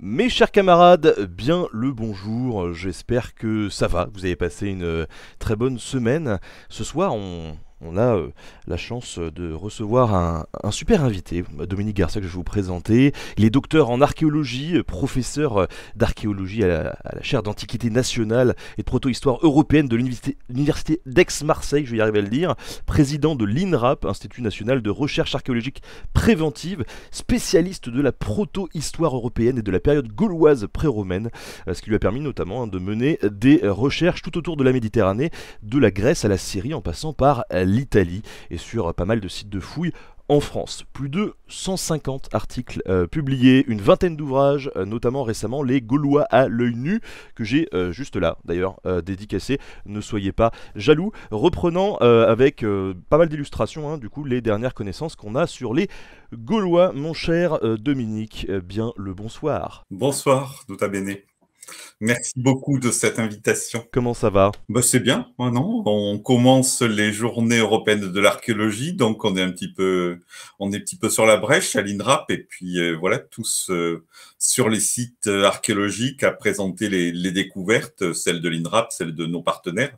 Mes chers camarades, bien le bonjour, j'espère que ça va, vous avez passé une euh, très bonne semaine. Ce soir, on, on a euh, la chance de recevoir un, super invité, Dominique Garcia, que je vais vous présenter. Il est docteur en archéologie, professeur d'archéologie à, la chaire d'Antiquité nationale et de proto-histoire européenne de l'Université d'Aix-Marseille, je vais y arriver à le dire, président de l'INRAP, Institut national de recherche archéologique préventive, spécialiste de la proto-histoire européenne et de la période gauloise pré-romaine, euh, ce qui lui a permis notamment hein, de mener des recherches tout autour de la Méditerranée, de la Grèce à la Syrie en passant par l'Italie et sur pas mal de sites de fouilles en France. Plus de 150 articles euh, publiés, une vingtaine d'ouvrages, euh, notamment récemment Les Gaulois à l'œil nu, que j'ai euh, juste là d'ailleurs dédicacé. Ne soyez pas jaloux. Reprenant avec pas mal d'illustrations, hein, du coup, les dernières connaissances qu'on a sur les Gaulois. Mon cher Dominique, bien le bonsoir. Bonsoir, Douta Bene. Merci beaucoup de cette invitation. Comment ça va bah, C'est bien, ah non On commence les journées européennes de l'archéologie, donc on est un petit peu, on est un petit peu sur la brèche à l'INRAP, et puis euh, voilà, tous euh, sur les sites euh, archéologiques à présenter les, les découvertes, celles de l'INRAP, celles de nos partenaires.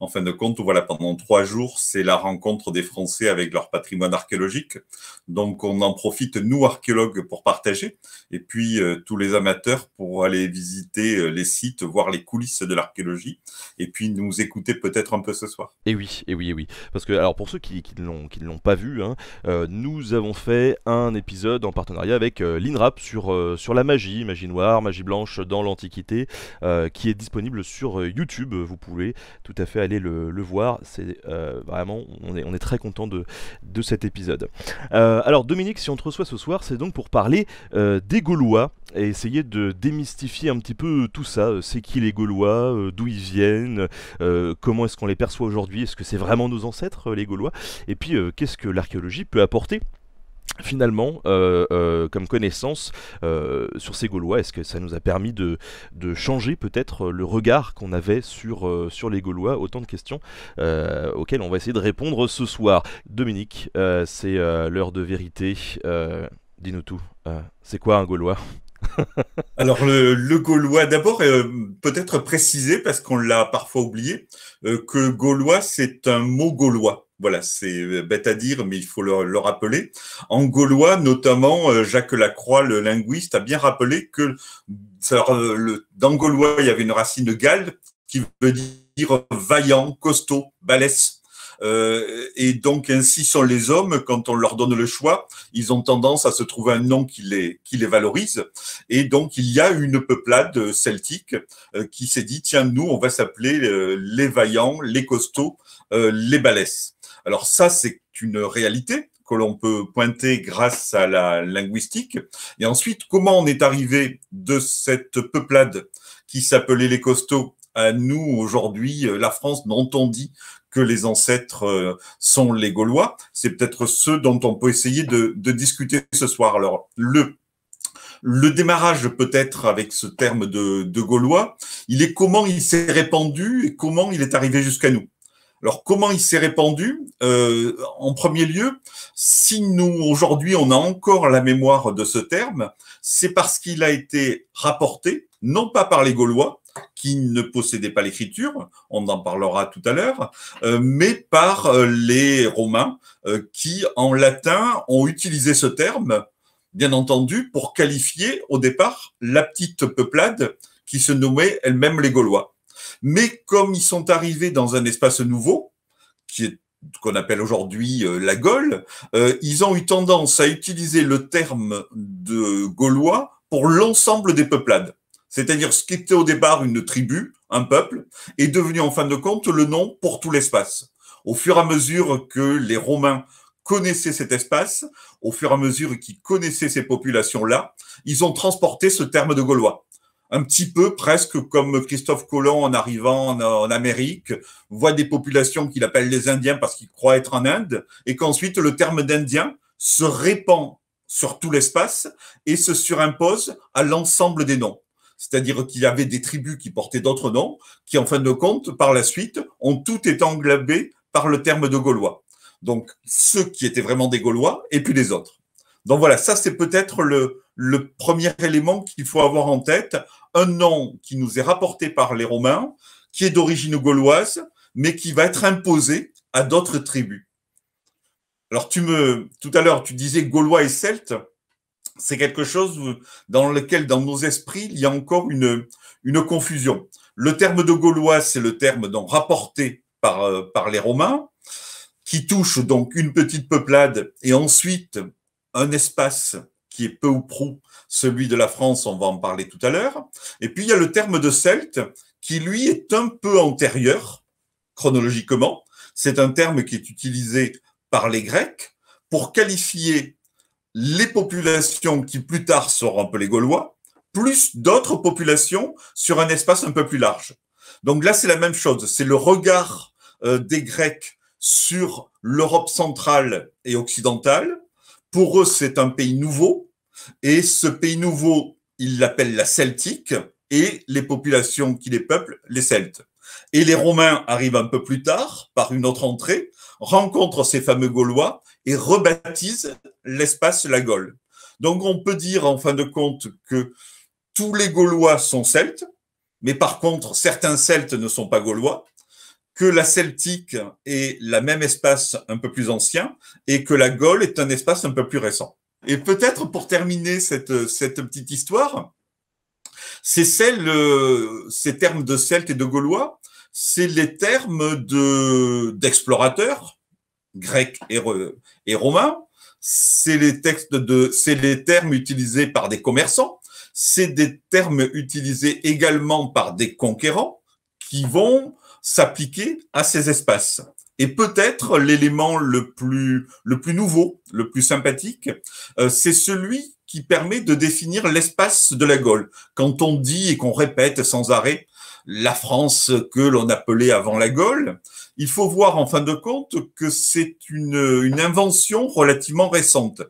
En fin de compte, voilà, pendant trois jours, c'est la rencontre des Français avec leur patrimoine archéologique. Donc, on en profite, nous, archéologues, pour partager, et puis euh, tous les amateurs pour aller visiter euh, les sites, voir les coulisses de l'archéologie, et puis nous écouter peut-être un peu ce soir. Et eh oui, et eh oui, et eh oui. Parce que, alors, pour ceux qui, ne l'ont pas vu, hein, euh, nous avons fait un épisode en partenariat avec l'INRAP sur, sur la magie, magie noire, magie blanche dans l'Antiquité, qui est disponible sur YouTube. Vous pouvez tout à fait aller allez le, voir. C'est euh, vraiment, on est, on est très content de, de cet épisode. Euh, alors Dominique, si on te reçoit ce soir, c'est donc pour parler euh, des Gaulois et essayer de démystifier un petit peu tout ça. C'est qui les Gaulois D'où ils viennent Comment est-ce qu'on les perçoit aujourd'hui Est-ce que c'est vraiment nos ancêtres, les Gaulois Et puis, qu'est-ce que l'archéologie peut apporter finalement euh, euh, comme connaissance euh, sur ces Gaulois Est-ce que ça nous a permis de, changer peut-être le regard qu'on avait sur, sur les Gaulois Autant de questions auxquelles on va essayer de répondre ce soir. Dominique, c'est l'heure de vérité. Dis-nous tout. c'est quoi un Gaulois Alors le, le Gaulois, d'abord, peut-être préciser, parce qu'on l'a parfois oublié, que Gaulois, c'est un mot gaulois. Voilà, c'est euh, bête à dire, mais il faut le, le, rappeler. En gaulois, notamment, euh, Jacques Lacroix, le linguiste, a bien rappelé que le, dans gaulois, il y avait une racine gale qui veut dire vaillant, costaud, balèze. Euh, et donc ainsi sont les hommes quand on leur donne le choix, ils ont tendance à se trouver un nom qui les qui les valorise. Et donc il y a une peuplade celtique qui s'est dit tiens nous on va s'appeler les vaillants, les costauds, les balèzes. Alors ça, c'est une réalité que l'on peut pointer grâce à la linguistique. Et ensuite, comment on est arrivé de cette peuplade qui s'appelait les costauds à nous aujourd'hui, euh, la France, dont on dit que les ancêtres euh, sont les Gaulois. C'est peut-être ce dont on peut essayer de, discuter ce soir. Alors, le le démarrage peut-être avec ce terme de Gaulois, il est comment il s'est répandu et comment il est arrivé jusqu'à nous. Alors comment il s'est répandu euh, En premier lieu, si nous aujourd'hui on a encore la mémoire de ce terme, c'est parce qu'il a été rapporté, non pas par les Gaulois, qui ne possédaient pas l'écriture, on en parlera tout à l'heure, euh, mais par euh, les Romains qui, en latin, ont utilisé ce terme, bien entendu, pour qualifier au départ la petite peuplade qui se nommait elle-même les Gaulois. Mais comme ils sont arrivés dans un espace nouveau, qui est qu'on appelle aujourd'hui euh, la Gaule, euh, ils ont eu tendance à utiliser le terme de gaulois pour l'ensemble des peuplades. C'est-à-dire ce qui était au départ une tribu, un peuple, est devenu en fin de compte le nom pour tout l'espace. Au fur et à mesure que les Romains connaissaient cet espace, au fur et à mesure qu'ils connaissaient ces populations-là, ils ont transporté ce terme de gaulois un petit peu presque comme Christophe Colomb en arrivant en, Amérique, voit des populations qu'il appelle les Indiens parce qu'il croit être en Inde, et qu'ensuite le terme d'Indien se répand sur tout l'espace et se surimpose à l'ensemble des noms. C'est-à-dire qu'il y avait des tribus qui portaient d'autres noms, qui en fin de compte, par la suite, ont tout été englobés par le terme de Gaulois. Donc ceux qui étaient vraiment des Gaulois et puis les autres. Donc voilà, ça c'est peut-être le premier élément qu'il faut avoir en tête un nom qui nous est rapporté par les Romains, qui est d'origine gauloise, mais qui va être imposé à d'autres tribus. Alors tu me, tout à l'heure, tu disais gaulois et celtes. C'est quelque chose dans lequel, dans nos esprits, il y a encore une, une confusion. Le terme de gaulois, c'est le terme rapporté par, euh, par les Romains, qui touche donc une petite peuplade et ensuite un espace qui est peu ou prou celui de la France, on va en parler tout à l'heure. Et puis il y a le terme de celte qui, lui, est un peu antérieur chronologiquement. C'est un terme qui est utilisé par les Grecs pour qualifier les populations qui plus tard seront un peu les Gaulois, plus d'autres populations sur un espace un peu plus large. Donc là, c'est la même chose. C'est le regard euh, des Grecs sur l'Europe centrale et occidentale. Pour eux, c'est un pays nouveau. Et ce pays nouveau, il l'appelle la Celtique et les populations qui les peuplent, les Celtes. Et les Romains arrivent un peu plus tard, par une autre entrée, rencontrent ces fameux Gaulois et rebaptisent l'espace la Gaule. Donc on peut dire en fin de compte que tous les Gaulois sont celtes, mais par contre certains celtes ne sont pas Gaulois, que la celtique est la même espace un peu plus ancien et que la Gaule est un espace un peu plus récent. Et peut-être pour terminer cette, petite histoire, c'est celle, euh, ces termes de Celtes et de Gaulois, c'est les termes d'explorateurs grecs et, romains, c'est les textes de, c'est les termes utilisés par des commerçants, c'est des termes utilisés également par des conquérants qui vont s'appliquer à ces espaces. Et peut-être l'élément le plus, le plus nouveau, le plus sympathique, euh, c'est celui qui permet de définir l'espace de la Gaule. Quand on dit et qu'on répète sans arrêt la France que l'on appelait avant la Gaule, il faut voir en fin de compte que c'est une, une, invention relativement récente.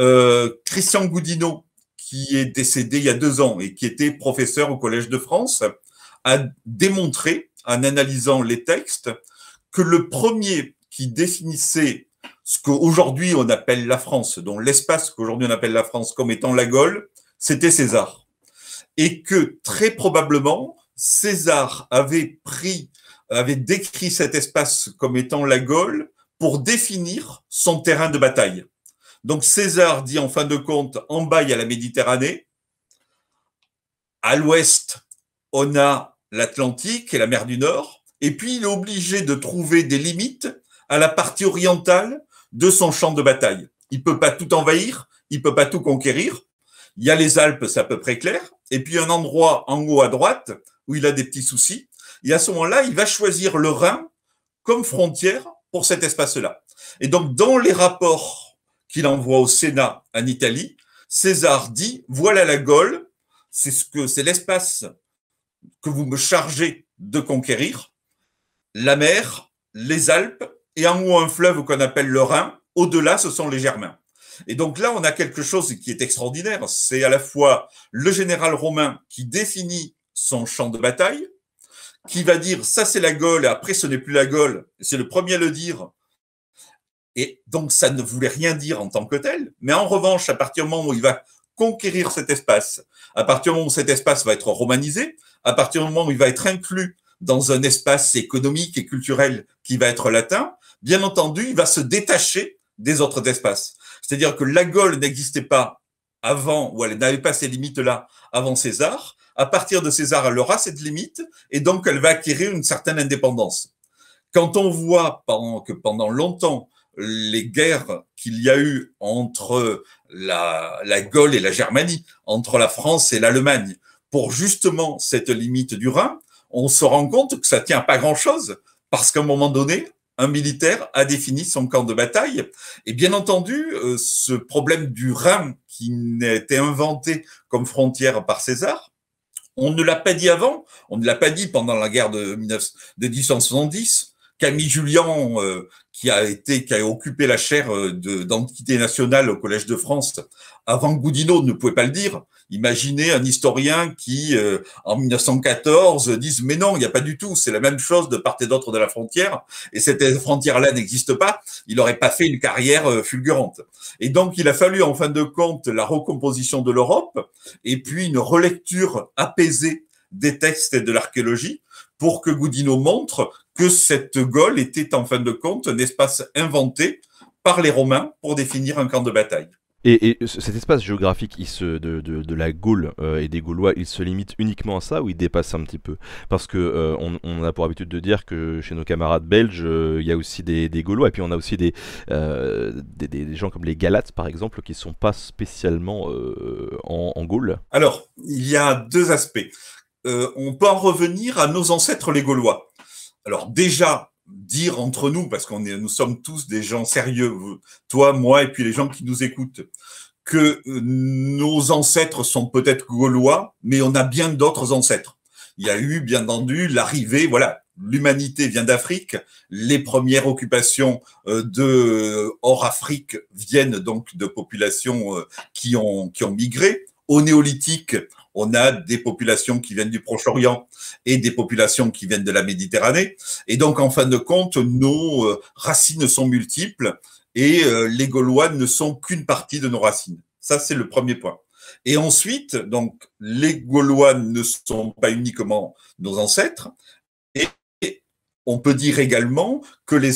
Euh, Christian Goudineau, qui est décédé il y a deux ans et qui était professeur au Collège de France, a démontré, en analysant les textes, que le premier qui définissait ce qu'aujourd'hui on appelle la France, dont l'espace qu'aujourd'hui on appelle la France comme étant la Gaule, c'était César. Et que très probablement, César avait pris, avait décrit cet espace comme étant la Gaule pour définir son terrain de bataille. Donc César dit en fin de compte, en bas il y a la Méditerranée, à l'ouest on a l'Atlantique et la mer du Nord, et puis il est obligé de trouver des limites à la partie orientale de son champ de bataille. Il peut pas tout envahir, il peut pas tout conquérir. Il y a les Alpes, c'est à peu près clair, et puis un endroit en haut à droite où il a des petits soucis. Et à ce moment-là, il va choisir le Rhin comme frontière pour cet espace-là. Et donc, dans les rapports qu'il envoie au Sénat en Italie, César dit, voilà la Gaule, c'est ce que, c'est l'espace que vous me chargez de conquérir la mer, les Alpes et en haut un fleuve qu'on appelle le Rhin. Au-delà, ce sont les Germains. Et donc là, on a quelque chose qui est extraordinaire. C'est à la fois le général romain qui définit son champ de bataille, qui va dire ça c'est la Gaule, et après ce n'est plus la Gaule. C'est le premier à le dire. Et donc ça ne voulait rien dire en tant que tel. Mais en revanche, à partir du moment où il va conquérir cet espace, à partir du moment où cet espace va être romanisé, à partir du moment où il va être inclus dans un espace économique et culturel qui va être latin, bien entendu, il va se détacher des autres espaces. C'est-à-dire que la Gaule n'existait pas avant, ou elle n'avait pas ces limites-là avant César. À partir de César, elle aura cette limite, et donc elle va acquérir une certaine indépendance. Quand on voit que pendant longtemps, les guerres qu'il y a eu entre la, la Gaule et la Germanie, entre la France et l'Allemagne, pour justement cette limite du Rhin, on se rend compte que ça tient pas grand-chose, parce qu'à un moment donné, un militaire a défini son camp de bataille. Et bien entendu, euh, ce problème du Rhin qui n'a été inventé comme frontière par César, on ne l'a pas dit avant, on ne l'a pas dit pendant la guerre de, 1870. Camille Julien, euh, qui a été, qui a occupé la chaire euh, d'identité nationale au Collège de France, avant Goudinot, ne pouvait pas le dire. Imaginez un historien qui, euh, en 1914, dise mais non, il n'y a pas du tout, c'est la même chose de part et d'autre de la frontière, et cette frontière-là n'existe pas, il n'aurait pas fait une carrière euh, fulgurante. Et donc, il a fallu, en fin de compte, la recomposition de l'Europe, et puis une relecture apaisée des textes et de l'archéologie, pour que Goudinot montre que cette Gaule était, en fin de compte, un espace inventé par les Romains pour définir un camp de bataille. Et, cet espace géographique de, la Gaule euh, et des Gaulois, il se limite uniquement à ça ou il dépasse un petit peu Parce que euh, on, a pour habitude de dire que chez nos camarades belges, euh, il y a aussi des, Gaulois et puis on a aussi des, gens comme les Galates par exemple qui ne sont pas spécialement en, en, Gaule. Alors, il y a deux aspects. on peut en revenir à nos ancêtres les Gaulois. Alors déjà, dire entre nous, parce qu'on est, nous sommes tous des gens sérieux, toi, moi, et puis les gens qui nous écoutent, que euh, nos ancêtres sont peut-être gaulois, mais on a bien d'autres ancêtres. Il y a eu, bien entendu, l'arrivée, voilà, l'humanité vient d'Afrique, les premières occupations euh, de euh, hors Afrique viennent donc de populations qui ont, qui ont migré. Au néolithique, on a des populations qui viennent du Proche-Orient et des populations qui viennent de la Méditerranée. Et donc, en fin de compte, nos euh, racines sont multiples et euh, les Gaulois ne sont qu'une partie de nos racines. Ça, c'est le premier point. Et ensuite, donc, les Gaulois ne sont pas uniquement nos ancêtres, et on peut dire également que les,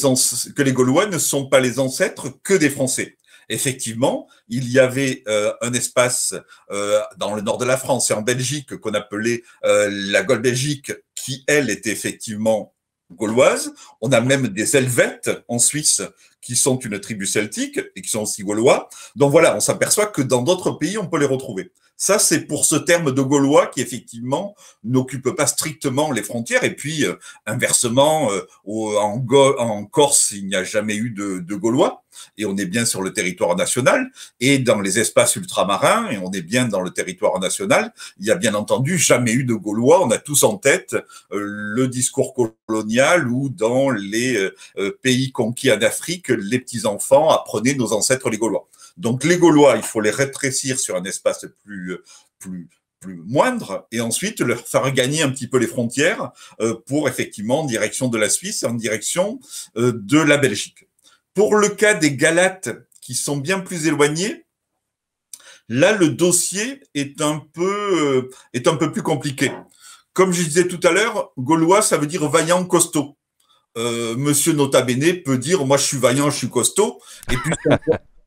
que les Gaulois ne sont pas les ancêtres que des Français effectivement, il y avait euh, un espace euh, dans le nord de la France et en Belgique qu'on appelait euh, la Gaule Belgique, qui, elle, était effectivement gauloise. On a même des Helvètes en Suisse qui sont une tribu celtique et qui sont aussi gaulois. Donc voilà, on s'aperçoit que dans d'autres pays, on peut les retrouver. Ça, c'est pour ce terme de Gaulois qui, effectivement, n'occupe pas strictement les frontières. Et puis, euh, inversement, euh, en, Corse, il n'y a jamais eu de, Gaulois. Et on est bien sur le territoire national. Et dans les espaces ultramarins, et on est bien dans le territoire national, il n'y a bien entendu jamais eu de Gaulois. On a tous en tête euh, le discours colonial où, dans les pays conquis en Afrique, les petits-enfants apprenaient nos ancêtres les Gaulois. Donc les Gaulois, il faut les rétrécir sur un espace plus, plus, plus moindre et ensuite leur faire gagner un petit peu les frontières euh, pour effectivement en direction de la Suisse et en direction euh, de la Belgique. Pour le cas des Galates qui sont bien plus éloignés, là le dossier est un peu, euh, est un peu plus compliqué. Comme je disais tout à l'heure, Gaulois, ça veut dire vaillant, costaud. Monsieur Nota Bene peut dire moi je suis vaillant, je suis costaud, et puis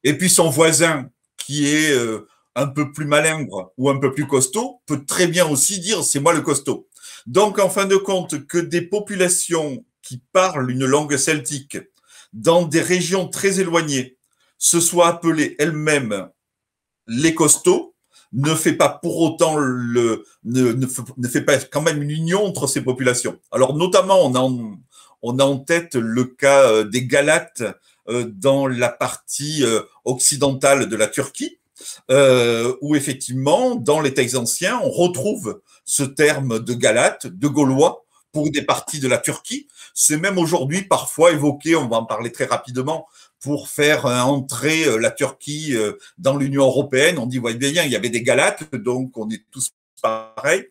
et puis son voisin, qui est euh, un peu plus malingre ou un peu plus costaud, peut très bien aussi dire c'est moi le costaud. Donc en fin de compte, que des populations qui parlent une langue celtique dans des régions très éloignées se soient appelées elles-mêmes les costauds, ne fait pas pour autant le ne, ne, fait pas quand même une union entre ces populations. Alors notamment on on a en tête le cas euh, des Galates euh, dans la partie occidentale de la Turquie, euh, où effectivement, dans les textes anciens, on retrouve ce terme de Galate, de Gaulois, pour des parties de la Turquie. C'est même aujourd'hui parfois évoqué, on va en parler très rapidement, pour faire entrer euh, la Turquie euh, dans l'Union européenne. On dit, ouais, bien, il y avait des Galates, donc on est tous pareils.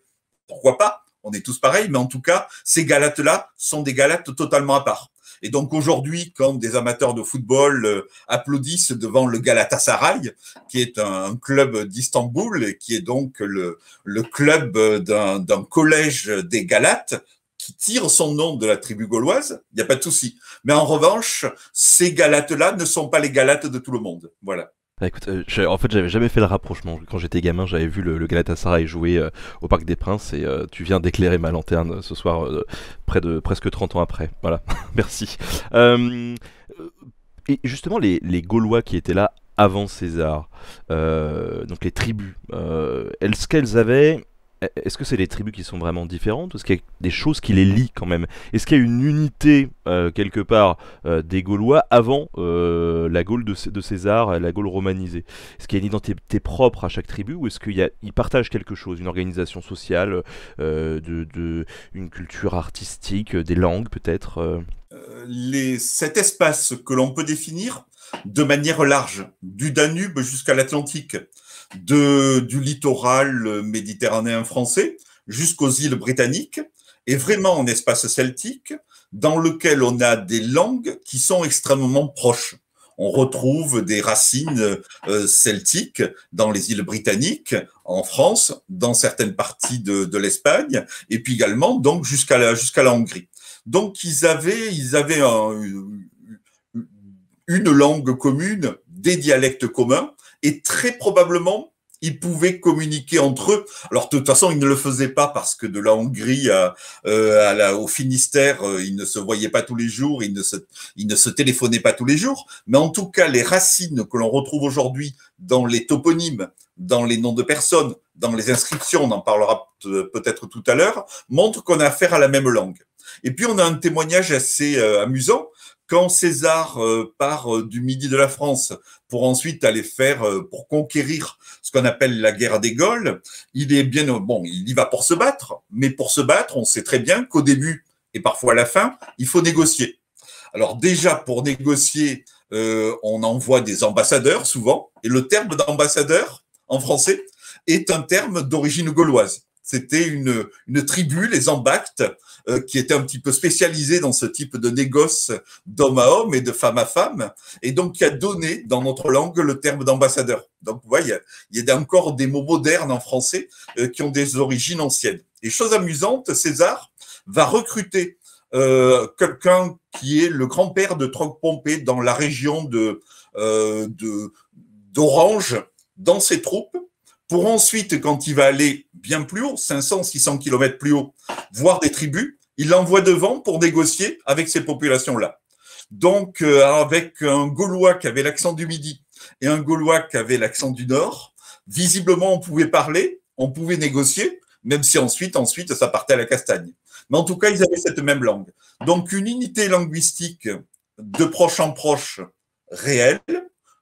Pourquoi pas On est tous pareils, mais en tout cas, ces Galates-là sont des Galates totalement à part. Et donc aujourd'hui, quand des amateurs de football euh, applaudissent devant le Galatasaray, qui est un, club d'Istanbul, et qui est donc le, le club d'un collège des Galates, qui tire son nom de la tribu gauloise, il n'y a pas de souci. Mais en revanche, ces Galates-là ne sont pas les Galates de tout le monde. Voilà. Bah, euh, en fait, j'avais jamais fait le rapprochement. Quand j'étais gamin, j'avais vu le, Galatasaray jouer euh, au Parc des Princes et euh, tu viens d'éclairer ma lanterne ce soir, près de presque 30 ans après. Voilà, merci. et justement, les, Gaulois qui étaient là avant César, donc les tribus, elles, ce qu'elles avaient est-ce que c'est les tribus qui sont vraiment différentes Est-ce qu'il y a des choses qui les lient quand même Est-ce qu'il y a une unité euh, quelque part euh, des Gaulois avant euh, la Gaule de, César, la Gaule romanisée Est-ce qu'il y a une identité propre à chaque tribu ou est-ce qu'ils partagent quelque chose Une organisation sociale, une culture artistique, des langues peut-être les, cet espace que l'on peut définir de manière large, du Danube jusqu'à l'Atlantique, du littoral euh, méditerranéen français jusqu'aux îles britanniques, et vraiment un espace celtique dans lequel on a des langues qui sont extrêmement proches. On retrouve des racines euh, celtiques dans les îles britanniques, en France, dans certaines parties de, l'Espagne, et puis également donc jusqu'à la, jusqu'à la Hongrie. Donc ils avaient, ils avaient une langue commune, des dialectes communs, et très probablement, ils pouvaient communiquer entre eux. Alors de toute façon, ils ne le faisaient pas parce que de la Hongrie à, euh, au Finistère, euh, ils ne se voyaient pas tous les jours, ils ne, se, ils ne se téléphonaient pas tous les jours. Mais en tout cas, les racines que l'on retrouve aujourd'hui dans les toponymes, dans les noms de personnes, dans les inscriptions, on en parlera peut-être tout à l'heure, montrent qu'on a affaire à la même langue. Et puis on a un témoignage assez euh, amusant quand César euh, part euh, du midi de la France pour ensuite aller faire, euh, pour conquérir ce qu'on appelle la guerre des Gaules, il est bien, bon, il y va pour se battre, mais pour se battre, on sait très bien qu'au début et parfois à la fin, il faut négocier. Alors déjà, pour négocier, on envoie des ambassadeurs souvent, et le terme d'ambassadeur en français est un terme d'origine gauloise. C'était une, tribu, les Ambactes, euh, qui était un petit peu spécialisée dans ce type de négoce d'homme à homme et de femme à femme, et donc qui a donné dans notre langue le terme d'ambassadeur. Donc, vous voyez, il y a encore des mots modernes en français euh, qui ont des origines anciennes. Et chose amusante, César va recruter euh, quelqu'un qui est le grand-père de troc Pompée dans la région de d'Orange dans ses troupes pour ensuite, quand il va aller bien plus haut, 500, 600 km plus haut, voire des tribus, il l'envoie devant pour négocier avec ces populations-là. Donc, euh, avec un Gaulois qui avait l'accent du Midi et un Gaulois qui avait l'accent du Nord, visiblement, on pouvait parler, on pouvait négocier, même si ensuite, ensuite, ça partait à la castagne. Mais en tout cas, ils avaient cette même langue. Donc, une unité linguistique de proche en proche réelle,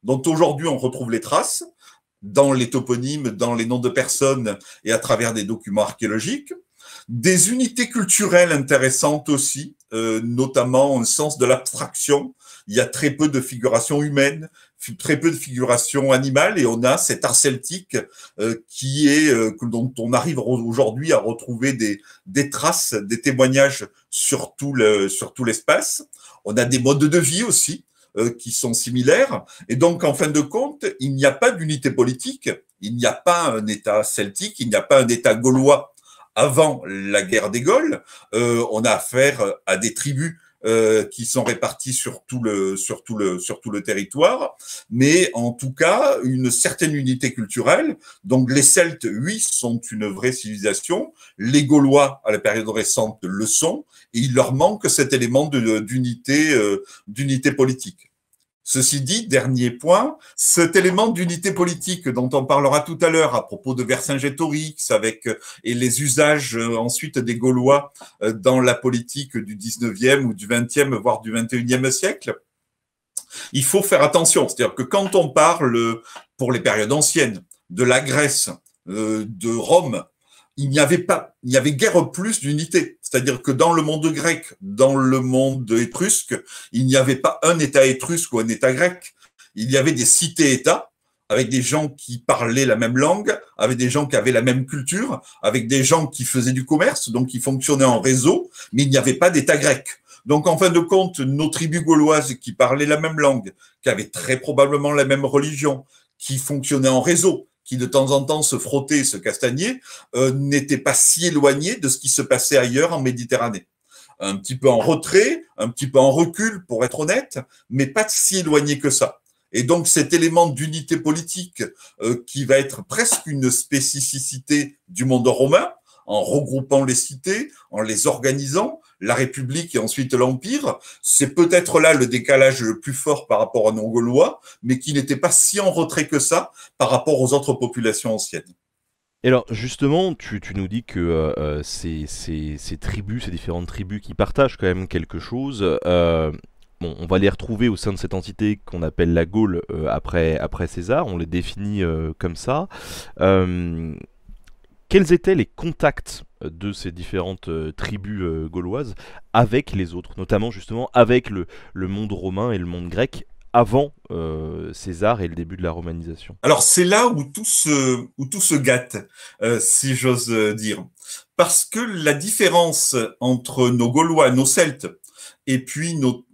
dont aujourd'hui on retrouve les traces, dans les toponymes, dans les noms de personnes et à travers des documents archéologiques. Des unités culturelles intéressantes aussi, euh, notamment au sens de l'abstraction. Il y a très peu de figuration humaines très peu de figuration animale, et on a cet art celtique euh, qui est euh, dont on arrive aujourd'hui à retrouver des, des, traces, des témoignages le sur tout l'espace. On a des modes de vie aussi euh, qui sont similaires. Et donc, en fin de compte, il n'y a pas d'unité politique, il n'y a pas un État celtique, il n'y a pas un État gaulois avant la guerre des Gaules. Euh, on a affaire à des tribus euh, qui sont répartis sur tout, le, sur, tout le, sur le territoire, mais en tout cas une certaine unité culturelle. Donc les Celtes, oui, sont une vraie civilisation, les Gaulois, à la période récente, le sont, et il leur manque cet élément d'unité euh, d'unité politique. Ceci dit, dernier point, cet élément d'unité politique dont on parlera tout à l'heure à propos de Vercingétorix avec euh, et les usages euh, ensuite des Gaulois euh, dans la politique du 19e ou du 20e voire du 21e siècle. Il faut faire attention, c'est-à-dire que quand on parle pour les périodes anciennes de la Grèce, de Rome, il n'y avait pas il n'y avait guère plus d'unité. C'est-à-dire que dans le monde grec, dans le monde étrusque, il n'y avait pas un État étrusque ou un État grec. Il y avait des cités-États avec des gens qui parlaient la même langue, avec des gens qui avaient la même culture, avec des gens qui faisaient du commerce, donc qui fonctionnaient en réseau, mais il n'y avait pas d'État grec. Donc, en fin de compte, nos tribus gauloises qui parlaient la même langue, qui avaient très probablement la même religion, qui fonctionnaient en réseau, qui de temps en temps se frottaient, se castagnaient, euh, n'était pas si éloigné de ce qui se passait ailleurs en Méditerranée. Un petit peu en retrait, un petit peu en recul, pour être honnête, mais pas si éloigné que ça. Et donc cet élément d'unité politique euh, qui va être presque une spécificité du monde romain, en regroupant les cités, en les organisant, la République et ensuite l'Empire. C'est peut-être là le décalage le plus fort par rapport à nos Gaulois, mais qui n'était pas si en retrait que ça par rapport aux autres populations anciennes. Et alors justement, tu, nous dis que euh, euh, ces, tribus, ces différentes tribus qui partagent quand même quelque chose, euh, on va les retrouver au sein de cette entité qu'on appelle la Gaule après, après César, on les définit comme ça. Quels étaient les contacts euh, de ces différentes euh, tribus euh, gauloises avec les autres, notamment justement avec le, monde romain et le monde grec avant César et le début de la romanisation Alors c'est là où tout se, où tout se gâte, si j'ose dire. Parce que la différence entre nos Gaulois, nos Celtes, et puis nos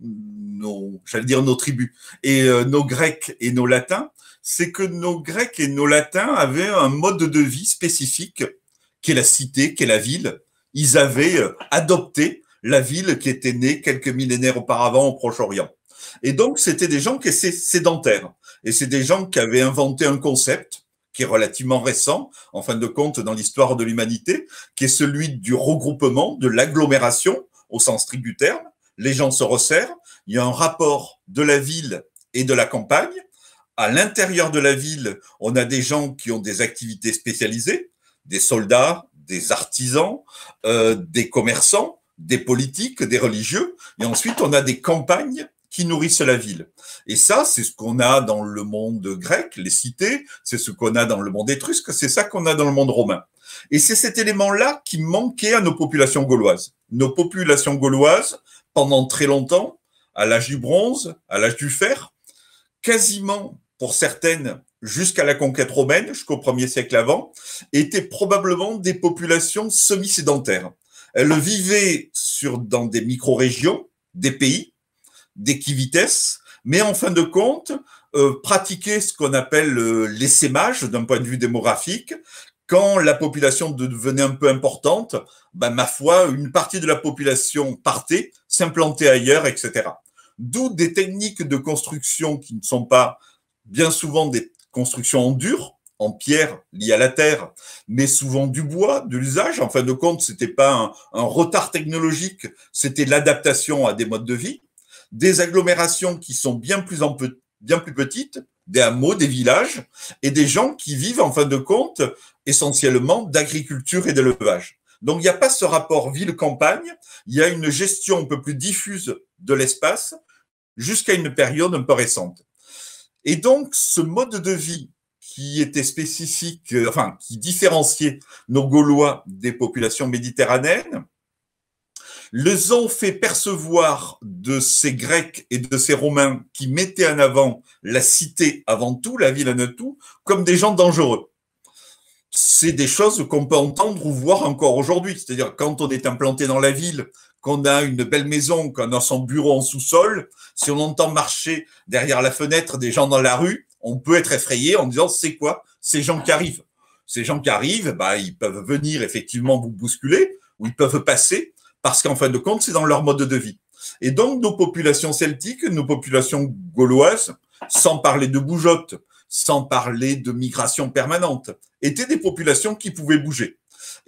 j'allais dire nos tribus, et nos Grecs et nos Latins, c'est que nos Grecs et nos Latins avaient un mode de vie spécifique, qui est la cité, qui est la ville. Ils avaient euh, adopté la ville qui était née quelques millénaires auparavant au Proche-Orient. Et donc, c'était des gens qui étaient sédentaires. Et c'est des gens qui avaient inventé un concept qui est relativement récent, en fin de compte, dans l'histoire de l'humanité, qui est celui du regroupement, de l'agglomération, au sens strict du terme. Les gens se resserrent. Il y a un rapport de la ville et de la campagne à l'intérieur de la ville, on a des gens qui ont des activités spécialisées, des soldats, des artisans, euh, des commerçants, des politiques, des religieux, et ensuite on a des campagnes qui nourrissent la ville. Et ça, c'est ce qu'on a dans le monde grec, les cités, c'est ce qu'on a dans le monde étrusque, c'est ça qu'on a dans le monde romain. Et c'est cet élément-là qui manquait à nos populations gauloises. Nos populations gauloises, pendant très longtemps, à l'âge du bronze, à l'âge du fer, quasiment pour certaines jusqu'à la conquête romaine, jusqu'au 1 siècle avant, étaient probablement des populations semi-sédentaires. Elles vivaient sur, dans des micro-régions, des pays, des quivites, mais en fin de compte, euh, pratiquaient ce qu'on appelle euh, l'essaimage d'un point de vue démographique. Quand la population devenait un peu importante, ben, ma foi, une partie de la population partait, s'implantait ailleurs, etc. D'où des techniques de construction qui ne sont pas bien souvent des constructions en dur, en pierre liées à la terre, mais souvent du bois, de l'usage. En fin de compte, c'était pas un, retard technologique, c'était l'adaptation à des modes de vie. Des agglomérations qui sont bien plus, en bien plus petites, des hameaux, des villages, et des gens qui vivent, en fin de compte, essentiellement d'agriculture et d'élevage. Donc, il n'y a pas ce rapport ville-campagne, il y a une gestion un peu plus diffuse de l'espace jusqu'à une période un peu récente. Et donc, ce mode de vie qui était spécifique, euh, enfin, qui différenciait nos Gaulois des populations méditerranéennes, les ont fait percevoir de ces Grecs et de ces Romains qui mettaient en avant la cité avant tout, la ville avant tout, comme des gens dangereux. C'est des choses qu'on peut entendre ou voir encore aujourd'hui. C'est-à-dire, quand on est implanté dans la ville, qu'on a une belle maison, qu'on a son bureau en sous-sol, si on entend marcher derrière la fenêtre des gens dans la rue, on peut être effrayé en disant c'est quoi ces gens qui arrivent Ces gens qui arrivent, bah, ils peuvent venir effectivement vous bousculer ou ils peuvent passer parce qu'en fin de compte, c'est dans leur mode de vie. Et donc, nos populations celtiques, nos populations gauloises, sans parler de boujotte, sans parler de migration permanente, étaient des populations qui pouvaient bouger.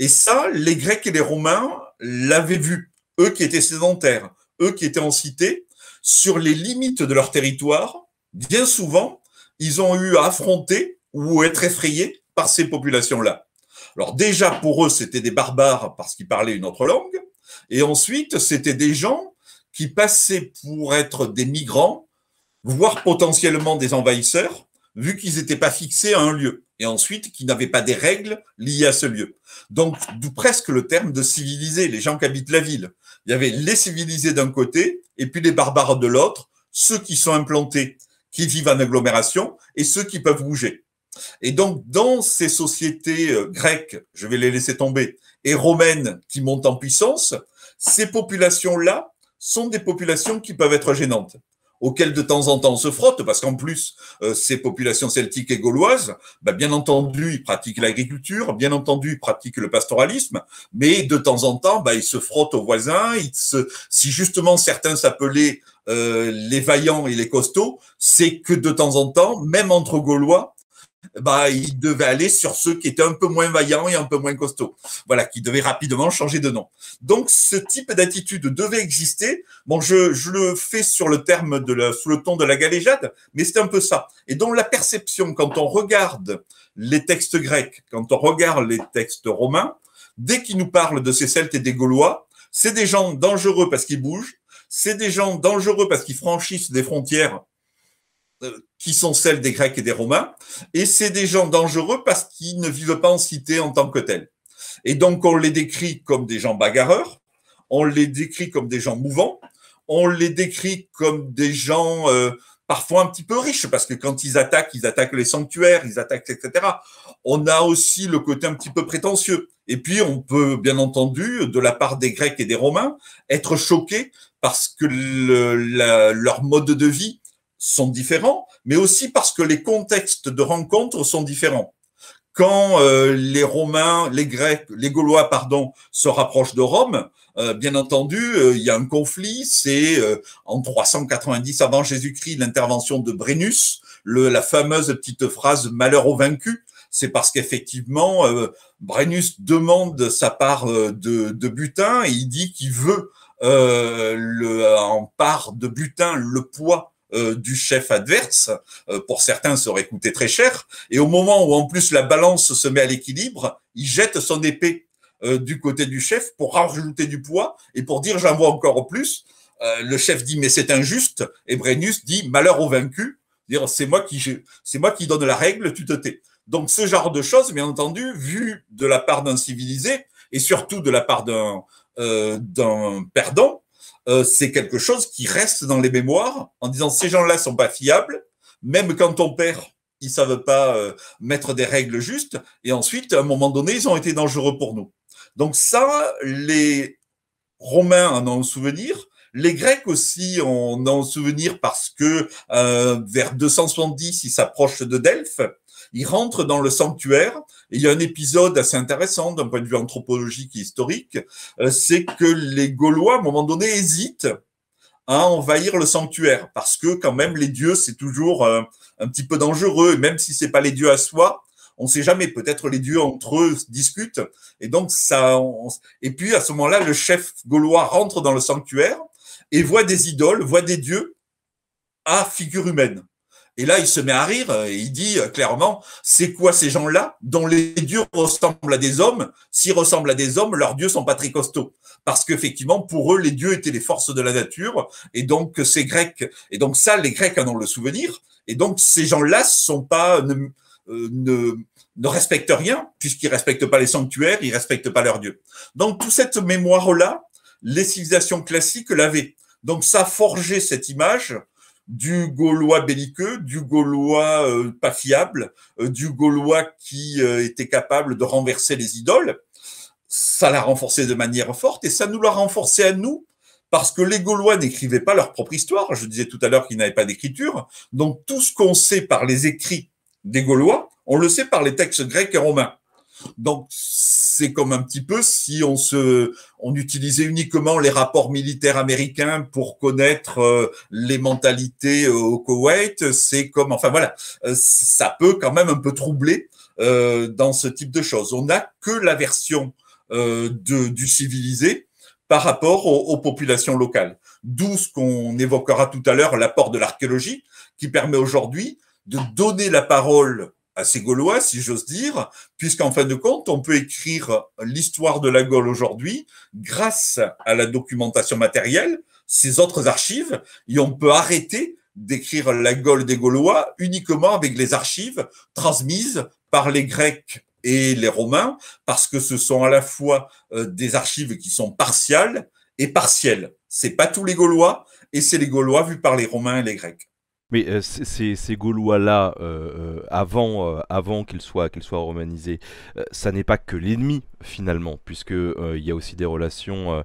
Et ça, les Grecs et les Romains l'avaient vu eux qui étaient sédentaires, eux qui étaient en cité, sur les limites de leur territoire, bien souvent, ils ont eu à affronter ou être effrayés par ces populations-là. Alors déjà, pour eux, c'était des barbares parce qu'ils parlaient une autre langue, et ensuite, c'était des gens qui passaient pour être des migrants, voire potentiellement des envahisseurs, vu qu'ils n'étaient pas fixés à un lieu, et ensuite qu'ils n'avaient pas des règles liées à ce lieu. Donc, d'où presque le terme de civilisé, les gens qui habitent la ville. Il y avait les civilisés d'un côté et puis les barbares de l'autre, ceux qui sont implantés, qui vivent en agglomération et ceux qui peuvent bouger. Et donc, dans ces sociétés euh, grecques, je vais les laisser tomber, et romaines qui montent en puissance, ces populations-là sont des populations qui peuvent être gênantes auxquels de temps en temps on se frotte, parce qu'en plus, euh, ces populations celtiques et gauloises, bah, bien entendu, ils pratiquent l'agriculture, bien entendu, ils pratiquent le pastoralisme, mais de temps en temps, bah, ils se frottent aux voisins. Ils se... Si justement certains s'appelaient euh, les vaillants et les costauds, c'est que de temps en temps, même entre Gaulois, bah, il devait aller sur ceux qui étaient un peu moins vaillants et un peu moins costauds. Voilà, qui devaient rapidement changer de nom. Donc, ce type d'attitude devait exister. Bon, je, je, le fais sur le terme de sous le ton de la galéjade, mais c'est un peu ça. Et donc, la perception, quand on regarde les textes grecs, quand on regarde les textes romains, dès qu'ils nous parlent de ces Celtes et des Gaulois, c'est des gens dangereux parce qu'ils bougent, c'est des gens dangereux parce qu'ils franchissent des frontières euh, qui sont celles des Grecs et des Romains, et c'est des gens dangereux parce qu'ils ne vivent pas en cité en tant que tels. Et donc on les décrit comme des gens bagarreurs, on les décrit comme des gens mouvants, on les décrit comme des gens euh, parfois un petit peu riches, parce que quand ils attaquent, ils attaquent les sanctuaires, ils attaquent, etc. On a aussi le côté un petit peu prétentieux. Et puis, on peut, bien entendu, de la part des Grecs et des Romains, être choqué parce que leur mode de vie sont différents, mais aussi parce que les contextes de rencontre sont différents. Quand euh, les Romains, les Grecs, les Gaulois, pardon, se rapprochent de Rome, euh, bien entendu, euh, il y a un conflit. C'est en 390 avant Jésus-Christ l'intervention de Brennus, la fameuse petite phrase "malheur aux vaincus", c'est parce qu'effectivement, Brennus demande sa part de, butin et il dit qu'il veut le, en part de butin le poids euh, du chef adverse, euh, pour certains ça aurait coûté très cher, et au moment où en plus la balance se met à l'équilibre, il jette son épée euh, du côté du chef pour rajouter du poids et pour dire j'en vois encore plus. le chef dit mais c'est injuste, et Brennus dit malheur au vaincu, dire c'est moi qui c'est moi qui donne la règle, tu te tais. Donc ce genre de choses, bien entendu, vu de la part d'un civilisé et surtout de la part d'un d'un perdant, euh, c'est quelque chose qui reste dans les mémoires en disant ces gens-là sont pas fiables, même quand ton père ils savent pas euh, mettre des règles justes, et ensuite, à un moment donné, ils ont été dangereux pour nous. Donc ça, les Romains en ont souvenir, les Grecs aussi en ont un souvenir parce que euh, vers 270, ils s'approchent de Delphes, il rentre dans le sanctuaire, et il y a un épisode assez intéressant d'un point de vue anthropologique et historique, euh, c'est que les Gaulois, à un moment donné, hésitent à envahir le sanctuaire, parce que quand même, les dieux, c'est toujours euh, un, petit peu dangereux, et même si c'est pas les dieux à soi, on ne sait jamais, peut-être les dieux entre eux discutent, et donc ça, et puis à ce moment-là, le chef gaulois rentre dans le sanctuaire et voit des idoles, voit des dieux à figure humaine. Et là, il se met à rire et euh, il dit euh, clairement, c'est quoi ces gens-là dont les dieux ressemblent à des hommes S'ils ressemblent à des hommes, leurs dieux sont pas très costauds. Parce qu'effectivement, pour eux, les dieux étaient les forces de la nature. Et donc, euh, ces Grecs, et donc ça, les Grecs en ont le souvenir. Et donc, ces gens-là sont pas, ne, ne, respectent rien, puisqu'ils respectent pas les sanctuaires, ils respectent pas leurs dieux. Donc, toute cette mémoire-là, les civilisations classiques l'avaient. Donc, ça a forgé cette image du Gaulois belliqueux, du Gaulois euh, pas fiable, euh, du Gaulois qui euh, était capable de renverser les idoles. Ça l'a renforcé de manière forte et ça nous l'a renforcé à nous parce que les Gaulois n'écrivaient pas leur propre histoire. Je disais tout à l'heure qu'ils n'avaient pas d'écriture. Donc tout ce qu'on sait par les écrits des Gaulois, on le sait par les textes grecs et romains. Donc c'est comme un petit peu si on se, on utilisait uniquement les rapports militaires américains pour connaître euh, les mentalités euh, au Koweït. C'est comme, enfin voilà, euh, ça peut quand même un peu troubler dans ce type de choses. On n'a que la version de, du civilisé par rapport aux populations locales. D'où ce qu'on évoquera tout à l'heure, l'apport de l'archéologie, qui permet aujourd'hui de donner la parole assez gaulois, si j'ose dire, puisqu'en fin de compte, on peut écrire l'histoire de la Gaule aujourd'hui grâce à la documentation matérielle, ces autres archives, et on peut arrêter d'écrire la Gaule des Gaulois uniquement avec les archives transmises par les Grecs et les Romains, parce que ce sont à la fois euh, des archives qui sont partiales et partielles. C'est pas tous les Gaulois, et c'est les Gaulois vus par les Romains et les Grecs. Mais euh, ces, Gaulois-là, euh, euh, avant, avant qu'ils soient, romanisés, ça n'est pas que l'ennemi finalement, puisque il y a aussi des relations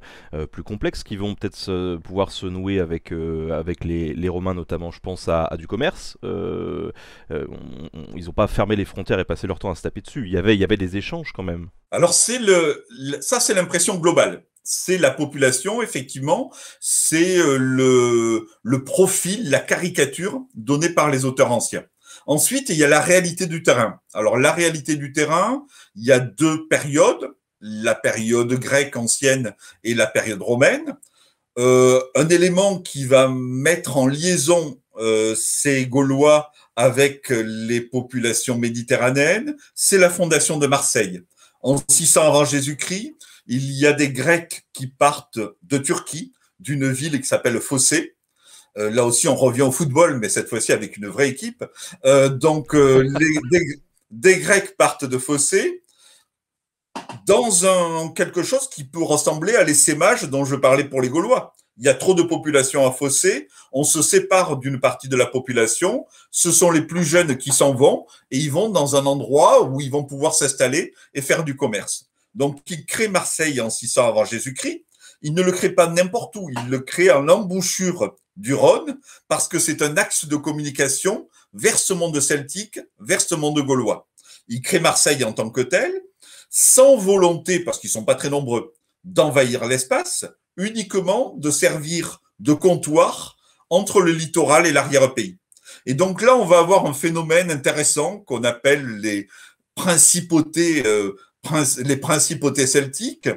plus complexes qui vont peut-être pouvoir se nouer avec, avec les, Romains, notamment je pense à, du commerce. ils n'ont pas fermé les frontières et passé leur temps à se taper dessus. Il y avait, y avait des échanges quand même. Alors c'est le, ça c'est l'impression globale c'est la population, effectivement, c'est euh, le, profil, la caricature donnée par les auteurs anciens. Ensuite, il y a la réalité du terrain. Alors, la réalité du terrain, il y a deux périodes, la période grecque ancienne et la période romaine. Euh, un élément qui va mettre en liaison euh, ces Gaulois avec les populations méditerranéennes, c'est la fondation de Marseille. En 600 avant Jésus-Christ, il y a des Grecs qui partent de Turquie, d'une ville qui s'appelle Fossé. Euh, là aussi, on revient au football, mais cette fois-ci avec une vraie équipe. Euh, donc, euh, des, Grecs partent de Fossé dans un, quelque chose qui peut ressembler à l'essaimage dont je parlais pour les Gaulois. Il y a trop de population à Fossé, on se sépare d'une partie de la population, ce sont les plus jeunes qui s'en vont et ils vont dans un endroit où ils vont pouvoir s'installer et faire du commerce. Donc, il crée Marseille en 600 avant Jésus-Christ. Il ne le crée pas n'importe où, il le crée en l'embouchure du Rhône, parce que c'est un axe de communication vers ce monde celtique, vers ce monde gaulois. Il crée Marseille en tant que tel, sans volonté, parce qu'ils ne sont pas très nombreux, d'envahir l'espace, uniquement de servir de comptoir entre le littoral et l'arrière-pays. Et donc là, on va avoir un phénomène intéressant qu'on appelle les principautés euh, les principautés celtiques,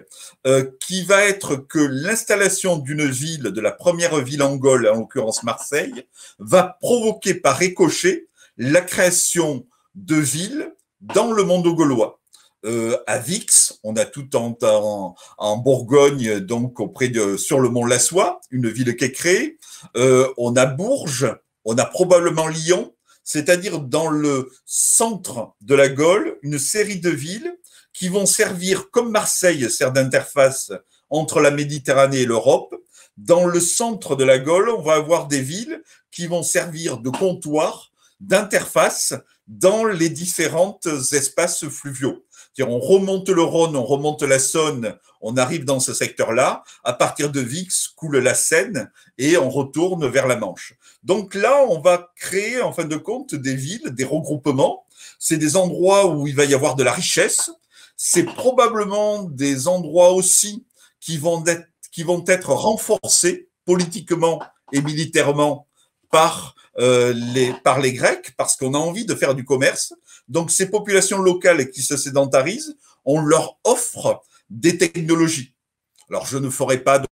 euh, qui va être que l'installation d'une ville, de la première ville en Gaule, en l'occurrence Marseille, va provoquer par écocher la création de villes dans le monde gaulois. Euh, à Vix, on a tout en, Bourgogne, donc auprès de, sur le mont Lassois, une ville qui est créée. Euh, on a Bourges, on a probablement Lyon, c'est-à-dire dans le centre de la Gaule, une série de villes qui vont servir, comme Marseille sert d'interface entre la Méditerranée et l'Europe, dans le centre de la Gaule, on va avoir des villes qui vont servir de comptoir, d'interface dans les différents espaces fluviaux. on remonte le Rhône, on remonte la Saône, on arrive dans ce secteur-là, à partir de Vix coule la Seine et on retourne vers la Manche. Donc là, on va créer en fin de compte des villes, des regroupements, c'est des endroits où il va y avoir de la richesse, c'est probablement des endroits aussi qui vont être, qui vont être renforcés politiquement et militairement par, euh, les, par les Grecs, parce qu'on a envie de faire du commerce. Donc ces populations locales qui se sédentarisent, on leur offre des technologies. Alors je ne ferai pas de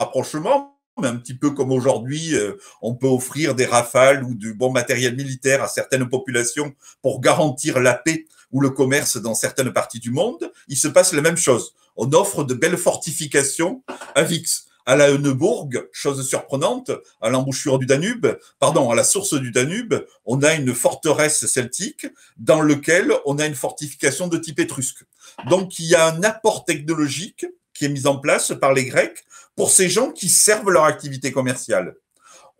rapprochement, mais un petit peu comme aujourd'hui, euh, on peut offrir des rafales ou du bon matériel militaire à certaines populations pour garantir la paix ou le commerce dans certaines parties du monde, il se passe la même chose. On offre de belles fortifications à Vix, à la Heuneburg, chose surprenante, à l'embouchure du Danube, pardon, à la source du Danube, on a une forteresse celtique dans laquelle on a une fortification de type étrusque. Donc il y a un apport technologique qui est mis en place par les Grecs pour ces gens qui servent leur activité commerciale.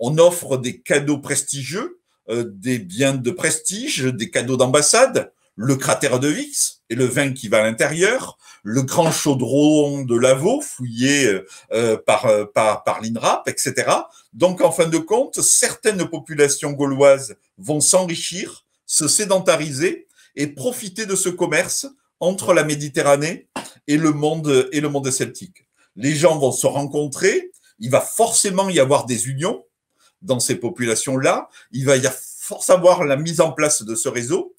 On offre des cadeaux prestigieux, euh, des biens de prestige, des cadeaux d'ambassade le cratère de Vix et le vin qui va à l'intérieur, le grand chaudron de Lavaux fouillé euh, euh, par, par, l'INRAP, etc. Donc, en fin de compte, certaines populations gauloises vont s'enrichir, se sédentariser et profiter de ce commerce entre la Méditerranée et le monde, et le monde celtique. Les gens vont se rencontrer, il va forcément y avoir des unions dans ces populations-là, il va y avoir la mise en place de ce réseau,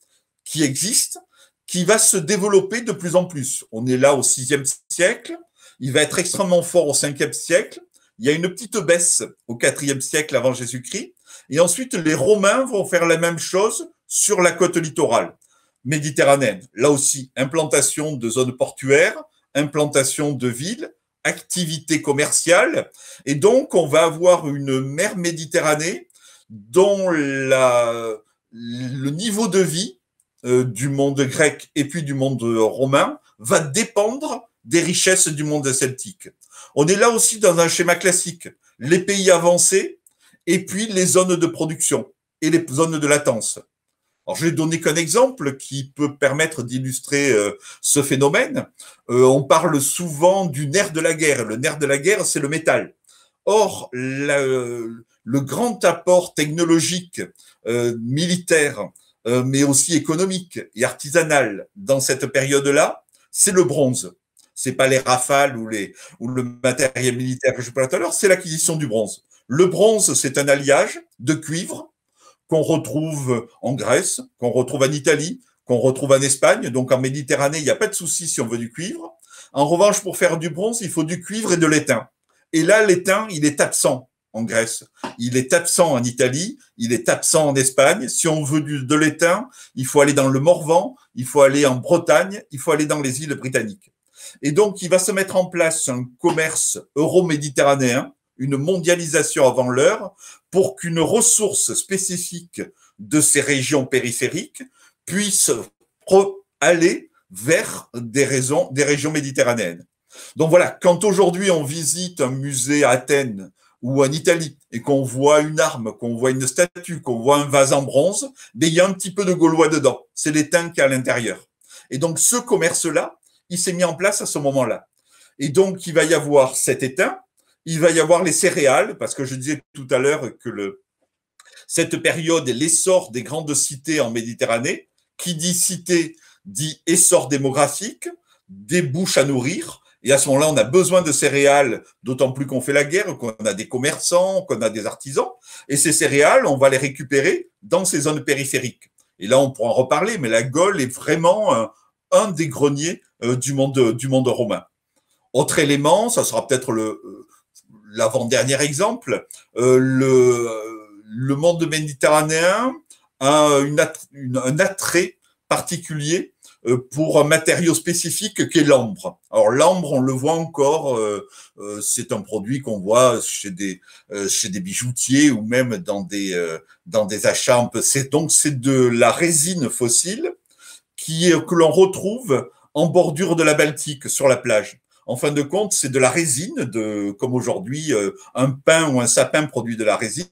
qui existe, qui va se développer de plus en plus. On est là au sixième siècle, il va être extrêmement fort au cinquième siècle, il y a une petite baisse au quatrième siècle avant Jésus-Christ, et ensuite les Romains vont faire la même chose sur la côte littorale méditerranéenne. Là aussi, implantation de zones portuaires, implantation de villes, activité commerciales et donc on va avoir une mer Méditerranée dont la, le niveau de vie euh, du monde grec et puis du monde euh, romain va dépendre des richesses du monde celtique. On est là aussi dans un schéma classique, les pays avancés et puis les zones de production et les zones de latence. Alors, je vais donner qu'un exemple qui peut permettre d'illustrer euh, ce phénomène. on parle souvent du nerf de la guerre. Le nerf de la guerre, c'est le métal. Or, le grand apport technologique militaire euh, mais aussi économique et artisanal dans cette période-là, c'est le bronze. C'est pas les rafales ou les ou le matériel militaire que je parlais tout à l'heure, c'est l'acquisition du bronze. Le bronze, c'est un alliage de cuivre qu'on retrouve en Grèce, qu'on retrouve en Italie, qu'on retrouve en Espagne. Donc en Méditerranée, il n'y a pas de souci si on veut du cuivre. En revanche, pour faire du bronze, il faut du cuivre et de l'étain. Et là, l'étain, il est absent en Grèce. Il est absent en Italie, il est absent en Espagne. Si on veut du, de l'étain, il faut aller dans le Morvan, il faut aller en Bretagne, il faut aller dans les îles britanniques. Et donc, il va se mettre en place un commerce euro-méditerranéen, une mondialisation avant l'heure, pour qu'une ressource spécifique de ces régions périphériques puisse aller vers des, des régions méditerranéennes. Donc voilà, quand aujourd'hui on visite un musée à Athènes ou en Italie, et qu'on voit une arme, qu'on voit une statue, qu'on voit un vase en bronze, mais il y a un petit peu de Gaulois dedans. C'est l'étain qui est à l'intérieur. Et donc, ce commerce-là, il s'est mis en place à ce moment-là. Et donc, il va y avoir cet étain, il va y avoir les céréales, parce que je disais tout à l'heure que cette période est l'essor des grandes cités en Méditerranée, qui dit cité, dit essor démographique, des bouches à nourrir, et à ce moment-là, on a besoin de céréales, d'autant plus qu'on fait la guerre, qu'on a des commerçants, qu'on a des artisans. Et ces céréales, on va les récupérer dans ces zones périphériques. Et là, on pourra en reparler, mais la Gaule est vraiment euh, un, des greniers euh, euh, du, monde, romain. Autre élément, ça sera peut-être l'avant-dernier exemple, le, monde méditerranéen a un attrait particulier euh, pour un matériau spécifique qui est l'ambre. Alors l'ambre, on le voit encore, euh, euh, c'est un produit qu'on voit chez des, chez des bijoutiers ou même dans des, dans des achats c'est Donc c'est de la résine fossile qui, que l'on retrouve en bordure de la Baltique, sur la plage. En fin de compte, c'est de la résine, de, comme aujourd'hui, un pin ou un sapin produit de la résine.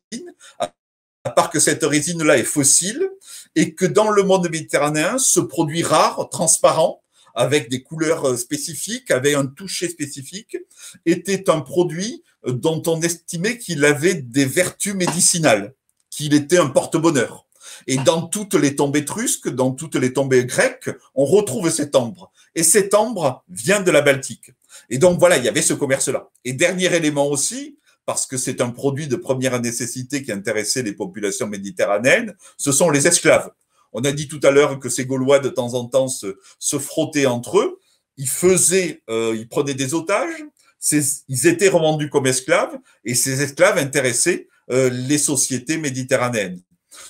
À part que cette résine-là est fossile, et que dans le monde méditerranéen, ce produit rare, transparent, avec des couleurs euh, spécifiques, avec un toucher spécifique, était un produit euh, dont on estimait qu'il avait des vertus médicinales, qu'il était un porte-bonheur. Et dans toutes les tombes étrusques, dans toutes les tombes grecques, on retrouve cet ambre. Et cet ambre vient de la Baltique. Et donc voilà, il y avait ce commerce-là. Et dernier élément aussi, parce que c'est un produit de première nécessité qui intéressait les populations méditerranéennes, ce sont les esclaves. On a dit tout à l'heure que ces Gaulois, de temps en temps, se, frottaient entre eux. Ils faisaient, euh, ils prenaient des otages. ils étaient revendus comme esclaves et ces esclaves intéressaient euh, les sociétés méditerranéennes.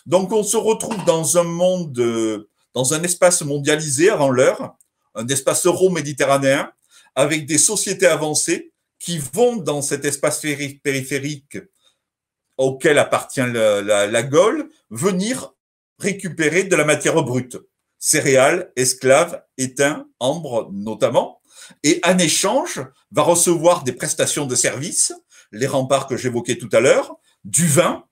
Donc, on se retrouve dans un monde, euh, dans un espace mondialisé avant l'heure, un espace euro-méditerranéen, avec des sociétés avancées qui vont dans cet espace périphérique auquel appartient la, Gaule venir récupérer de la matière brute, céréales, esclaves, étain, ambre notamment, et en échange va recevoir des prestations de services, les remparts que j'évoquais tout à l'heure, du vin,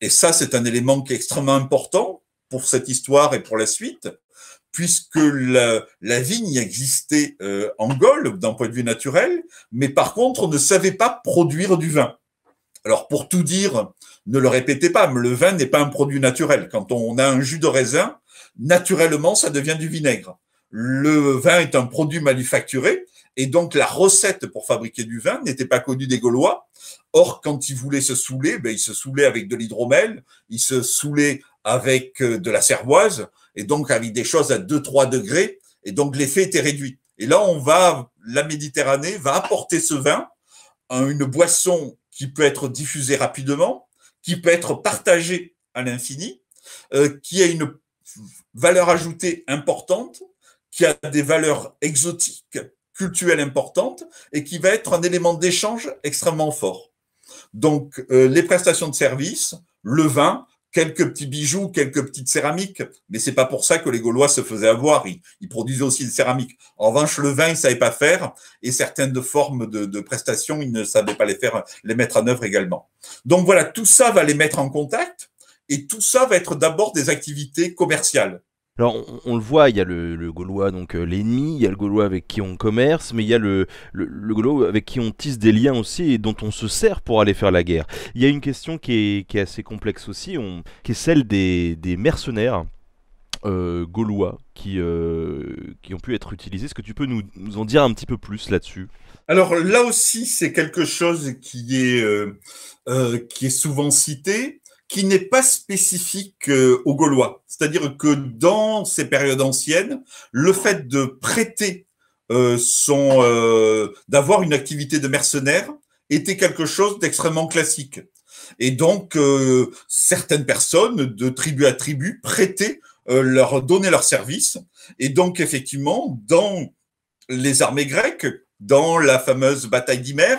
et ça c'est un élément qui est extrêmement important pour cette histoire et pour la suite, puisque la, vigne existait euh, en Gaule d'un point de vue naturel, mais par contre on ne savait pas produire du vin. Alors pour tout dire, ne le répétez pas, mais le vin n'est pas un produit naturel. Quand on a un jus de raisin, naturellement ça devient du vinaigre. Le vin est un produit manufacturé, et donc la recette pour fabriquer du vin n'était pas connue des Gaulois. Or, quand ils voulaient se saouler, ben, ils se saoulaient avec de l'hydromel, ils se saoulaient avec euh, de la cervoise, et donc avec des choses à 2-3 degrés, et donc l'effet était réduit. Et là, on va, la Méditerranée va apporter ce vin à une boisson qui peut être diffusée rapidement, qui peut être partagée à l'infini, euh, qui a une valeur ajoutée importante, qui a des valeurs exotiques, culturelles importantes, et qui va être un élément d'échange extrêmement fort. Donc, euh, les prestations de service, le vin, quelques petits bijoux, quelques petites céramiques, mais c'est pas pour ça que les Gaulois se faisaient avoir. Ils, produisaient aussi des céramiques. En revanche, le vin, ils savaient pas faire, et certaines formes de, prestations, ils ne savaient pas les faire, les mettre en œuvre également. Donc voilà, tout ça va les mettre en contact, et tout ça va être d'abord des activités commerciales. Alors, on, le voit, il y a le, Gaulois, donc euh, l'ennemi, il y a le Gaulois avec qui on commerce, mais il y a le, le, Gaulois avec qui on tisse des liens aussi et dont on se sert pour aller faire la guerre. Il y a une question qui est, assez complexe aussi, qui est celle des, mercenaires. Euh, gaulois qui, euh, qui ont pu être utilisés. Est-ce que tu peux nous, nous en dire un petit peu plus là-dessus Alors là aussi, c'est quelque chose qui est, qui est souvent cité qui n'est pas spécifique euh, aux Gaulois. C'est-à-dire que dans ces périodes anciennes, le fait de prêter euh, son, euh, d'avoir une activité de mercenaire était quelque chose d'extrêmement classique. Et donc, certaines personnes, de tribu à tribu, prêtaient, leur donnaient leur service. Et donc, effectivement, dans les armées grecques, dans la fameuse bataille d'Himer,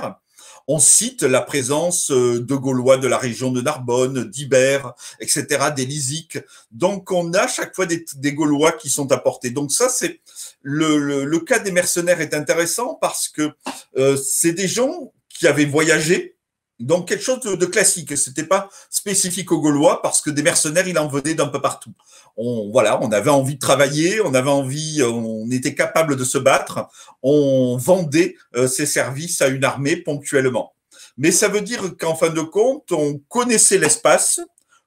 on cite la présence euh, de Gaulois de la région de Narbonne, d'Ibère, etc., des Lysiques. Donc, on a chaque fois des, Gaulois qui sont apportés. Donc, ça, c'est le, le, cas des mercenaires est intéressant parce que euh, c'est des gens qui avaient voyagé, donc quelque chose de, classique. C'était pas spécifique aux Gaulois parce que des mercenaires, il en venait d'un peu partout on voilà, on avait envie de travailler, on avait envie, euh, on était capable de se battre, on vendait euh, ses services à une armée ponctuellement. Mais ça veut dire qu'en fin de compte, on connaissait l'espace,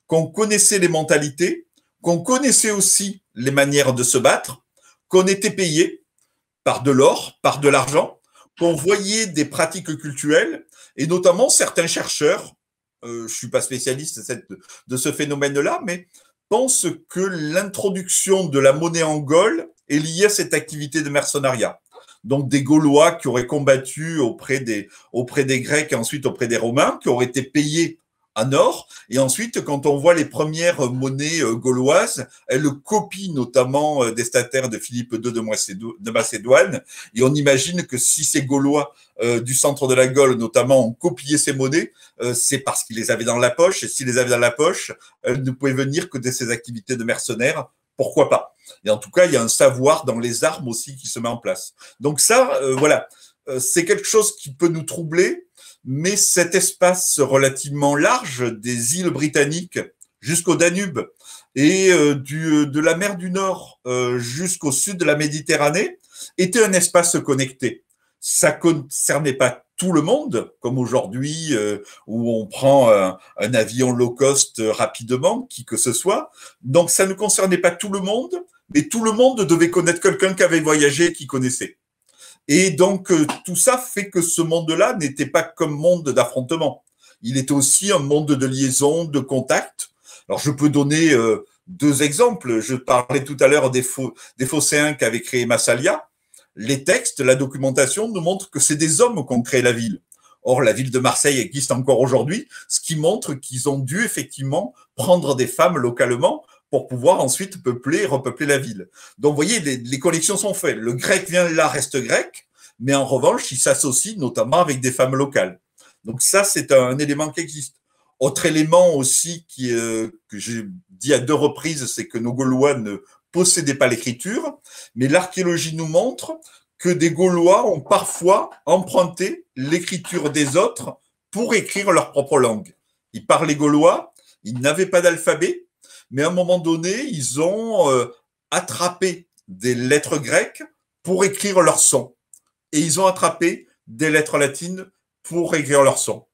qu'on connaissait les mentalités, qu'on connaissait aussi les manières de se battre, qu'on était payé par de l'or, par de l'argent, qu'on voyait des pratiques culturelles et notamment certains chercheurs, je euh, je suis pas spécialiste de, de ce phénomène-là, mais pense que l'introduction de la monnaie en Gaule est liée à cette activité de mercenariat. Donc des Gaulois qui auraient combattu auprès des, auprès des Grecs et ensuite auprès des Romains, qui auraient été payés en or. Et ensuite, quand on voit les premières monnaies euh, gauloises, elles copient notamment euh, des stataires de Philippe II de Macédoine. Et on imagine que si ces Gaulois euh, du centre de la Gaule, notamment, ont copié ces monnaies, c'est parce qu'ils les avaient dans la poche. Et s'ils les avaient dans la poche, elles ne pouvaient venir que de ces activités de mercenaires. Pourquoi pas Et en tout cas, il y a un savoir dans les armes aussi qui se met en place. Donc ça, voilà, c'est quelque chose qui peut nous troubler, mais cet espace relativement large des îles britanniques jusqu'au Danube et euh, du, euh, de la mer du Nord euh, jusqu'au sud de la Méditerranée était un espace connecté. Ça concernait pas tout le monde, comme aujourd'hui où on prend un, un, avion low cost rapidement, qui que ce soit. Donc ça ne concernait pas tout le monde, mais tout le monde devait connaître quelqu'un qui avait voyagé et qui connaissait. Et donc, euh, tout ça fait que ce monde-là n'était pas comme monde d'affrontement. Il était aussi un monde de liaison, de contact. Alors, je peux donner euh, deux exemples. Je parlais tout à l'heure des, Fosséens des phocéens qu'avait créé Massalia. Les textes, la documentation nous montrent que c'est des hommes qui ont créé la ville. Or, la ville de Marseille existe encore aujourd'hui, ce qui montre qu'ils ont dû effectivement prendre des femmes localement pour pouvoir ensuite peupler, repeupler la ville. Donc, vous voyez, les, collections sont faites. Le grec vient là, reste grec, mais en revanche, il s'associe notamment avec des femmes locales. Donc ça, c'est un, élément qui existe. Autre élément aussi qui, euh, que j'ai dit à deux reprises, c'est que nos Gaulois ne possédaient pas l'écriture, mais l'archéologie nous montre que des Gaulois ont parfois emprunté l'écriture des autres pour écrire leur propre langue. Ils parlaient gaulois, ils n'avaient pas d'alphabet, mais à un moment donné, ils ont euh, attrapé des lettres grecques pour écrire leur son. Et ils ont attrapé des lettres latines pour écrire leur son.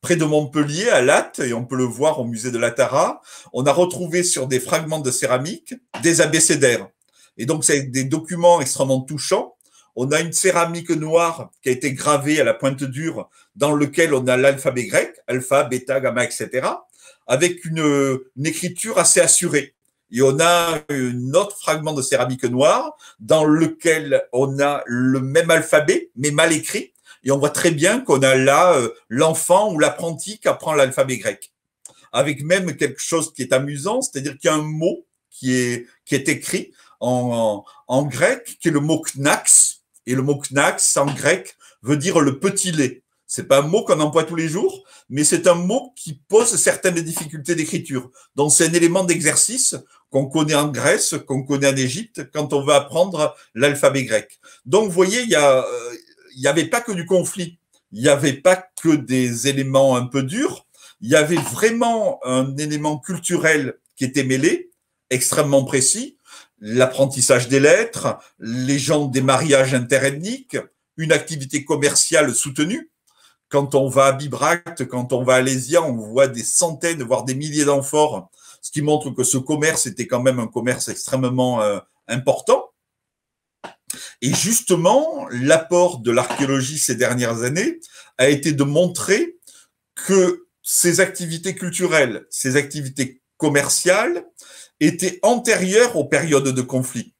Près de Montpellier, à Latte, et on peut le voir au musée de la Tara, on a retrouvé sur des fragments de céramique des abécédaires. Et donc, c'est des documents extrêmement touchants. On a une céramique noire qui a été gravée à la pointe dure, dans lequel on a l'alphabet grec, alpha, bêta, gamma, etc avec une, écriture assez assurée. Et on a un autre fragment de céramique noire dans lequel on a le même alphabet, mais mal écrit. Et on voit très bien qu'on a là euh, l'enfant ou l'apprenti qui apprend l'alphabet grec. Avec même quelque chose qui est amusant, c'est-à-dire qu'il y a un mot qui est, qui est écrit en grec, qui est le mot knax. Et le mot knax en grec veut dire le petit lait. C'est pas un mot qu'on emploie tous les jours, mais c'est un mot qui pose certaines difficultés d'écriture. Donc c'est un élément d'exercice qu'on connaît en Grèce, qu'on connaît en Égypte, quand on veut apprendre l'alphabet grec. Donc vous voyez, il y euh, il n'y avait pas que du conflit, il n'y avait pas que des éléments un peu durs, il y avait vraiment un élément culturel qui était mêlé, extrêmement précis, l'apprentissage des lettres, les gens des mariages interethniques, une activité commerciale soutenue, quand on va à Bibracte, quand on va à Lésia, on voit des centaines, voire des milliers d'amphores, ce qui montre que ce commerce était quand même un commerce extrêmement euh, important. Et justement, l'apport de l'archéologie ces dernières années a été de montrer que ces activités culturelles, ces activités commerciales étaient antérieures aux périodes de conflit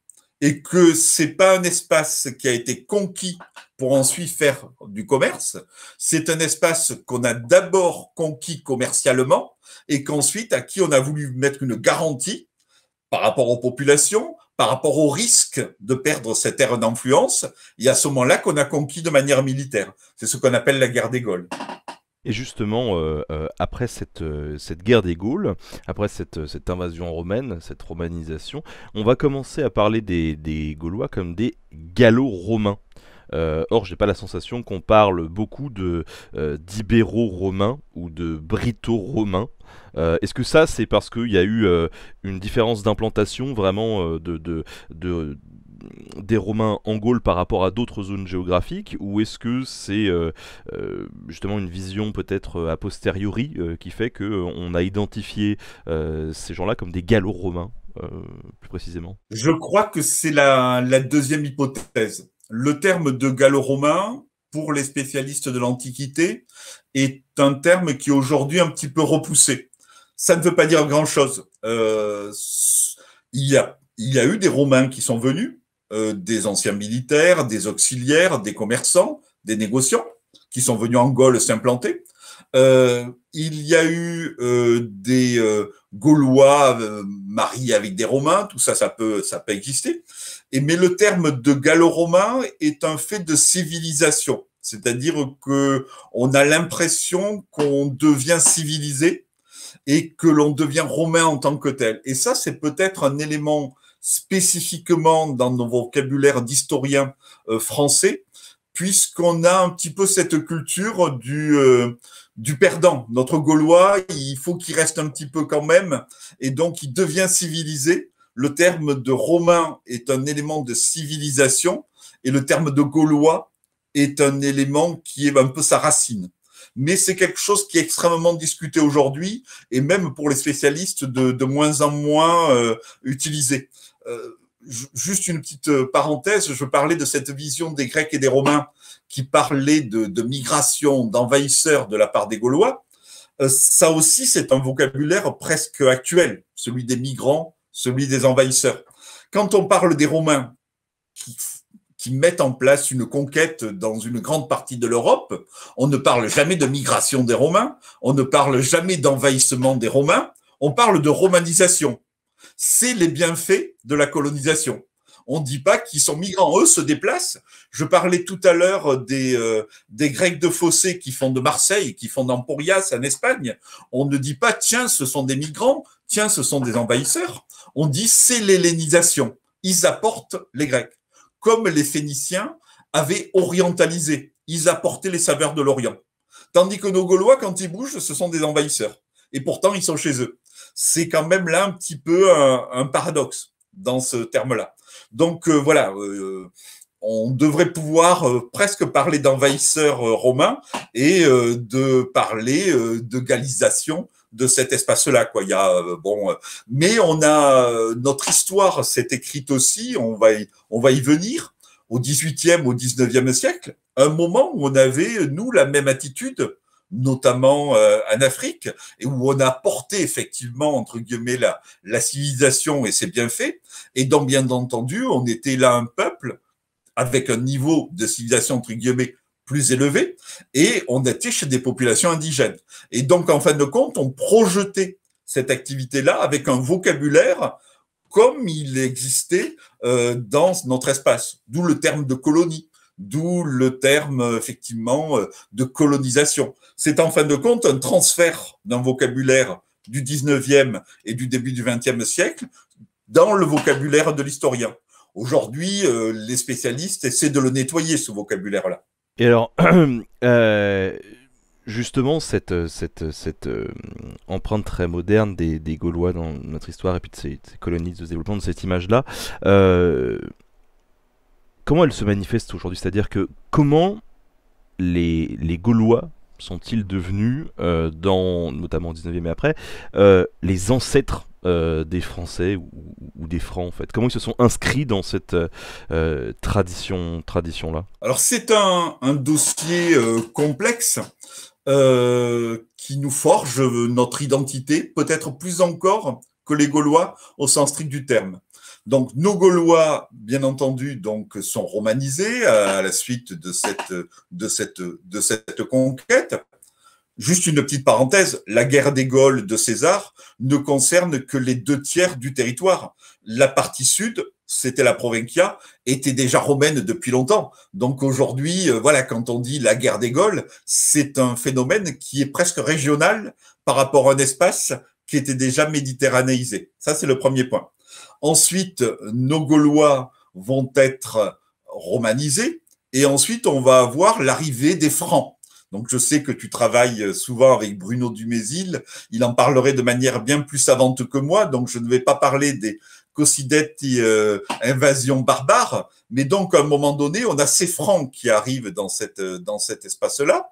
et que c'est pas un espace qui a été conquis pour ensuite faire du commerce. C'est un espace qu'on a d'abord conquis commercialement et qu'ensuite à qui on a voulu mettre une garantie par rapport aux populations, par rapport au risque de perdre cette aire d'influence. Et à ce moment-là qu'on a conquis de manière militaire. C'est ce qu'on appelle la guerre des Gaules. Et justement, euh, euh, après cette, euh, cette, guerre des Gaules, après cette, cette, invasion romaine, cette romanisation, on va commencer à parler des, Gaulois comme des Gallo-Romains. or, j'ai pas la sensation qu'on parle beaucoup de d'ibéro-romains ou de brito-romains. Est-ce que ça, c'est parce qu'il y a eu une différence d'implantation vraiment de, de, des Romains en Gaule par rapport à d'autres zones géographiques ou est-ce que c'est euh, euh, justement une vision peut-être euh, a posteriori qui fait qu'on a identifié ces gens-là comme des gallo-romains plus précisément Je crois que c'est la, deuxième hypothèse. Le terme de gallo-romain, pour les spécialistes de l'Antiquité est un terme qui est aujourd'hui un petit peu repoussé. Ça ne veut pas dire grand-chose. il y a eu des Romains qui sont venus, euh, des anciens militaires, des auxiliaires, des commerçants, des négociants qui sont venus en Gaule s'implanter. Euh, il y a eu euh, des Gaulois mariés avec des Romains, tout ça, ça peut, ça peut exister. Et, mais le terme de gallo-romain est un fait de civilisation, c'est-à-dire que on a l'impression qu'on devient civilisé et que l'on devient romain en tant que tel. Et ça, c'est peut-être un élément spécifiquement dans nos vocabulaires d'historiens euh, français, puisqu'on a un petit peu cette culture du, euh, du perdant. Notre Gaulois, il faut qu'il reste un petit peu quand même, et donc il devient civilisé. Le terme de Romain est un élément de civilisation, et le terme de Gaulois est un élément qui est un peu sa racine. Mais c'est quelque chose qui est extrêmement discuté aujourd'hui, et même pour les spécialistes, de, de moins en moins euh, utilisé. Euh, juste une petite euh, parenthèse, je parlais de cette vision des Grecs et des Romains qui parlaient de, migration, d'envahisseurs de la part des Gaulois. Euh, ça aussi, c'est un vocabulaire presque actuel, celui des migrants, celui des envahisseurs. Quand on parle des Romains qui mettent en place une conquête dans une grande partie de l'Europe, on ne parle jamais de migration des Romains, on ne parle jamais d'envahissement des Romains, on parle de romanisation c'est les bienfaits de la colonisation. On ne dit pas qu'ils sont migrants, eux se déplacent. Je parlais tout à l'heure des, euh, des Grecs de Fossé qui font de Marseille, qui font d'Emporias en Espagne. On ne dit pas, tiens, ce sont des migrants, tiens, ce sont des envahisseurs. On dit, c'est l'hellénisation. Ils apportent les Grecs, comme les Phéniciens avaient orientalisé. Ils apportaient les saveurs de l'Orient. Tandis que nos Gaulois, quand ils bougent, ce sont des envahisseurs. Et pourtant, ils sont chez eux c'est quand même là un petit peu un, paradoxe dans ce terme-là. Donc euh, voilà, euh, on devrait pouvoir euh, presque parler d'envahisseurs romain et de parler de gallisation de cet espace-là. Quoi, il y a bon, mais on a notre histoire s'est écrite aussi. On va y, on va y venir au 18e, au 19e siècle, un moment où on avait nous la même attitude notamment euh, en Afrique, et où on a porté effectivement, entre guillemets, la, civilisation et ses bienfaits. Et donc, bien entendu, on était là un peuple avec un niveau de civilisation, entre guillemets, plus élevé, et on était chez des populations indigènes. Et donc, en fin de compte, on projetait cette activité-là avec un vocabulaire comme il existait euh, dans notre espace, d'où le terme de colonie d'où le terme euh, effectivement euh, de colonisation. C'est en fin de compte un transfert d'un vocabulaire du 19e et du début du 20e siècle dans le vocabulaire de l'historien. Aujourd'hui, euh, les spécialistes essaient de le nettoyer, ce vocabulaire-là. Et alors, justement, cette, cette, empreinte très moderne des, Gaulois dans notre histoire et puis de ces colonies de développement, de cette image-là, comment elle se manifeste aujourd'hui C'est-à-dire que comment les, Gaulois sont-ils devenus, euh, dans, notamment au 19e et après, euh, les ancêtres euh, des Français ou, des Francs en fait Comment ils se sont inscrits dans cette tradition, tradition là Alors c'est un, dossier complexe qui nous forge notre identité, peut-être plus encore que les Gaulois au sens strict du terme. Donc, nos Gaulois, bien entendu, donc, sont romanisés à la suite de cette, de cette, de cette conquête. Juste une petite parenthèse, la guerre des Gaules de César ne concerne que les deux tiers du territoire. La partie sud, c'était la Provincia, était déjà romaine depuis longtemps. Donc aujourd'hui, euh, voilà, quand on dit la guerre des Gaules, c'est un phénomène qui est presque régional par rapport à un espace qui était déjà méditerranéisé. Ça, c'est le premier point. Ensuite, nos Gaulois vont être romanisés. Et ensuite, on va avoir l'arrivée des Francs. Donc, je sais que tu travailles souvent avec Bruno Dumézil. Il en parlerait de manière bien plus savante que moi. Donc, je ne vais pas parler des cosidètes euh, invasions barbares. Mais donc, à un moment donné, on a ces Francs qui arrivent dans, cette, dans cet espace-là.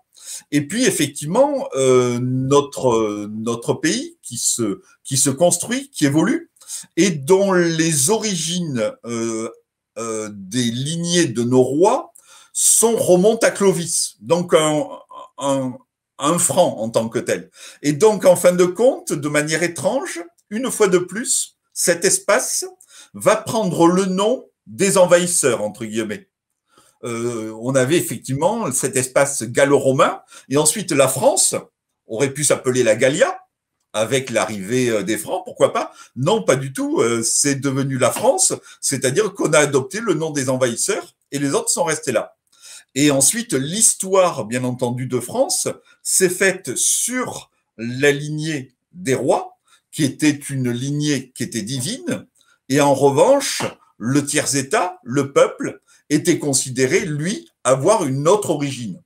Et puis, effectivement, euh, notre, notre pays qui se, qui se construit, qui évolue et dont les origines euh, euh, des lignées de nos rois sont remontent à Clovis, donc un, franc en tant que tel. Et donc, en fin de compte, de manière étrange, une fois de plus, cet espace va prendre le nom des envahisseurs, entre guillemets. Euh, on avait effectivement cet espace gallo-romain, et ensuite la France aurait pu s'appeler la Gallia, avec l'arrivée euh, des Francs, pourquoi pas Non, pas du tout. Euh, c'est devenu la France, c'est-à-dire qu'on a adopté le nom des envahisseurs et les autres sont restés là. Et ensuite, l'histoire, bien entendu, de France s'est faite sur la lignée des rois, qui était une lignée qui était divine, et en revanche, le tiers-État, le peuple, était considéré, lui, avoir une autre origine.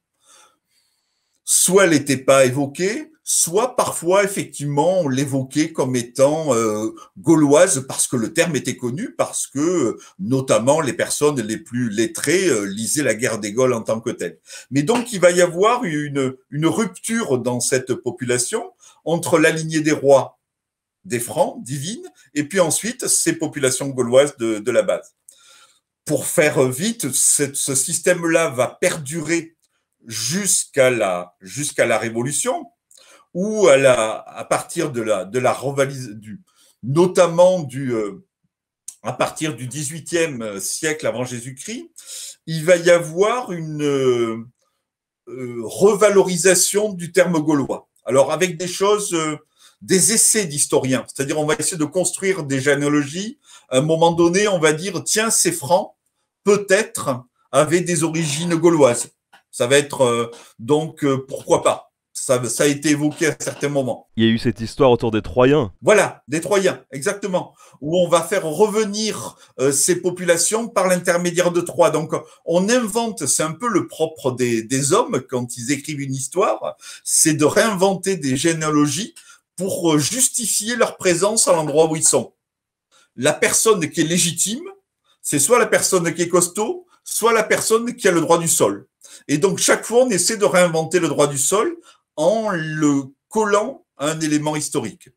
Soit elle n'était pas évoquée, soit parfois effectivement l'évoquer comme étant euh, gauloise parce que le terme était connu, parce que notamment les personnes les plus lettrées euh, lisaient la guerre des Gaules en tant que telle. Mais donc il va y avoir une, une rupture dans cette population entre la lignée des rois des Francs, divines, et puis ensuite ces populations gauloises de, la base. Pour faire vite, ce, ce système-là va perdurer jusqu'à la, jusqu'à la Révolution, ou à, la, à partir de la, de la du, notamment du, euh, à partir du XVIIIe euh, siècle avant Jésus-Christ, il va y avoir une euh, revalorisation du terme gaulois. Alors avec des choses, des essais d'historiens, c'est-à-dire on va essayer de construire des généalogies. À un moment donné, on va dire, tiens, ces francs, peut-être, avaient des origines gauloises. Ça va être donc pourquoi pas. Ça, a été évoqué à certains moments. Il y a eu cette histoire autour des Troyens. Voilà, des Troyens, exactement, où on va faire revenir euh, ces populations par l'intermédiaire de Troyes. Donc, on invente, c'est un peu le propre des, des hommes quand ils écrivent une histoire, c'est de réinventer des généalogies pour euh, justifier leur présence à l'endroit où ils sont. La personne qui est légitime, c'est soit la personne qui est costaud, soit la personne qui a le droit du sol. Et donc, chaque fois, on essaie de réinventer le droit du sol en le collant à un élément historique.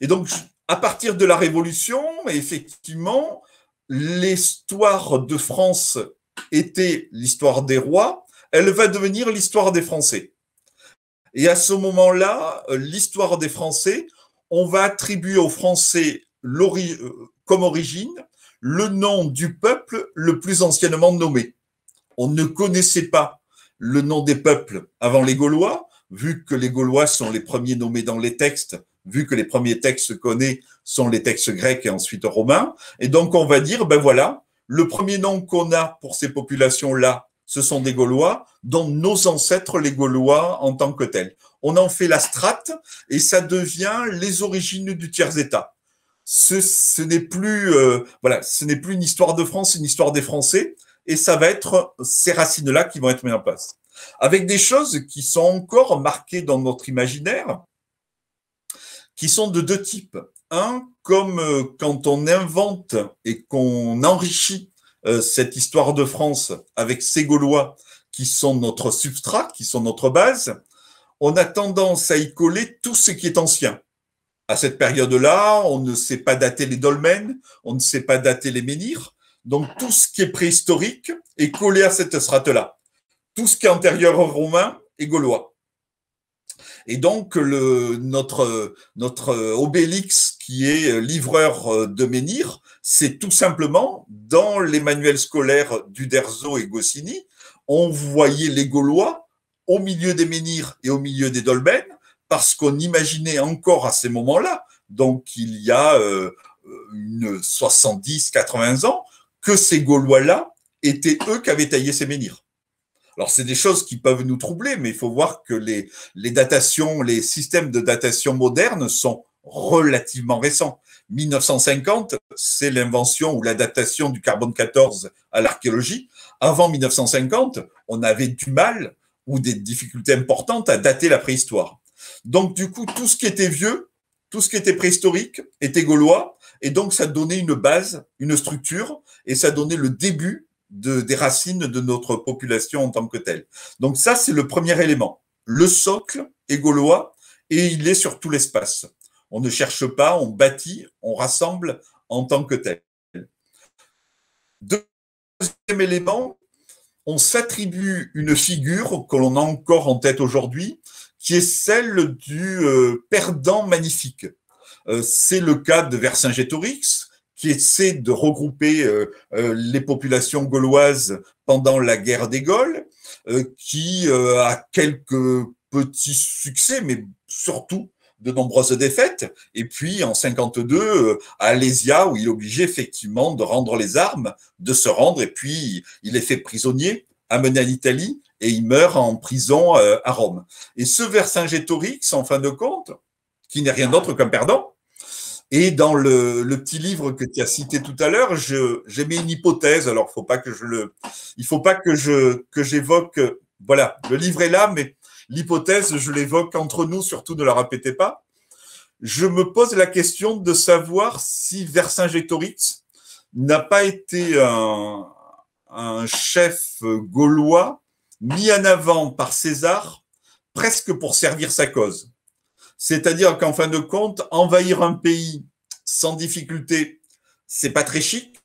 Et donc, à partir de la Révolution, effectivement, l'histoire de France était l'histoire des rois, elle va devenir l'histoire des Français. Et à ce moment-là, l'histoire des Français, on va attribuer aux Français euh, comme origine le nom du peuple le plus anciennement nommé. On ne connaissait pas le nom des peuples avant les Gaulois, vu que les Gaulois sont les premiers nommés dans les textes, vu que les premiers textes connus sont les textes grecs et ensuite romains. Et donc, on va dire, ben voilà, le premier nom qu'on a pour ces populations-là, ce sont des Gaulois, dont nos ancêtres, les Gaulois, en tant que tels. On en fait la strate et ça devient les origines du tiers-État. Ce, n'est plus, euh, voilà, ce n'est plus une histoire de France, une histoire des Français et ça va être ces racines-là qui vont être mises en place. Avec des choses qui sont encore marquées dans notre imaginaire, qui sont de deux types. Un, comme euh, quand on invente et qu'on enrichit euh, cette histoire de France avec ces Gaulois qui sont notre substrat, qui sont notre base, on a tendance à y coller tout ce qui est ancien. À cette période-là, on ne sait pas dater les dolmens, on ne sait pas dater les menhirs, donc tout ce qui est préhistorique est collé à cette strate-là. Tout ce qui est antérieur aux Romains est gaulois. Et donc le, notre, Obélix qui est livreur de menhir, c'est tout simplement dans les manuels scolaires d'Uderzo et Goscinny, on voyait les Gaulois au milieu des menhirs et au milieu des dolmens, parce qu'on imaginait encore à ces moments-là, donc il y a euh, une 70, 80 ans, que ces Gaulois-là étaient eux qui avaient taillé ces menhirs. Alors, c'est des choses qui peuvent nous troubler, mais il faut voir que les, les datations, les systèmes de datation modernes sont relativement récents. 1950, c'est l'invention ou l'adaptation du carbone 14 à l'archéologie. Avant 1950, on avait du mal ou des difficultés importantes à dater la préhistoire. Donc, du coup, tout ce qui était vieux, tout ce qui était préhistorique était gaulois, et donc, ça donnait une base, une structure, et ça donnait le début des racines de notre population en tant que telle. Donc ça, c'est le premier élément. Le socle est gaulois et il est sur tout l'espace. On ne cherche pas, on bâtit, on rassemble en tant que tel. Deuxième élément, on s'attribue une figure que l'on a encore en tête aujourd'hui, qui est celle du euh, perdant magnifique. Euh, c'est le cas de Vercingétorix, qui essaie de regrouper euh, euh, les populations gauloises pendant la guerre des Gaules, qui a quelques petits succès, mais surtout de nombreuses défaites. Et puis en 52, à Alésia, où il est obligé effectivement de rendre les armes, de se rendre, et puis il est fait prisonnier, amené à l'Italie, et il meurt en prison à Rome. Et ce Vercingétorix, en fin de compte, qui n'est rien d'autre qu'un perdant, et dans le, petit livre que tu as cité tout à l'heure, j'ai mis une hypothèse. Alors, faut pas que je le, il faut pas que je que j'évoque. Voilà, le livre est là, mais l'hypothèse, je l'évoque entre nous, surtout ne la répétez pas. Je me pose la question de savoir si Vercingétorix n'a pas été un, un chef gaulois mis en avant par César presque pour servir sa cause. C'est-à-dire qu'en fin de compte, envahir un pays sans difficulté, c'est pas très chic,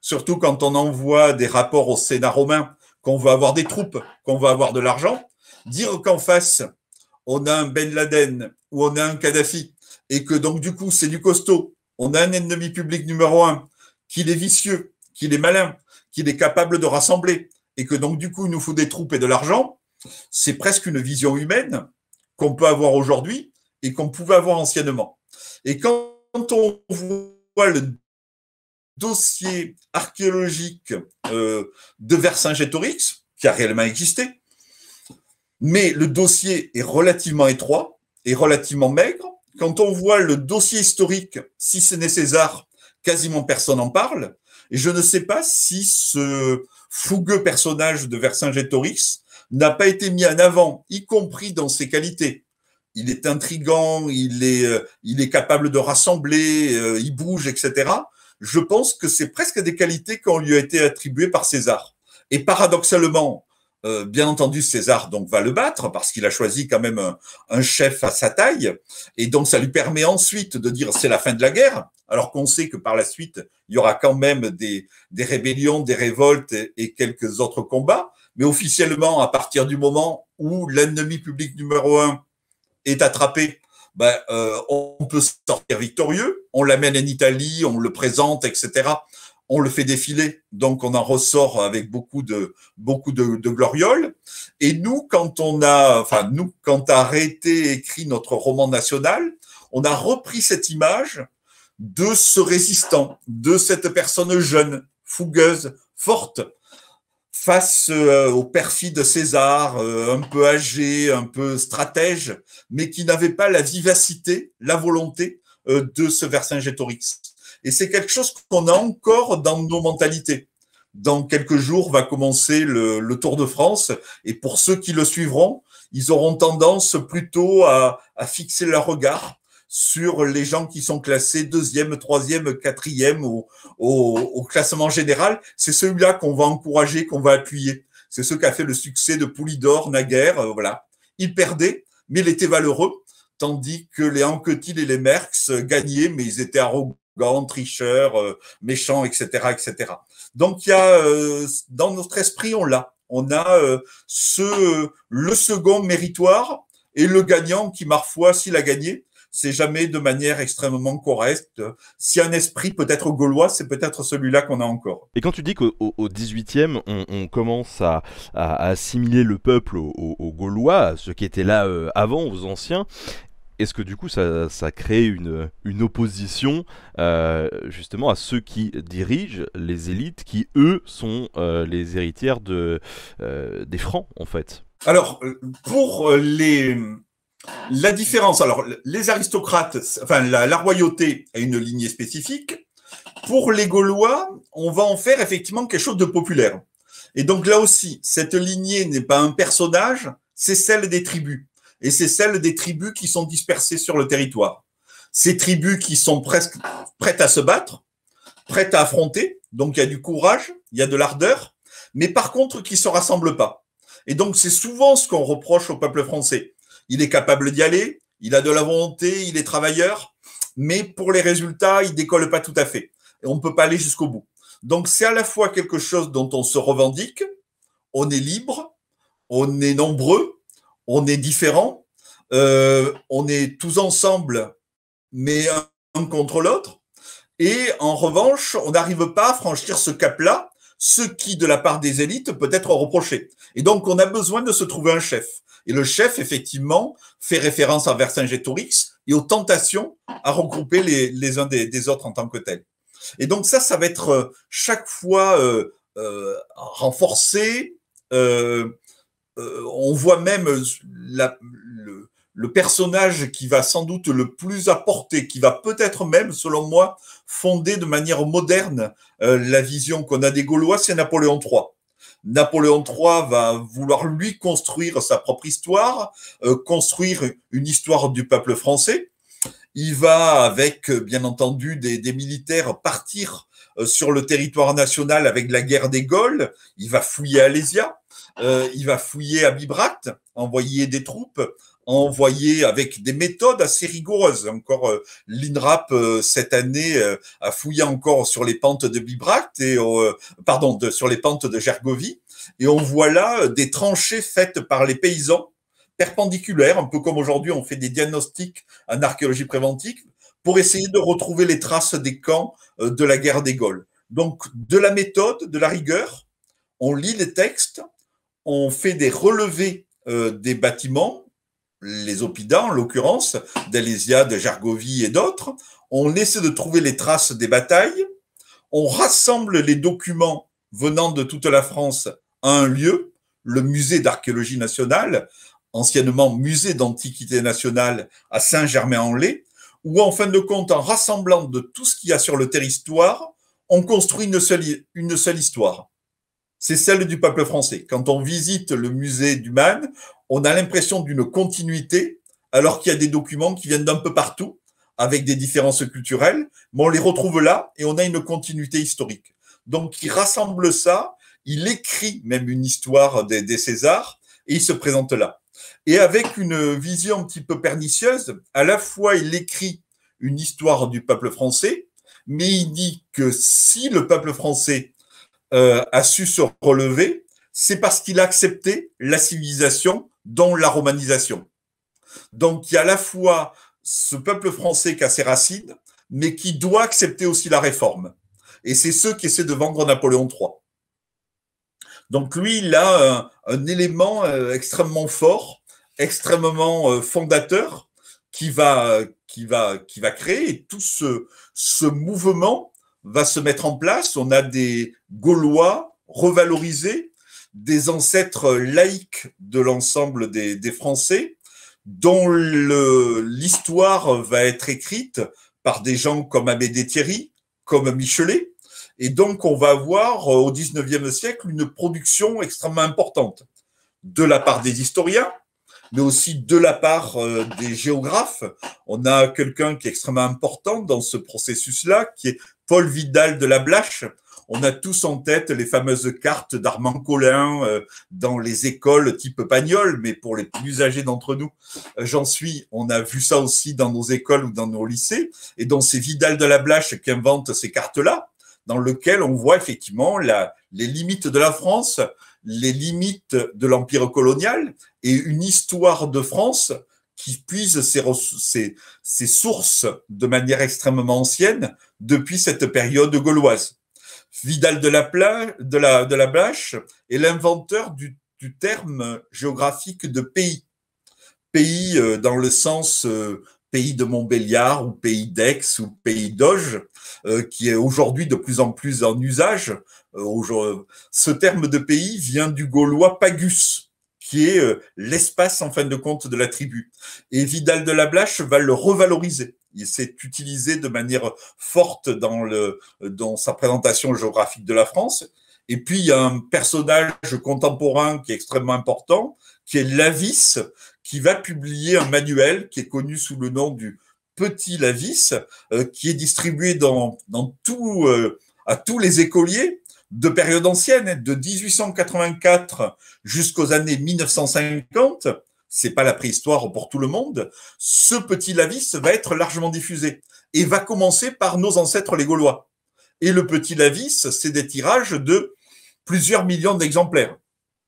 surtout quand on envoie des rapports au Sénat romain, qu'on veut avoir des troupes, qu'on veut avoir de l'argent. Dire qu'en face, on a un Ben Laden ou on a un Kadhafi, et que donc du coup, c'est du costaud, on a un ennemi public numéro un, qu'il est vicieux, qu'il est malin, qu'il est capable de rassembler, et que donc du coup, il nous faut des troupes et de l'argent, c'est presque une vision humaine qu'on peut avoir aujourd'hui, et qu'on pouvait avoir anciennement. Et quand on voit le dossier archéologique euh, de Vercingétorix, qui a réellement existé, mais le dossier est relativement étroit et relativement maigre. Quand on voit le dossier historique, si ce n'est César, quasiment personne en parle. Et je ne sais pas si ce fougueux personnage de Vercingétorix n'a pas été mis en avant, y compris dans ses qualités il est intrigant, il est, euh, il est capable de rassembler, euh, il bouge, etc. Je pense que c'est presque des qualités qu'on lui a été attribuées par César. Et paradoxalement, euh, bien entendu, César donc va le battre parce qu'il a choisi quand même un, chef à sa taille, et donc ça lui permet ensuite de dire c'est la fin de la guerre, alors qu'on sait que par la suite il y aura quand même des, des rébellions, des révoltes et, quelques autres combats. Mais officiellement, à partir du moment où l'ennemi public numéro un est attrapé, ben, euh, on peut sortir victorieux, on l'amène en Italie, on le présente, etc. On le fait défiler, donc on en ressort avec beaucoup de beaucoup de, de glorioles. Et nous, quand on a, enfin nous, quand a arrêté écrit notre roman national, on a repris cette image de ce résistant, de cette personne jeune, fougueuse, forte, face euh, au perfide César, euh, un peu âgé, un peu stratège, mais qui n'avait pas la vivacité, la volonté euh, de ce Vercingétorix. Et c'est quelque chose qu'on a encore dans nos mentalités. Dans quelques jours va commencer le, Tour de France, et pour ceux qui le suivront, ils auront tendance plutôt à, à fixer leur regard sur les gens qui sont classés deuxième, troisième, quatrième au, au classement général. C'est celui-là qu'on va encourager, qu'on va appuyer. C'est ce qu'a fait le succès de Poulidor, Naguère, euh, voilà. Il perdait, mais il était valeureux, tandis que les Anquetil et les Merckx euh, gagnaient, mais ils étaient arrogants, tricheurs, euh, méchants, etc., etc. Donc il y a dans notre esprit, on l'a. On a ce le second méritoire et le gagnant qui parfois s'il a gagné c'est jamais de manière extrêmement correcte. Si un esprit peut être gaulois, c'est peut-être celui-là qu'on a encore. Et quand tu dis qu'au XVIIIe, on, on, commence à, assimiler le peuple aux, Gaulois, Gaulois, ceux qui étaient là euh, avant, aux anciens, est-ce que du coup ça, crée une, une opposition euh, justement à ceux qui dirigent les élites qui eux sont euh, les héritières de, des francs en fait Alors pour les, la différence, alors les aristocrates, enfin la, royauté a une lignée spécifique. Pour les Gaulois, on va en faire effectivement quelque chose de populaire. Et donc là aussi, cette lignée n'est pas un personnage, c'est celle des tribus. Et c'est celle des tribus qui sont dispersées sur le territoire. Ces tribus qui sont presque prêtes à se battre, prêtes à affronter. Donc il y a du courage, il y a de l'ardeur, mais par contre qui se rassemblent pas. Et donc c'est souvent ce qu'on reproche au peuple français il est capable d'y aller, il a de la volonté, il est travailleur, mais pour les résultats, il décolle pas tout à fait. Et on ne peut pas aller jusqu'au bout. Donc c'est à la fois quelque chose dont on se revendique, on est libre, on est nombreux, on est différents, euh, on est tous ensemble, mais un contre l'autre. Et en revanche, on n'arrive pas à franchir ce cap-là ce qui, de la part des élites, peut être reproché. Et donc, on a besoin de se trouver un chef. Et le chef, effectivement, fait référence à Vercingétorix et aux tentations à regrouper les, uns des, autres en tant que tels. Et donc ça, ça va être euh, chaque fois euh, euh, renforcé. on voit même la, le personnage qui va sans doute le plus apporter, qui va peut-être même, selon moi, fonder de manière moderne euh, la vision qu'on a des Gaulois, c'est Napoléon III. Napoléon III va vouloir lui construire sa propre histoire, euh, construire une histoire du peuple français. Il va, avec bien entendu des, militaires, partir euh, sur le territoire national avec la guerre des Gaules. Il va fouiller Alésia, il va fouiller à Bibracte, envoyer des troupes, envoyé avec des méthodes assez rigoureuses. Encore euh, l'INRAP euh, cette année euh, a fouillé encore sur les pentes de Bibracte et pardon sur les pentes de Gergovie et on voit là des tranchées faites par les paysans perpendiculaires, un peu comme aujourd'hui on fait des diagnostics en archéologie préventive pour essayer de retrouver les traces des camps de la guerre des Gaules. Donc de la méthode, de la rigueur, on lit les textes, on fait des relevés des bâtiments les Opidans, en l'occurrence, d'Alésia, de Jargovie et d'autres. On essaie de trouver les traces des batailles. On rassemble les documents venant de toute la France à un lieu, le musée d'archéologie nationale, anciennement musée d'antiquité nationale à Saint-Germain-en-Laye, où en fin de compte, en rassemblant de tout ce qu'il y a sur le territoire, on construit une seule histoire c'est celle du peuple français. Quand on visite le musée du Man, on a l'impression d'une continuité, alors qu'il y a des documents qui viennent d'un peu partout, avec des différences culturelles, mais on les retrouve là et on a une continuité historique. Donc, il rassemble ça, il écrit même une histoire des, des Césars et il se présente là. Et avec une vision un petit peu pernicieuse, à la fois il écrit une histoire du peuple français, mais il dit que si le peuple français euh, a su se relever, c'est parce qu'il a accepté la civilisation dans la romanisation. Donc il y a à la fois ce peuple français qui a ses racines, mais qui doit accepter aussi la réforme. Et c'est ceux qui essaient de vendre Napoléon III. Donc lui, il a un, élément euh, extrêmement fort, extrêmement euh, fondateur, qui va, qui va, qui va créer. tout ce, ce mouvement va se mettre en place. On a des Gaulois revalorisés, des ancêtres laïques de l'ensemble des, Français, dont l'histoire va être écrite par des gens comme Amédée Thierry, comme Michelet. Et donc, on va avoir euh, au XIXe siècle une production extrêmement importante de la part des historiens, mais aussi de la part euh, des géographes. On a quelqu'un qui est extrêmement important dans ce processus-là, qui est Paul Vidal de la Blache. On a tous en tête les fameuses cartes d'Armand Collin euh, dans les écoles type Pagnol, mais pour les plus âgés d'entre nous, euh, j'en suis, on a vu ça aussi dans nos écoles ou dans nos lycées. Et donc c'est Vidal de la Blache qui invente ces cartes-là, dans lesquelles on voit effectivement les limites de la France, les limites de l'empire colonial et une histoire de France qui puise ses, sources de manière extrêmement ancienne depuis cette période gauloise. Vidal de la, Pla, de la, Blache est l'inventeur du, du, terme géographique de pays. Pays euh, dans le sens euh, pays de Montbéliard ou pays d'Aix ou pays d'Auge, euh, qui est aujourd'hui de plus en plus en usage. ce terme de pays vient du gaulois pagus, qui est euh, l'espace en fin de compte de la tribu. Et Vidal de la Blache va le revaloriser. Il s'est utilisé de manière forte dans, le, dans sa présentation géographique de la France. Et puis, il y a un personnage contemporain qui est extrêmement important, qui est Lavis, qui va publier un manuel qui est connu sous le nom du Petit Lavis, euh, qui est distribué dans, dans tout, euh, à tous les écoliers de période ancienne, hein, de 1884 jusqu'aux années 1950, c'est pas la préhistoire pour tout le monde, ce petit lavis va être largement diffusé et va commencer par nos ancêtres les Gaulois. Et le petit lavis, c'est des tirages de plusieurs millions d'exemplaires.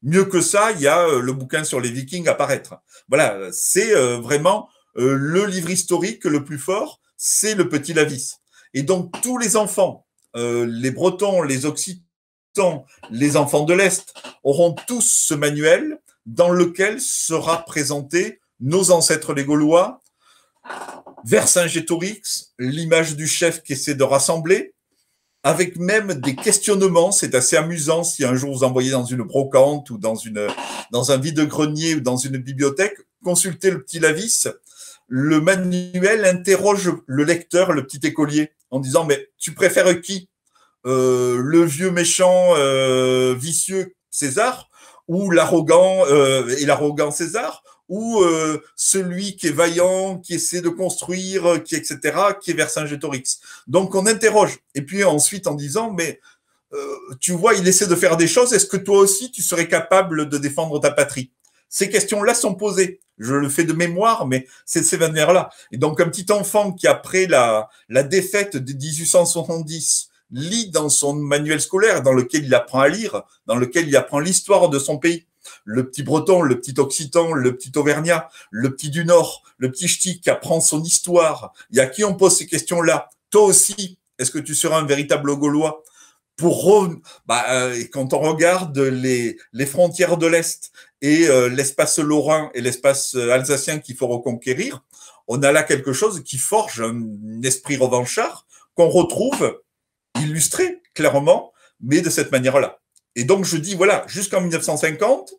Mieux que ça, il y a euh, le bouquin sur les Vikings à paraître. Voilà, c'est euh, vraiment euh, le livre historique le plus fort, c'est le petit lavis. Et donc tous les enfants, les Bretons, les Occitans, les enfants de l'Est auront tous ce manuel dans lequel sera présenté nos ancêtres les Gaulois, Vercingétorix, l'image du chef qui essaie de rassembler, avec même des questionnements. C'est assez amusant si un jour vous envoyez dans une brocante ou dans, une, dans un vide-grenier ou dans une bibliothèque, consultez le petit Lavis. Le manuel interroge le lecteur, le petit écolier, en disant Mais tu préfères qui euh, le vieux méchant euh, vicieux César ou l'arrogant euh, et l'arrogant César ou celui qui est vaillant, qui essaie de construire, qui etc., qui est gétorix Donc on interroge. Et puis ensuite en disant, mais tu vois, il essaie de faire des choses, est-ce que toi aussi tu serais capable de défendre ta patrie Ces questions-là sont posées. Je le fais de mémoire, mais c'est ces manières-là. Et donc un petit enfant qui, après la, la défaite de 1870, lit dans son manuel scolaire, dans lequel il apprend à lire, dans lequel il apprend l'histoire de son pays. Le petit breton, le petit occitan, le petit auvergnat, le petit du nord, le petit ch'ti qui apprend son histoire. Il y a qui on pose ces questions-là Toi aussi, est-ce que tu seras un véritable gaulois pour bah, euh, quand on regarde les, les frontières de l'Est et euh, l'espace lorrain et l'espace euh, alsacien qu'il faut reconquérir, on a là quelque chose qui forge un esprit revanchard qu'on retrouve illustré clairement, mais de cette manière-là. Et donc je dis, voilà, jusqu'en 1950,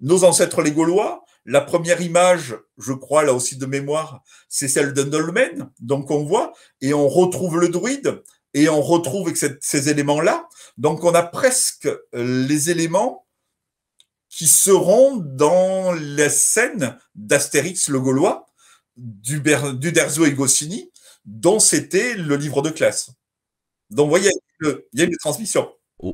nos ancêtres les Gaulois, la première image, je crois, là aussi de mémoire, c'est celle d'un dolmen, donc on voit, et on retrouve le druide, et on retrouve ces éléments-là. Donc on a presque euh, les éléments qui seront dans la scène d'Astérix le Gaulois, du, du Derzo et Goscinny, dont c'était le livre de classe. Donc, vous voyez, il y a une transmission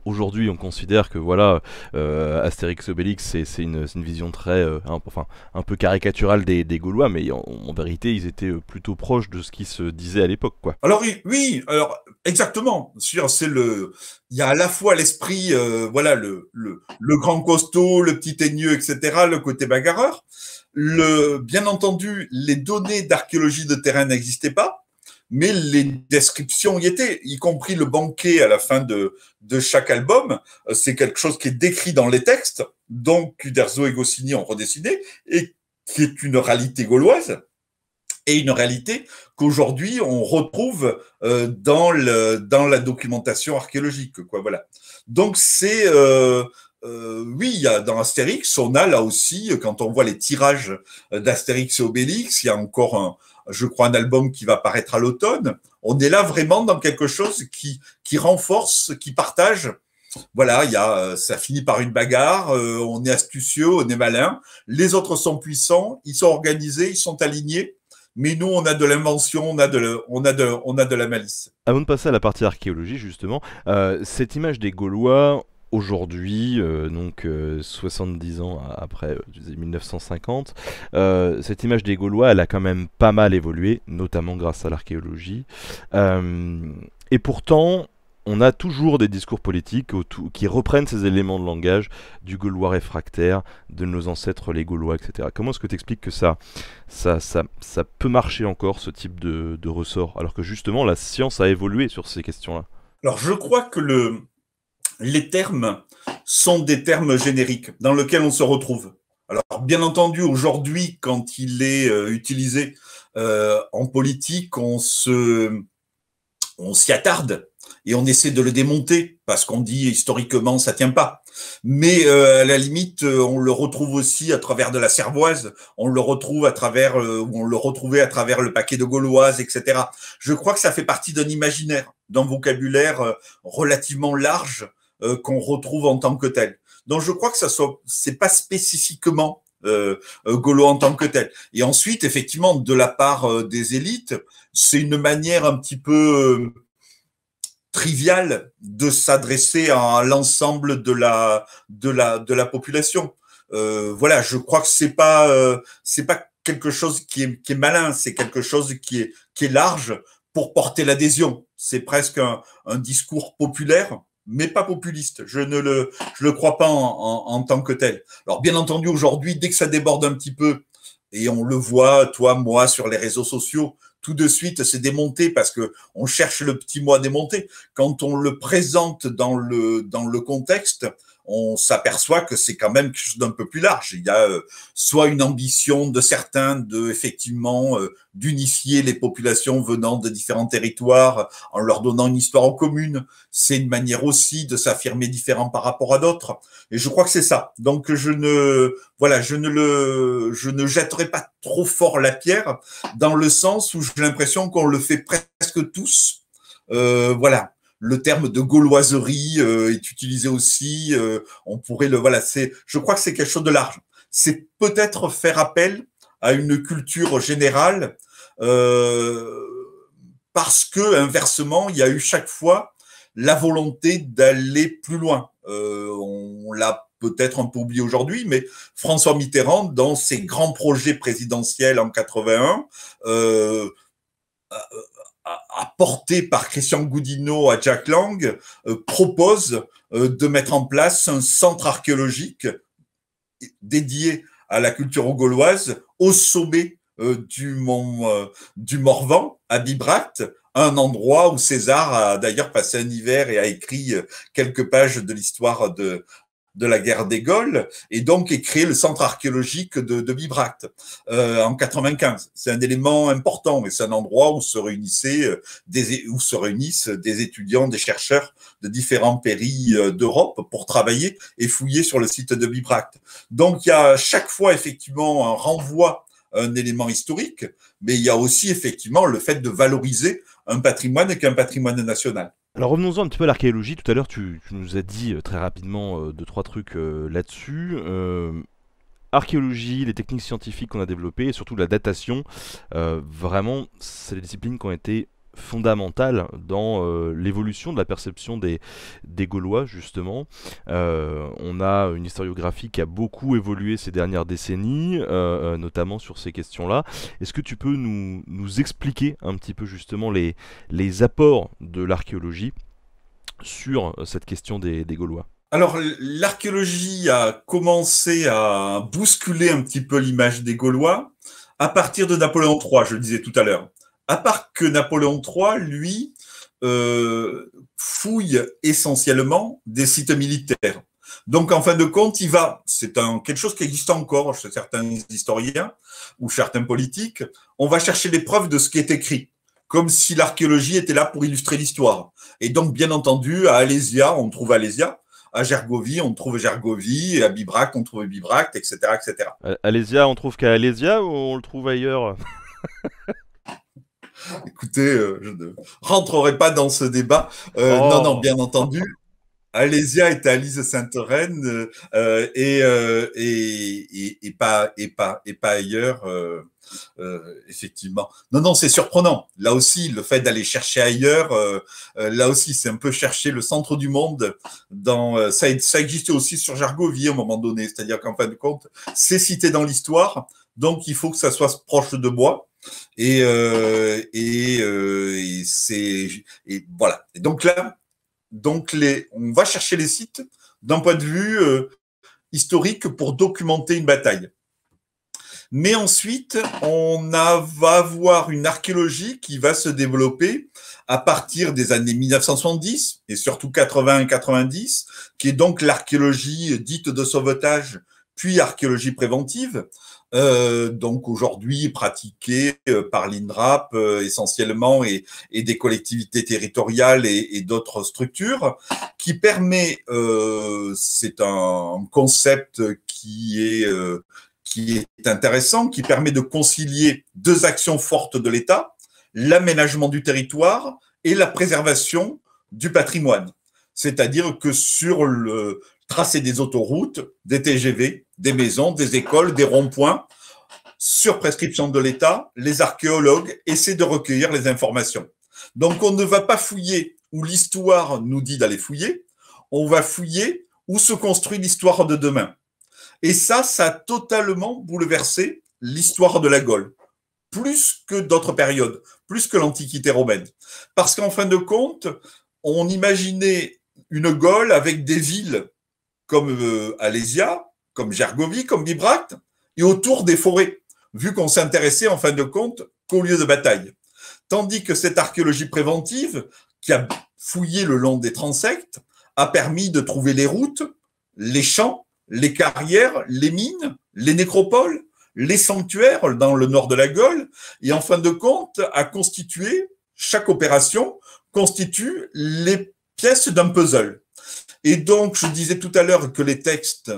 aujourd'hui on considère que voilà euh, Astérix Obélix c'est une, vision très euh, un, enfin un peu caricaturale des, Gaulois mais en, vérité ils étaient euh, plutôt proches de ce qui se disait à l'époque quoi alors oui alors exactement c'est le il y a à la fois l'esprit voilà le, le, grand costaud le petit teigneux etc le côté bagarreur le bien entendu les données d'archéologie de terrain n'existaient pas mais les descriptions y étaient, y compris le banquet à la fin de, de chaque album. Euh, c'est quelque chose qui est décrit dans les textes, donc Uderzo et Goscinny ont redessiné, et qui est une réalité gauloise et une réalité qu'aujourd'hui on retrouve euh, dans, le, dans la documentation archéologique. Quoi, voilà. Donc c'est... Euh, euh oui, dans Astérix, on a là aussi, quand on voit les tirages d'Astérix et Obélix, il y a encore un, je crois, un album qui va paraître à l'automne. On est là vraiment dans quelque chose qui, qui renforce, qui partage. Voilà, il y euh, ça finit par une bagarre, euh, on est astucieux, on est malin. Les autres sont puissants, ils sont organisés, ils sont alignés. Mais nous, on a de l'invention, on, a de on, a de, on a de la malice. Avant de passer à la partie archéologie, justement, euh, cette image des Gaulois, aujourd'hui, euh, donc 70 euh, ans après 1950, euh, cette image des Gaulois, elle a quand même pas mal évolué, notamment grâce à l'archéologie. et pourtant, on a toujours des discours politiques qui reprennent ces éléments de langage du gaulois réfractaire, de nos ancêtres les gaulois, etc. Comment est-ce que tu expliques que ça ça, ça, ça, peut marcher encore, ce type de ressort, alors que justement la science a évolué sur ces questions-là Alors je crois que le, les termes sont des termes génériques dans lesquels on se retrouve. Alors, bien entendu, aujourd'hui, quand il est euh, utilisé euh, en politique, on se, on s'y attarde et on essaie de le démonter parce qu'on dit historiquement ça tient pas. Mais euh, à la limite, on le retrouve aussi à travers de la cervoise, on le retrouve à travers, on le retrouvait à travers le paquet de gauloises, etc. Je crois que ça fait partie d'un imaginaire, d'un vocabulaire relativement large euh, qu'on retrouve en tant que tel. Donc je crois que ça soit, c'est pas spécifiquement euh, euh Golo en tant que tel. Et ensuite, effectivement, de la part euh, des élites, c'est une manière un petit peu triviale de s'adresser à l'ensemble de la de la de la population. voilà, je crois que c'est pas c'est pas quelque chose qui est, qui est malin, c'est quelque chose qui est qui est large pour porter l'adhésion. C'est presque un discours populaire mais pas populiste. Je ne le, je le crois pas en, en, tant que tel. Alors, bien entendu, aujourd'hui, dès que ça déborde un petit peu, et on le voit, toi, moi, sur les réseaux sociaux, tout de suite, c'est démonté parce que on cherche le petit mot à démonter. Quand on le présente dans le, dans le contexte, on s'aperçoit que c'est quand même quelque chose d'un peu plus large. Il y a euh, soit une ambition de certains de effectivement euh, d'unifier les populations venant de différents territoires euh, en leur donnant une histoire en commune. C'est une manière aussi de s'affirmer différent par rapport à d'autres. Et je crois que c'est ça. Donc je ne voilà, je ne le je ne jetterai pas trop fort la pierre dans le sens où j'ai l'impression qu'on le fait presque tous. Euh, voilà, le terme de gauloiserie euh, est utilisé aussi. Euh, on pourrait le voilà, c'est je crois que c'est quelque chose de large. C'est peut-être faire appel à une culture générale euh, parce que inversement, il y a eu chaque fois la volonté d'aller plus loin. on l'a peut-être un peu oublié aujourd'hui, mais François Mitterrand, dans ses grands projets présidentiels en 81, euh, apporté par Christian Goudineau à Jack Lang euh, propose euh, de mettre en place un centre archéologique dédié à la culture gauloise au sommet euh, du mont du Morvan à Bibrat, un endroit où César a d'ailleurs passé un hiver et a écrit quelques pages de l'histoire de, de la guerre des Gaules et donc est créé le centre archéologique de, Bibracte euh, en 95. C'est un élément important et c'est un endroit où se réunissaient euh, où se réunissent des étudiants, des chercheurs de différents pays euh, d'Europe pour travailler et fouiller sur le site de Bibracte. Donc il y a chaque fois effectivement un renvoi un élément historique, mais il y a aussi effectivement le fait de valoriser un patrimoine qu'un patrimoine national. Alors revenons-en un petit peu à l'archéologie. Tout à l'heure, tu, nous as dit euh, très rapidement euh, deux, trois trucs euh, là-dessus archéologie, les techniques scientifiques qu'on a développées et surtout la datation. vraiment, c'est les disciplines qui ont été fondamentale dans euh, l'évolution de la perception des, des Gaulois, justement. Euh, on a une historiographie qui a beaucoup évolué ces dernières décennies, euh, notamment sur ces questions-là. Est-ce que tu peux nous, expliquer un petit peu justement les, les apports de l'archéologie sur cette question des, des Gaulois alors, l'archéologie a commencé à bousculer un petit peu l'image des Gaulois à partir de Napoléon III, je le disais tout à l'heure à part que Napoléon III, lui, euh, fouille essentiellement des sites militaires. Donc, en fin de compte, il va, c'est quelque chose qui existe encore chez certains historiens ou certains politiques, on va chercher les preuves de ce qui est écrit, comme si l'archéologie était là pour illustrer l'histoire. Et donc, bien entendu, à Alésia, on trouve Alésia, à Gergovie, on trouve Gergovie, à Bibract, on trouve Bibract, etc. etc. Alésia, on trouve qu'à Alésia ou on le trouve ailleurs Écoutez, euh, je ne rentrerai pas dans ce débat. Euh, oh. Non, non, bien entendu. Alésia est à Lise Sainte-Reine euh, et, et, et, pas, et, pas, et pas ailleurs. effectivement. Non, non, c'est surprenant. Là aussi, le fait d'aller chercher ailleurs, là aussi, c'est un peu chercher le centre du monde. Dans, ça, ça, existait aussi sur Jargovie à un moment donné, c'est-à-dire qu'en fin de compte, c'est cité dans l'histoire, donc il faut que ça soit proche de moi. Euh, euh, et, voilà. donc là, donc on va chercher les sites d'un point de vue euh, historique pour documenter une bataille. Mais ensuite, on va avoir une archéologie qui va se développer à partir des années 1970 et surtout 80-90, qui est donc l'archéologie dite de sauvetage, puis archéologie préventive, euh, donc aujourd'hui pratiquée euh, par l'INRAP euh, essentiellement et, et, des collectivités territoriales et, et d'autres structures, qui permet, euh, c'est un concept qui est, qui est intéressant, qui permet de concilier deux actions fortes de l'État, l'aménagement du territoire et la préservation du patrimoine. C'est-à-dire que sur le tracé des autoroutes, des TGV, des maisons, des écoles, des ronds-points, sur prescription de l'État, les archéologues essaient de recueillir les informations. Donc on ne va pas fouiller où l'histoire nous dit d'aller fouiller, on va fouiller où se construit l'histoire de demain. Et ça, ça a totalement bouleversé l'histoire de la Gaule, plus que d'autres périodes, plus que l'Antiquité romaine. Parce qu'en fin de compte, on imaginait une Gaule avec des villes comme euh, Alésia, comme Gergovie, comme Bibracte, et autour des forêts, vu qu'on s'intéressait en fin de compte qu'aux lieux de bataille. Tandis que cette archéologie préventive, qui a fouillé le long des transectes, a permis de trouver les routes, les champs, les carrières, les mines, les nécropoles, les sanctuaires dans le nord de la Gaule, et en fin de compte a constitué, chaque opération constitue les pièces d'un puzzle. Et donc, je disais tout à l'heure que les textes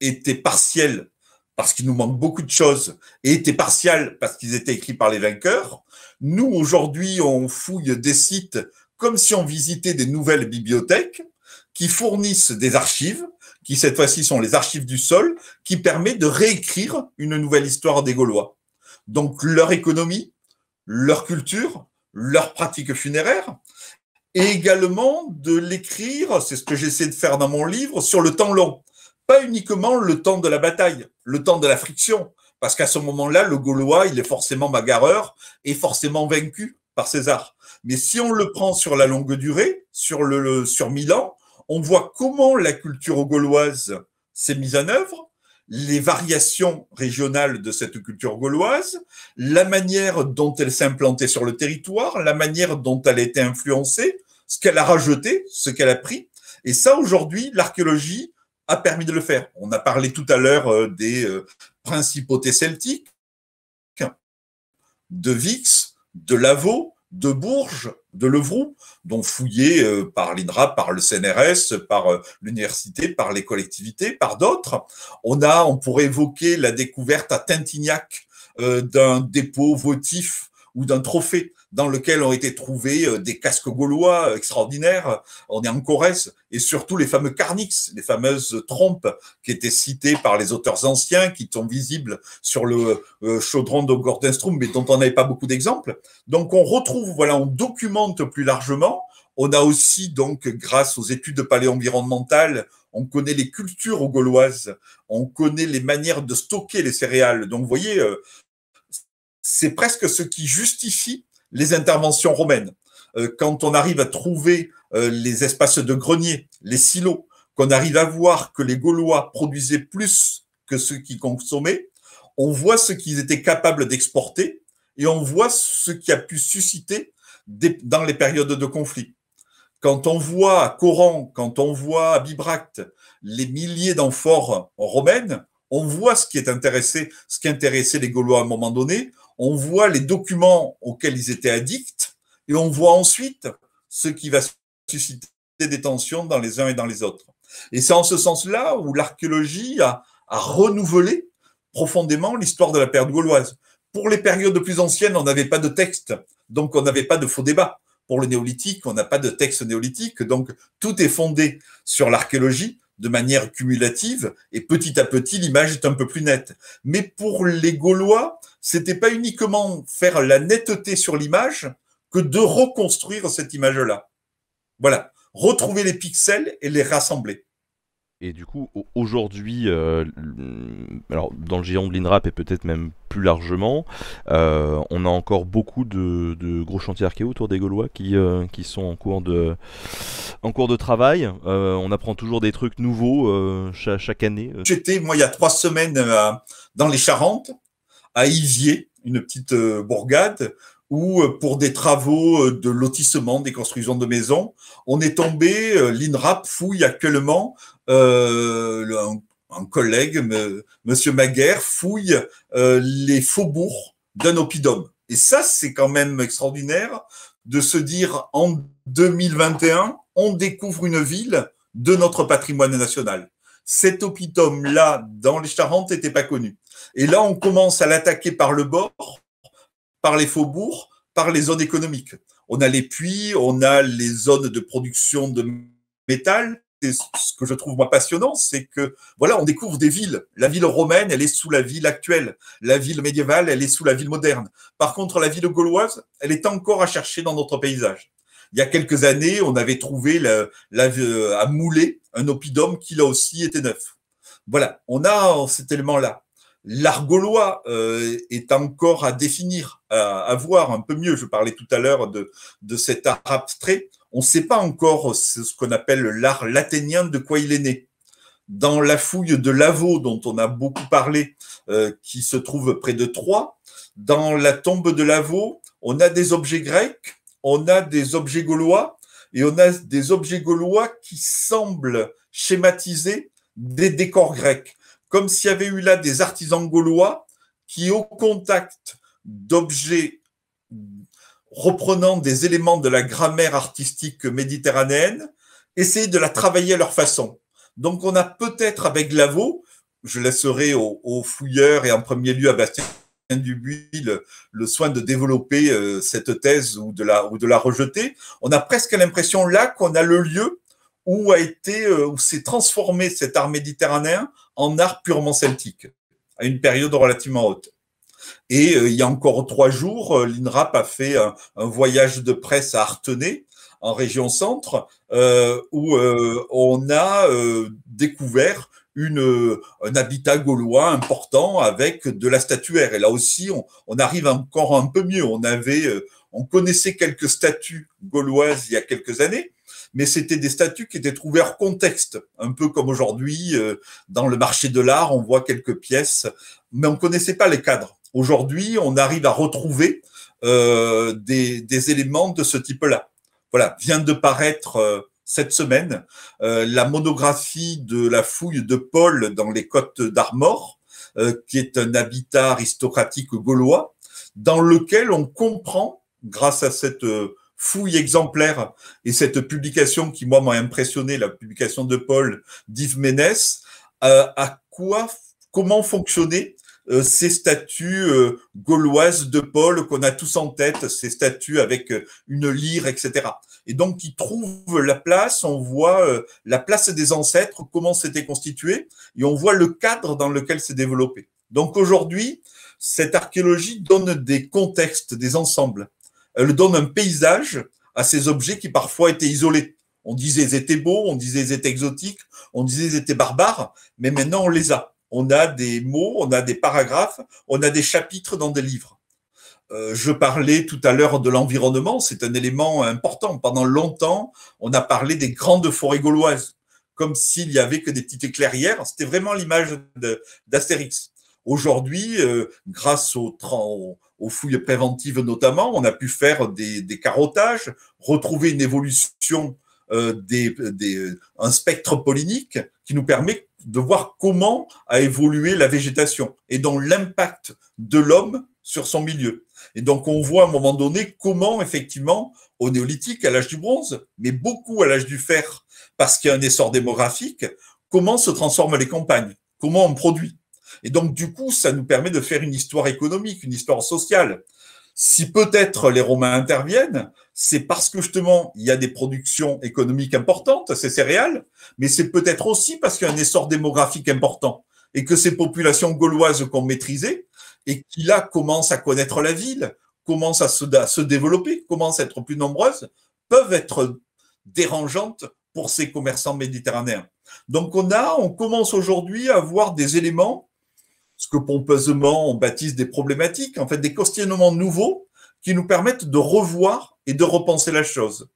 étaient partielles parce qu'il nous manque beaucoup de choses et étaient partiales parce qu'ils étaient écrits par les vainqueurs. Nous, aujourd'hui, on fouille des sites comme si on visitait des nouvelles bibliothèques qui fournissent des archives, qui cette fois-ci sont les archives du sol, qui permettent de réécrire une nouvelle histoire des Gaulois. Donc leur économie, leur culture, leurs pratiques funéraires, et également de l'écrire, c'est ce que j'essaie de faire dans mon livre, sur le temps long pas uniquement le temps de la bataille, le temps de la friction, parce qu'à ce moment-là, le Gaulois, il est forcément bagarreur et forcément vaincu par César. Mais si on le prend sur la longue durée, sur, le, sur Milan, on voit comment la culture gauloise s'est mise en œuvre, les variations régionales de cette culture gauloise, la manière dont elle s'est implantée sur le territoire, la manière dont elle a été influencée, ce qu'elle a rajouté, ce qu'elle a pris. Et ça, aujourd'hui, l'archéologie a permis de le faire. On a parlé tout à l'heure euh, des euh, principautés celtiques, de Vix, de Lavaux, de Bourges, de Levroux, dont fouillés euh, par l'INRA, par le CNRS, par l'université, par les collectivités, par d'autres. On a, on pourrait évoquer la découverte à Tintignac d'un dépôt votif ou d'un trophée dans lequel ont été trouvés euh, des casques gaulois euh, extraordinaires. On est en Corrèze et surtout les fameux carnix, les fameuses trompes qui étaient citées par les auteurs anciens, qui sont visibles sur le euh, chaudron de Stroum, mais dont on n'avait pas beaucoup d'exemples. Donc on retrouve, voilà, on documente plus largement. On a aussi, donc, grâce aux études de palais environnementales on connaît les cultures gauloises, on connaît les manières de stocker les céréales. Donc, vous voyez, c'est presque ce qui justifie les interventions romaines, euh, quand on arrive à trouver euh, les espaces de greniers, les silos, qu'on arrive à voir que les Gaulois produisaient plus que ce qu'ils consommaient, on voit ce qu'ils étaient capables d'exporter et on voit ce qui a pu susciter dans les périodes de conflit. Quand on voit à Coran, quand on voit à Bibracte les milliers d'amphores romaines, on voit ce qui est intéressé, ce qui intéressait les Gaulois à un moment donné, on voit les documents auxquels ils étaient addicts et on voit ensuite ce qui va susciter des tensions dans les uns et dans les autres. Et c'est en ce sens-là où l'archéologie a, renouvelé profondément l'histoire de la période gauloise. Pour les périodes plus anciennes, on n'avait pas de texte, donc on n'avait pas de faux débats. Pour le néolithique, on n'a pas de texte néolithique, donc tout est fondé sur l'archéologie de manière cumulative et petit à petit l'image est un peu plus nette. Mais pour les Gaulois, c'était pas uniquement faire la netteté sur l'image que de reconstruire cette image-là. Voilà, retrouver les pixels et les rassembler. Et du coup, aujourd'hui, euh, alors dans le géant de l'INRAP et peut-être même plus largement, euh, on a encore beaucoup de, gros chantiers archéo autour des Gaulois qui, euh, qui sont en cours de, en cours de travail. on apprend toujours des trucs nouveaux chaque, chaque, année. J'étais, moi, il y a trois semaines dans les Charentes, à Ivier, une petite bourgade, où pour des travaux de lotissement, des constructions de maisons, on est tombé, l'INRAP fouille actuellement euh, un, collègue, Monsieur Maguerre, fouille euh, les faubourgs d'un opidum Et ça, c'est quand même extraordinaire de se dire en 2021, on découvre une ville de notre patrimoine national. Cet opidum là dans les Charentes, n'était pas connu. Et là, on commence à l'attaquer par le bord, par les faubourgs, par les zones économiques. On a les puits, on a les zones de production de métal, ce que je trouve moi passionnant, c'est que voilà, on découvre des villes. La ville romaine, elle est sous la ville actuelle. La ville médiévale, elle est sous la ville moderne. Par contre, la ville gauloise, elle est encore à chercher dans notre paysage. Il y a quelques années, on avait trouvé euh, à Moulet un oppidum qui là aussi était neuf. Voilà, on a euh, cet élément-là. L'art gaulois euh, est encore à définir, à, voir un peu mieux. Je parlais tout à l'heure de, de cet art abstrait on ne sait pas encore euh, ce qu'on appelle l'art laténien de quoi il est né. Dans la fouille de Lavaux, dont on a beaucoup parlé, euh, qui se trouve près de Troyes, dans la tombe de Lavaux, on a des objets grecs, on a des objets gaulois, et on a des objets gaulois qui semblent schématiser des décors grecs, comme s'il y avait eu là des artisans gaulois qui, au contact d'objets reprenant des éléments de la grammaire artistique méditerranéenne, essayer de la travailler à leur façon. Donc on a peut-être avec Lavaux, je laisserai aux, fouilleurs et en premier lieu à Bastien Dubuis le, soin de développer euh, cette thèse ou de, la, ou de la rejeter, on a presque l'impression là qu'on a le lieu où a été euh, où s'est transformé cet art méditerranéen en art purement celtique à une période relativement haute. Et euh, il y a encore trois jours, euh, l'INRAP a fait euh, un, voyage de presse à Artenay, en région centre, où on a découvert un habitat gaulois important avec de la statuaire. Et là aussi, on, arrive encore un peu mieux. On on connaissait quelques statues gauloises il y a quelques années, mais c'était des statues qui étaient trouvées hors contexte, un peu comme aujourd'hui dans le marché de l'art, on voit quelques pièces, mais on connaissait pas les cadres. Aujourd'hui, on arrive à retrouver euh, des, éléments de ce type-là. Voilà, vient de paraître euh, cette semaine euh, la monographie de la fouille de Paul dans les Côtes d'Armor, qui est un habitat aristocratique gaulois, dans lequel on comprend, grâce à cette fouille exemplaire et cette publication qui, moi, m'a impressionné, la publication de Paul d'Yves Ménès, à quoi, comment fonctionnait euh, ces statues euh, gauloises de Paul qu'on a tous en tête, ces statues avec euh, une lyre, etc. Et donc, ils trouvent la place, on voit la place des ancêtres, comment c'était constitué, et on voit le cadre dans lequel c'est développé. Donc aujourd'hui, cette archéologie donne des contextes, des ensembles. Elle donne un paysage à ces objets qui parfois étaient isolés. On disait ils étaient beaux, on disait ils étaient exotiques, on disait ils étaient barbares, mais maintenant on les a on a des mots, on a des paragraphes, on a des chapitres dans des livres. Euh, je parlais tout à l'heure de l'environnement, c'est un élément important. Pendant longtemps, on a parlé des grandes forêts gauloises, comme s'il n'y avait que des petites éclairières. C'était vraiment l'image d'Astérix. Aujourd'hui, euh, grâce aux, aux, fouilles préventives notamment, on a pu faire des, des carottages, retrouver une évolution euh, des, un spectre pollinique qui nous permet de voir comment a évolué la végétation et dans l'impact de l'homme sur son milieu. Et donc on voit à un moment donné comment effectivement au néolithique, à l'âge du bronze, mais beaucoup à l'âge du fer, parce qu'il y a un essor démographique, comment se transforment les campagnes, comment on produit. Et donc du coup, ça nous permet de faire une histoire économique, une histoire sociale. Si peut-être les Romains interviennent, c'est parce que justement, il y a des productions économiques importantes, c'est céréales, mais c'est peut-être aussi parce qu'il y a un essor démographique important et que ces populations gauloises qu'on maîtrisait et qui là commencent à connaître la ville, commencent à se, développer, commencent à être plus nombreuses, peuvent être dérangeantes pour ces commerçants méditerranéens. Donc on a, on commence aujourd'hui à voir des éléments, ce que pompeusement on baptise des problématiques, en fait des questionnements nouveaux qui nous permettent de revoir et de repenser la chose.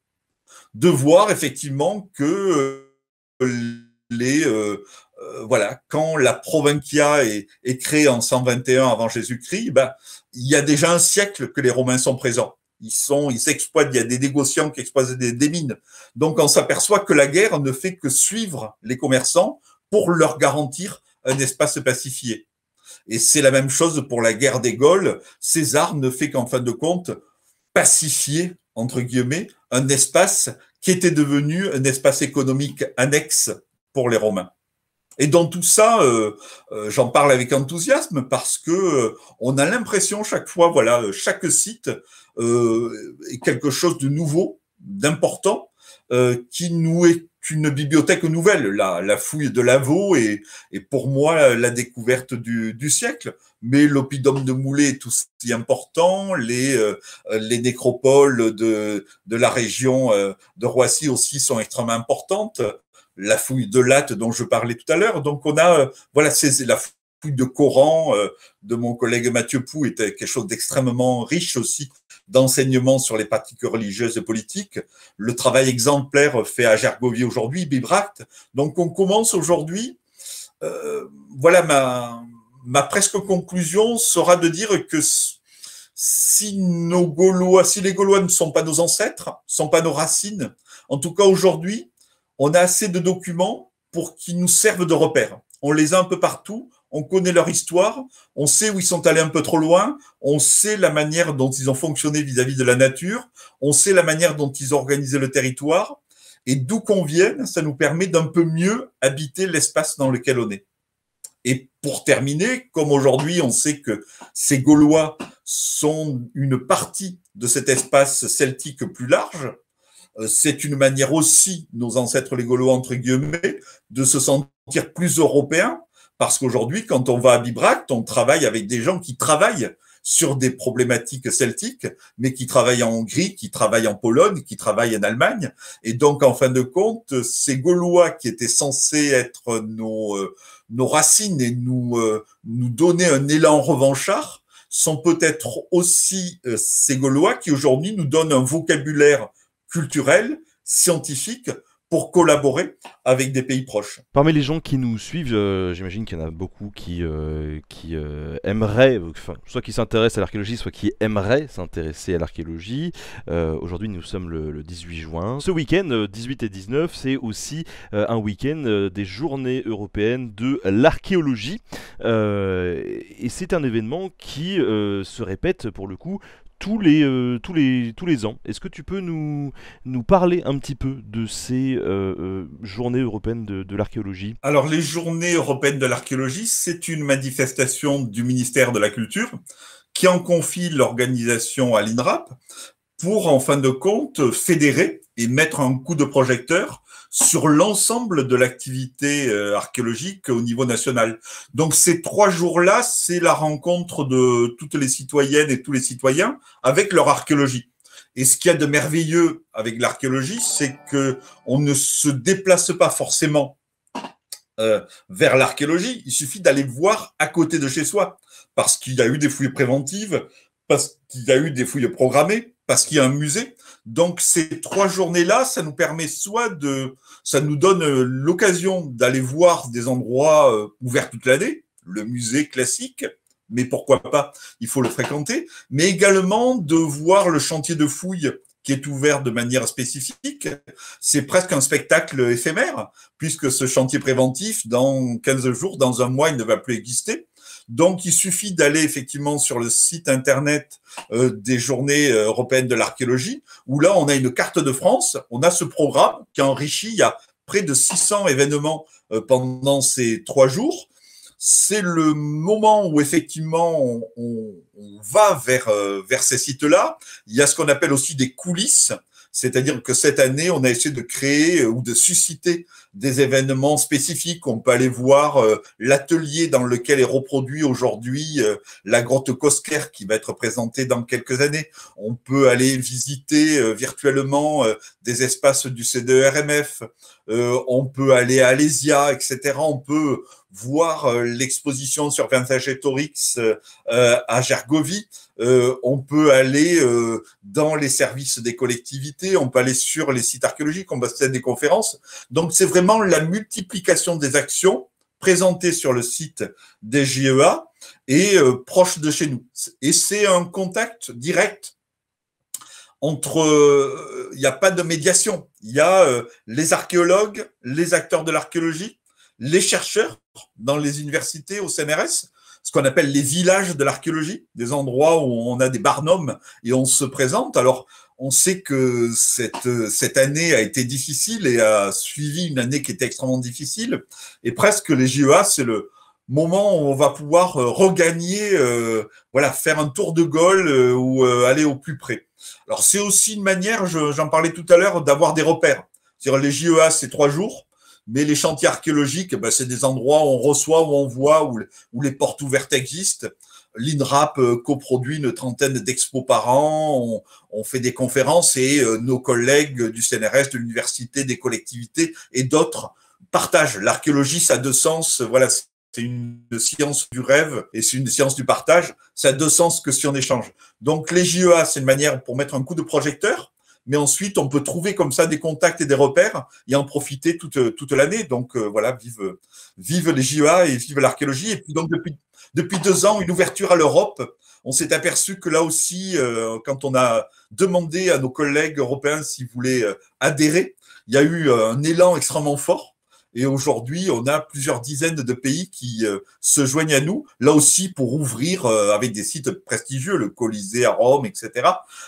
De voir effectivement que euh, les. Euh, euh, voilà, quand la Provincia est, créée en 121 avant Jésus-Christ, ben, il y a déjà un siècle que les Romains sont présents. Ils sont, ils exploitent, il y a des négociants qui exploitent des, des mines. Donc, on s'aperçoit que la guerre ne fait que suivre les commerçants pour leur garantir un espace pacifié. Et c'est la même chose pour la guerre des Gaules. César ne fait qu'en fin de compte pacifier entre guillemets, un espace qui était devenu un espace économique annexe pour les Romains. Et dans tout ça, euh, euh, j'en parle avec enthousiasme parce que euh, on a l'impression chaque fois, voilà, chaque site est quelque chose de nouveau, d'important, qui nous est une bibliothèque nouvelle, la, fouille de Lavaux est, pour moi la découverte du, siècle. Mais l'Opidum de Moulet est aussi important, les, euh, les nécropoles de, de la région euh, de Roissy aussi sont extrêmement importantes, la fouille de Latte dont je parlais tout à l'heure. Donc on a, euh, voilà, c'est la fouille de Coran de mon collègue Mathieu Pou était quelque chose d'extrêmement riche aussi d'enseignement sur les pratiques religieuses et politiques, le travail exemplaire fait à Gergovie aujourd'hui, Bibract. Donc on commence aujourd'hui. Euh, voilà ma, ma presque conclusion sera de dire que si nos Gaulois, si les Gaulois ne sont pas nos ancêtres, ne sont pas nos racines, en tout cas aujourd'hui, on a assez de documents pour qu'ils nous servent de repères. On les a un peu partout, on connaît leur histoire, on sait où ils sont allés un peu trop loin, on sait la manière dont ils ont fonctionné vis-à-vis de la nature, on sait la manière dont ils ont organisé le territoire, et d'où qu'on vienne, ça nous permet d'un peu mieux habiter l'espace dans lequel on est. Et pour terminer, comme aujourd'hui on sait que ces Gaulois sont une partie de cet espace celtique plus large, euh, c'est une manière aussi, nos ancêtres les Gaulois, entre guillemets, de se sentir plus européens, parce qu'aujourd'hui, quand on va à Bibracte, on travaille avec des gens qui travaillent sur des problématiques celtiques, mais qui travaillent en Hongrie, qui travaillent en Pologne, qui travaillent en Allemagne. Et donc, en fin de compte, ces Gaulois qui étaient censés être nos, euh, racines et nous, euh, nous donner un élan revanchard, sont peut-être aussi euh, ces Gaulois qui aujourd'hui nous donnent un vocabulaire culturel, scientifique, pour collaborer avec des pays proches. Parmi les gens qui nous suivent, euh, j'imagine qu'il y en a beaucoup qui, euh, euh, aimeraient, soit qui s'intéressent à l'archéologie, soit qui aimeraient s'intéresser à l'archéologie. Aujourd'hui, nous sommes le, le, 18 juin. Ce week-end, 18 et 19, c'est aussi un week-end des journées européennes de l'archéologie. et c'est un événement qui se répète, pour le coup, tous les, euh, les, tous les ans. Est-ce que tu peux nous, parler un petit peu de ces euh, euh, journées européennes de, de l'archéologie Alors les journées européennes de l'archéologie, c'est une manifestation du ministère de la Culture qui en confie l'organisation à l'INRAP pour, en fin de compte, fédérer et mettre un coup de projecteur sur l'ensemble de l'activité euh, archéologique au niveau national. Donc ces trois jours-là, c'est la rencontre de toutes les citoyennes et tous les citoyens avec leur archéologie. Et ce qu'il y a de merveilleux avec l'archéologie, c'est que on ne se déplace pas forcément euh, vers l'archéologie. Il suffit d'aller voir à côté de chez soi, parce qu'il y a eu des fouilles préventives, parce qu'il y a eu des fouilles programmées, parce qu'il y a un musée. Donc ces trois journées-là, ça nous permet soit de, ça nous donne euh, l'occasion d'aller voir des endroits euh, ouverts toute l'année, le musée classique, mais pourquoi pas, il faut le fréquenter, mais également de voir le chantier de fouilles qui est ouvert de manière spécifique. C'est presque un spectacle éphémère, puisque ce chantier préventif, dans 15 jours, dans un mois, il ne va plus exister. Donc, il suffit d'aller effectivement sur le site internet euh, des Journées euh, européennes de l'archéologie, où là, on a une carte de France, on a ce programme qui enrichit, il y a près de 600 événements euh, pendant ces trois jours. C'est le moment où effectivement on, va vers, vers ces sites-là. Il y a ce qu'on appelle aussi des coulisses, c'est-à-dire que cette année, on a essayé de créer ou de susciter des événements spécifiques. On peut aller voir euh, l'atelier dans lequel est reproduit aujourd'hui euh, la grotte Cosquer qui va être présentée dans quelques années. On peut aller visiter euh, virtuellement des espaces du CDRMF. on peut aller à Alésia, etc. On peut voir euh, l'exposition sur Vintage Torix euh, euh, à Gergovie. on peut aller dans les services des collectivités, on peut aller sur les sites archéologiques, on peut faire des conférences. Donc c'est vraiment la multiplication des actions présentées sur le site des JEA et proche de chez nous. Et c'est un contact direct entre, il n'y a pas de médiation. Il y a les archéologues, les acteurs de l'archéologie, les chercheurs dans les universités au CNRS, ce qu'on appelle les villages de l'archéologie, des endroits où on a des barnums et on se présente. Alors, on sait que cette, cette année a été difficile et a suivi une année qui était extrêmement difficile. Et presque les JEA, c'est le moment où on va pouvoir euh, regagner, euh, voilà, faire un tour de Gaulle euh, ou aller au plus près. Alors, c'est aussi une manière, j'en parlais tout à l'heure, d'avoir des repères. cest les JEA, c'est trois jours. Mais les chantiers archéologiques, ben, c'est des endroits où on reçoit, où on voit, où, les portes ouvertes existent. L'INRAP euh, coproduit une trentaine d'expos par an, on, fait des conférences et euh, nos collègues du CNRS, de l'université, des collectivités et d'autres partagent. L'archéologie, ça a deux sens. Voilà, c'est une science du rêve et c'est une science du partage. Ça a deux sens que si on échange. Donc les JEA, c'est une manière pour mettre un coup de projecteur mais ensuite on peut trouver comme ça des contacts et des repères et en profiter toute, l'année. Donc euh, voilà, vive, vive les JEA et vive l'archéologie. Et puis donc depuis, depuis deux ans, une ouverture à l'Europe. On s'est aperçu que là aussi, euh, quand on a demandé à nos collègues européens s'ils voulaient euh, adhérer, il y a eu un élan extrêmement fort. Et aujourd'hui, on a plusieurs dizaines de pays qui euh, se joignent à nous, là aussi pour ouvrir euh, avec des sites prestigieux, le Colisée à Rome, etc.,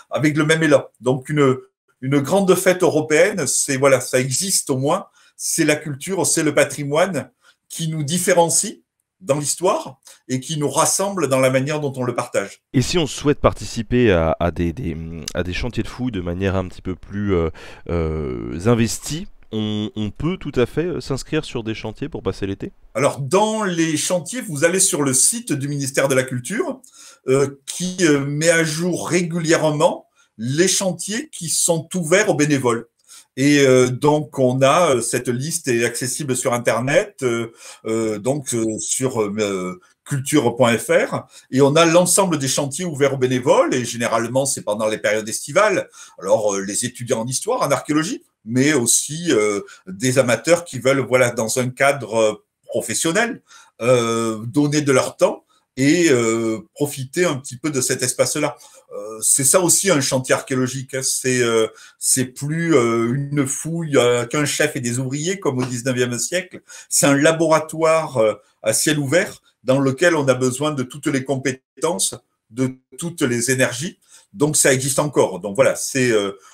avec le même élan. Donc une, une grande fête européenne, c'est voilà, ça existe au moins. C'est la culture, c'est le patrimoine qui nous différencie dans l'histoire et qui nous rassemble dans la manière dont on le partage. Et si on souhaite participer à, des, à des, chantiers de fouilles de manière un petit peu plus euh, euh investie, on, peut tout à fait euh, s'inscrire sur des chantiers pour passer l'été Alors, dans les chantiers, vous allez sur le site du ministère de la Culture euh, qui euh, met à jour régulièrement les chantiers qui sont ouverts aux bénévoles. Et donc on a cette liste est accessible sur internet, donc sur culture.fr et on a l'ensemble des chantiers ouverts aux bénévoles et généralement c'est pendant les périodes estivales. Alors les étudiants en histoire, en archéologie, mais aussi euh, des amateurs qui veulent, voilà, dans un cadre euh, professionnel, euh, donner de leur temps et euh, profiter un petit peu de cet espace-là. Euh, c'est ça aussi un chantier archéologique. Hein. C'est c'est plus une fouille qu'un chef et des ouvriers comme au 19e siècle. C'est un laboratoire à ciel ouvert dans lequel on a besoin de toutes les compétences, de toutes les énergies. Donc ça existe encore. Donc voilà, c'est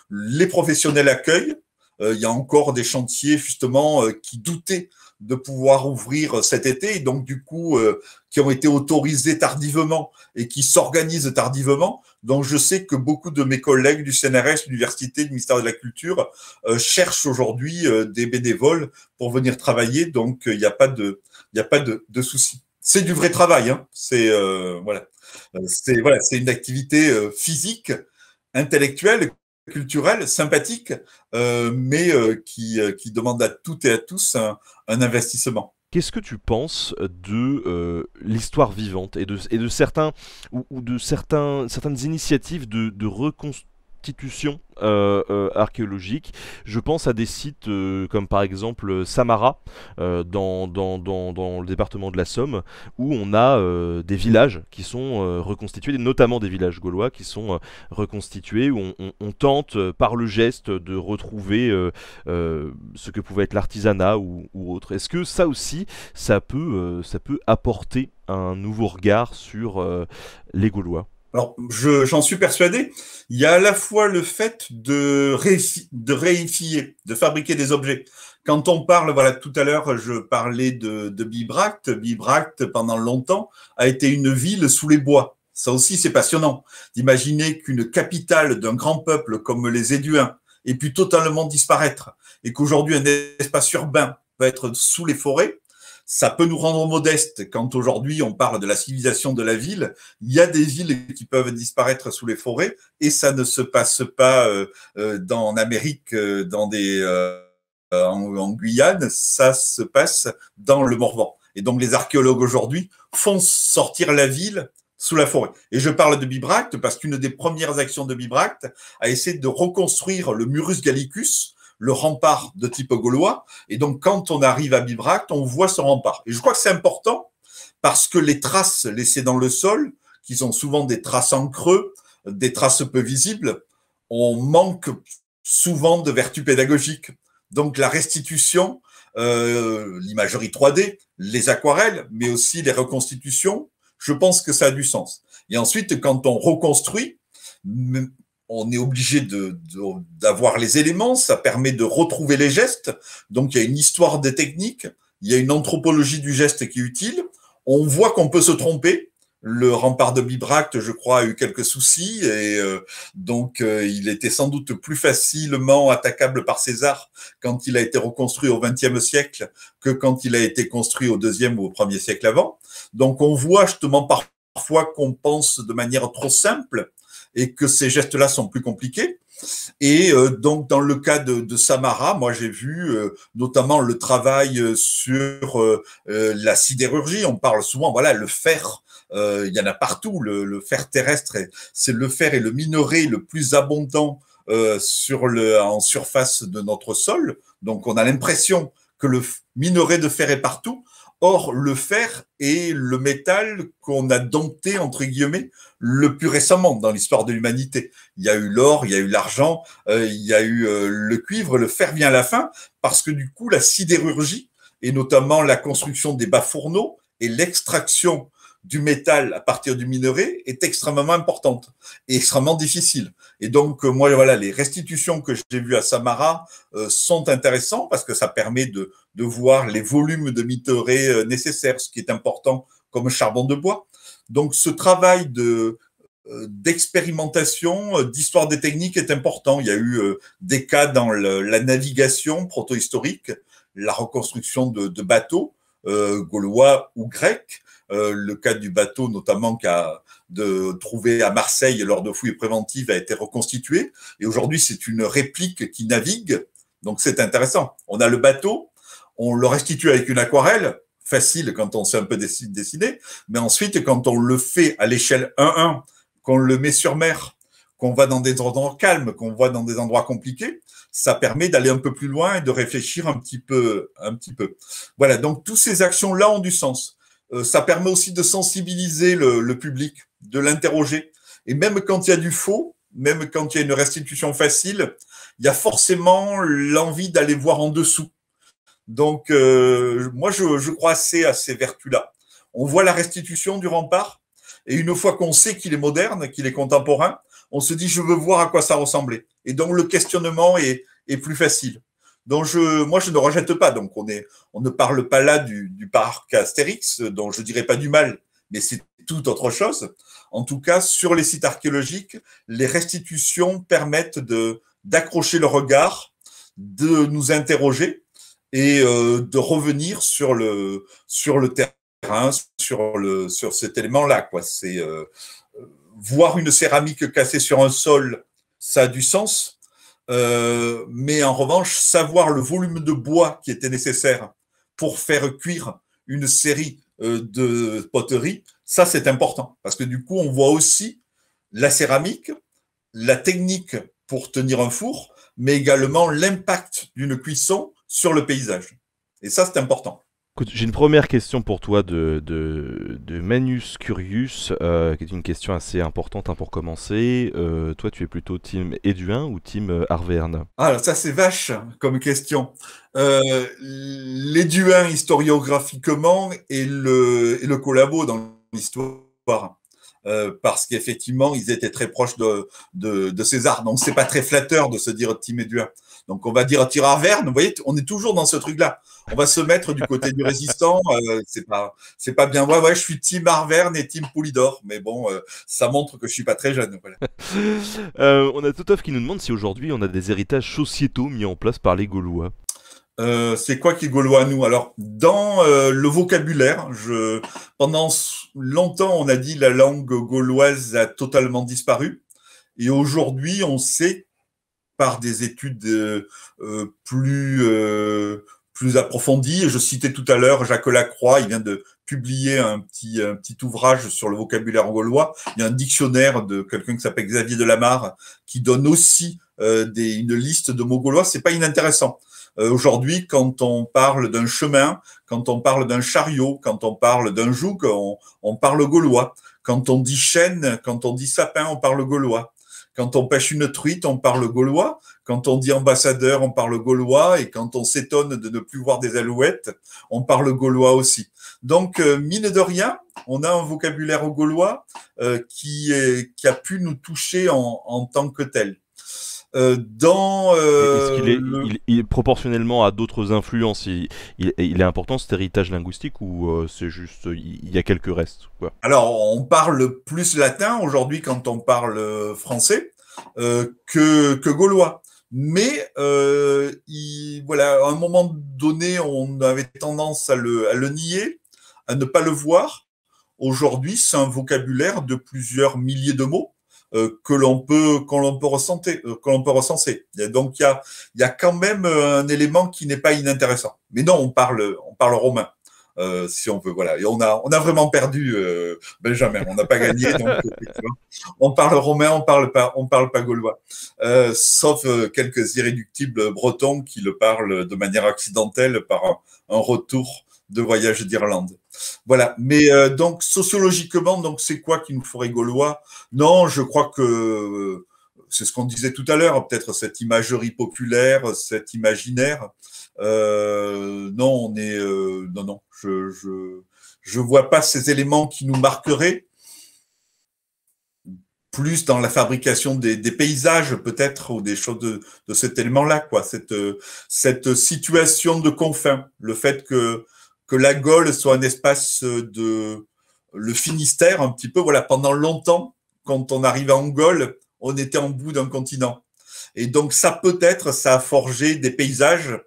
les professionnels accueillent euh, il y a encore des chantiers justement euh, qui doutaient de pouvoir ouvrir cet été, et donc du coup, euh, qui ont été autorisés tardivement et qui s'organisent tardivement. Donc je sais que beaucoup de mes collègues du CNRS, l'université, du ministère de la Culture, cherchent aujourd'hui des bénévoles pour venir travailler. Donc il n'y a pas de, il a pas de, de souci. C'est du vrai travail. Hein. C'est voilà, c'est voilà, c'est une activité physique, intellectuelle culturel, sympathique, euh, mais euh, qui, euh, qui, demande à toutes et à tous un, investissement. Qu'est-ce que tu penses de l'histoire vivante et de, et de certains ou, de certains, certaines initiatives de, de, Institutions euh, euh, archéologique. Je pense à des sites euh, comme par exemple Samara dans, le département de la Somme où on a des villages qui sont reconstitués, notamment des villages gaulois qui sont reconstitués, où on, tente par le geste de retrouver ce que pouvait être l'artisanat ou, ou autre. Est-ce que ça aussi, ça peut, ça peut apporter un nouveau regard sur les Gaulois alors, j'en suis persuadé, il y a à la fois le fait de, réifier, de fabriquer des objets. Quand on parle, voilà, tout à l'heure, je parlais de, de Bibracte. Bibracte, pendant longtemps, a été une ville sous les bois. Ça aussi, c'est passionnant d'imaginer qu'une capitale d'un grand peuple comme les Éduins ait pu totalement disparaître et qu'aujourd'hui, un espace urbain va être sous les forêts ça peut nous rendre modestes quand aujourd'hui on parle de la civilisation de la ville. Il y a des villes qui peuvent disparaître sous les forêts et ça ne se passe pas euh, euh, dans, en Amérique, euh, dans des, en, en Guyane, ça se passe dans le Morvan. Et donc les archéologues aujourd'hui font sortir la ville sous la forêt. Et je parle de Bibracte parce qu'une des premières actions de Bibracte a essayé de reconstruire le Murus Gallicus, le rempart de type gaulois. Et donc, quand on arrive à Bibracte, on voit ce rempart. Et je crois que c'est important parce que les traces laissées dans le sol, qui sont souvent des traces en creux, des traces peu visibles, on manque souvent de vertu pédagogique. Donc, la restitution, euh, l'imagerie 3D, les aquarelles, mais aussi les reconstitutions, je pense que ça a du sens. Et ensuite, quand on reconstruit, on est obligé d'avoir les éléments, ça permet de retrouver les gestes. Donc il y a une histoire des techniques, il y a une anthropologie du geste qui est utile. On voit qu'on peut se tromper. Le rempart de Bibracte, je crois, a eu quelques soucis et euh, donc euh, il était sans doute plus facilement attaquable par César quand il a été reconstruit au XXe siècle que quand il a été construit au deuxième ou au Ier siècle avant. Donc on voit justement parfois qu'on pense de manière trop simple et que ces gestes-là sont plus compliqués. Et euh, donc, dans le cas de, Samara, moi, j'ai vu euh, notamment le travail euh, sur la sidérurgie. On parle souvent, voilà, le fer. il y en a partout. Le, fer terrestre, c'est le fer et le minerai le plus abondant sur le, en surface de notre sol. Donc, on a l'impression que le minerai de fer est partout, Or, le fer est le métal qu'on a dompté, entre guillemets, le plus récemment dans l'histoire de l'humanité. Il y a eu l'or, il y a eu l'argent, euh, il y a eu euh, le cuivre, le fer vient à la fin, parce que du coup, la sidérurgie, et notamment la construction des bas-fourneaux et l'extraction du métal à partir du minerai est extrêmement importante et extrêmement difficile. Et donc, euh, moi, voilà, les restitutions que j'ai vues à Samara euh, sont intéressantes parce que ça permet de, de voir les volumes de minerai euh, nécessaires, ce qui est important comme charbon de bois. Donc, ce travail de, d'expérimentation, d'histoire des techniques est important. Il y a eu des cas dans la navigation protohistorique, la reconstruction de, de bateaux euh, gaulois ou grecs, euh, le cas du bateau, notamment, a de trouvé à Marseille lors de fouilles préventives, a été reconstitué. Et aujourd'hui, c'est une réplique qui navigue. Donc, c'est intéressant. On a le bateau, on le restitue avec une aquarelle, facile quand on sait un peu dessiner. Mais ensuite, quand on le fait à l'échelle 1-1, qu'on le met sur mer, qu'on va dans des endroits calmes, qu'on voit dans des endroits compliqués, ça permet d'aller un peu plus loin et de réfléchir un petit peu, un petit peu. Voilà. Donc, toutes ces actions-là ont du sens. Euh, ça permet aussi de sensibiliser le, public, de l'interroger. Et même quand il y a du faux, même quand il y a une restitution facile, il y a forcément l'envie d'aller voir en dessous. Donc, euh, moi, je, crois assez à ces vertus-là. On voit la restitution du rempart, et une fois qu'on sait qu'il est moderne, qu'il est contemporain, on se dit, je veux voir à quoi ça ressemblait. Et donc, le questionnement est plus facile dont je, moi je ne rejette pas. Donc on, est, on ne parle pas là du, parc Astérix, dont je dirais pas du mal, mais c'est tout autre chose. En tout cas, sur les sites archéologiques, les restitutions permettent de d'accrocher le regard, de nous interroger et euh, de revenir sur le sur le terrain, sur le sur cet élément-là. Quoi, c'est euh, voir une céramique cassée sur un sol, ça a du sens euh, mais en revanche, savoir le volume de bois qui était nécessaire pour faire cuire une série euh, de poteries, ça c'est important. Parce que du coup, on voit aussi la céramique, la technique pour tenir un four, mais également l'impact d'une cuisson sur le paysage. Et ça, c'est important j'ai une première question pour toi de, de, de Manus Curius, euh, qui est une question assez importante hein, pour commencer. Euh, toi, tu es plutôt team Eduin ou team euh, Arverne Ah, ça c'est vache hein, comme question. Euh, L'Éduin historiographiquement et le, et le collabo dans l'histoire. parce qu'effectivement, ils étaient très proches de, de, César. Donc, c'est pas très flatteur de se dire team Éduin. Donc on va dire à verne. Vous voyez, on est toujours dans ce truc-là. On va se mettre du côté du résistant. Euh, c'est pas, c'est pas bien. Ouais, ouais, je suis Tim Arverne et Tim Poulidor, mais bon, euh, ça montre que je suis pas très jeune. Euh, on a Totov qui nous demande si aujourd'hui on a des héritages sociétaux mis en place par les Gaulois. c'est quoi qui est gaulois nous Alors, dans le vocabulaire, je, pendant longtemps, on a dit la langue gauloise a totalement disparu. Et aujourd'hui, on sait par des études euh, euh, plus, euh, plus approfondies. Je citais tout à l'heure Jacques Lacroix, il vient de publier un petit, petit ouvrage sur le vocabulaire gaulois. Il y a un dictionnaire de quelqu'un qui s'appelle Xavier Delamare qui donne aussi une liste de mots gaulois. C'est pas inintéressant. Aujourd'hui, quand on parle d'un chemin, quand on parle d'un chariot, quand on parle d'un joug, on, parle gaulois. Quand on dit chêne, quand on dit sapin, on parle gaulois. Quand on pêche une truite, on parle gaulois. Quand on dit ambassadeur, on parle gaulois. Et quand on s'étonne de ne plus voir des alouettes, on parle gaulois aussi. Donc, euh, mine de rien, on a un vocabulaire gaulois euh, qui, a pu nous toucher en, en tant que tel. Euh, dans. Euh, Est-ce qu'il est, proportionnellement à d'autres influences, il, est important cet héritage linguistique ou euh, c'est juste il y a quelques restes Alors on parle plus latin aujourd'hui quand on parle français que, que gaulois. Mais voilà, à un moment donné, on avait tendance à le, à le nier, à ne pas le voir. Aujourd'hui, c'est un vocabulaire de plusieurs milliers de mots. Euh, que l'on peut qu'on l'on peut ressentir, euh, que l'on peut recenser. donc il y a il y a quand même euh, un élément qui n'est pas inintéressant. Mais non, on parle on parle romain. si on veut. Voilà. Et on a, on a vraiment perdu Benjamin. On n'a pas gagné. on parle romain, on parle pas, on parle pas gaulois. sauf quelques irréductibles bretons qui le parlent de manière accidentelle par un retour de voyage d'Irlande. Voilà. Mais euh, donc sociologiquement, donc c'est quoi qui nous ferait gaulois Non, je crois que euh, c'est ce qu'on disait tout à l'heure, peut-être cette imagerie populaire, cet imaginaire. Euh, non, on est non non, je je je vois pas ces éléments qui nous marqueraient plus dans la fabrication des, paysages peut-être ou des choses de, de cet élément-là quoi cette cette situation de confin le fait que que la Gaule soit un espace de le Finistère un petit peu. Voilà, pendant longtemps, quand on arrivait en Gaule, on était en bout d'un continent. Et donc ça peut-être, ça a forgé des paysages,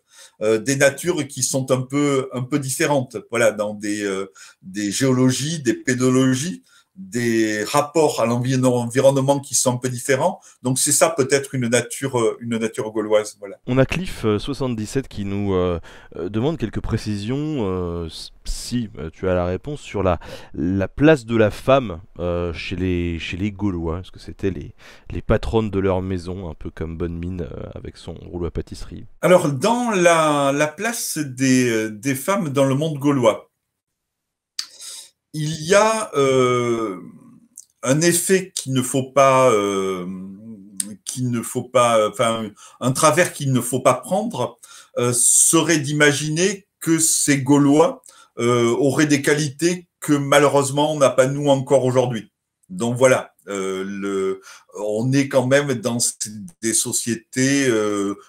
euh, des natures qui sont un peu un peu différentes. Voilà, dans des euh, des géologies, des pédologies des rapports à l'environnement qui sont un peu différents. Donc c'est ça peut-être une nature, euh, une nature gauloise. Voilà. On a Cliff77 euh, qui nous euh, demande quelques précisions, si tu as la réponse, sur la, place de la femme chez, les, chez les Gaulois. Est-ce que c'était les, patronnes de leur maison, un peu comme Bonne Mine avec son rouleau à pâtisserie Alors dans la, place des femmes dans le monde gaulois, il y a euh, un effet qu'il ne faut pas, euh, qu'il ne faut pas, enfin, un travers qu'il ne faut pas prendre euh, serait d'imaginer que ces Gaulois euh, auraient des qualités que malheureusement on n'a pas nous encore aujourd'hui. Donc voilà, on est quand même dans des sociétés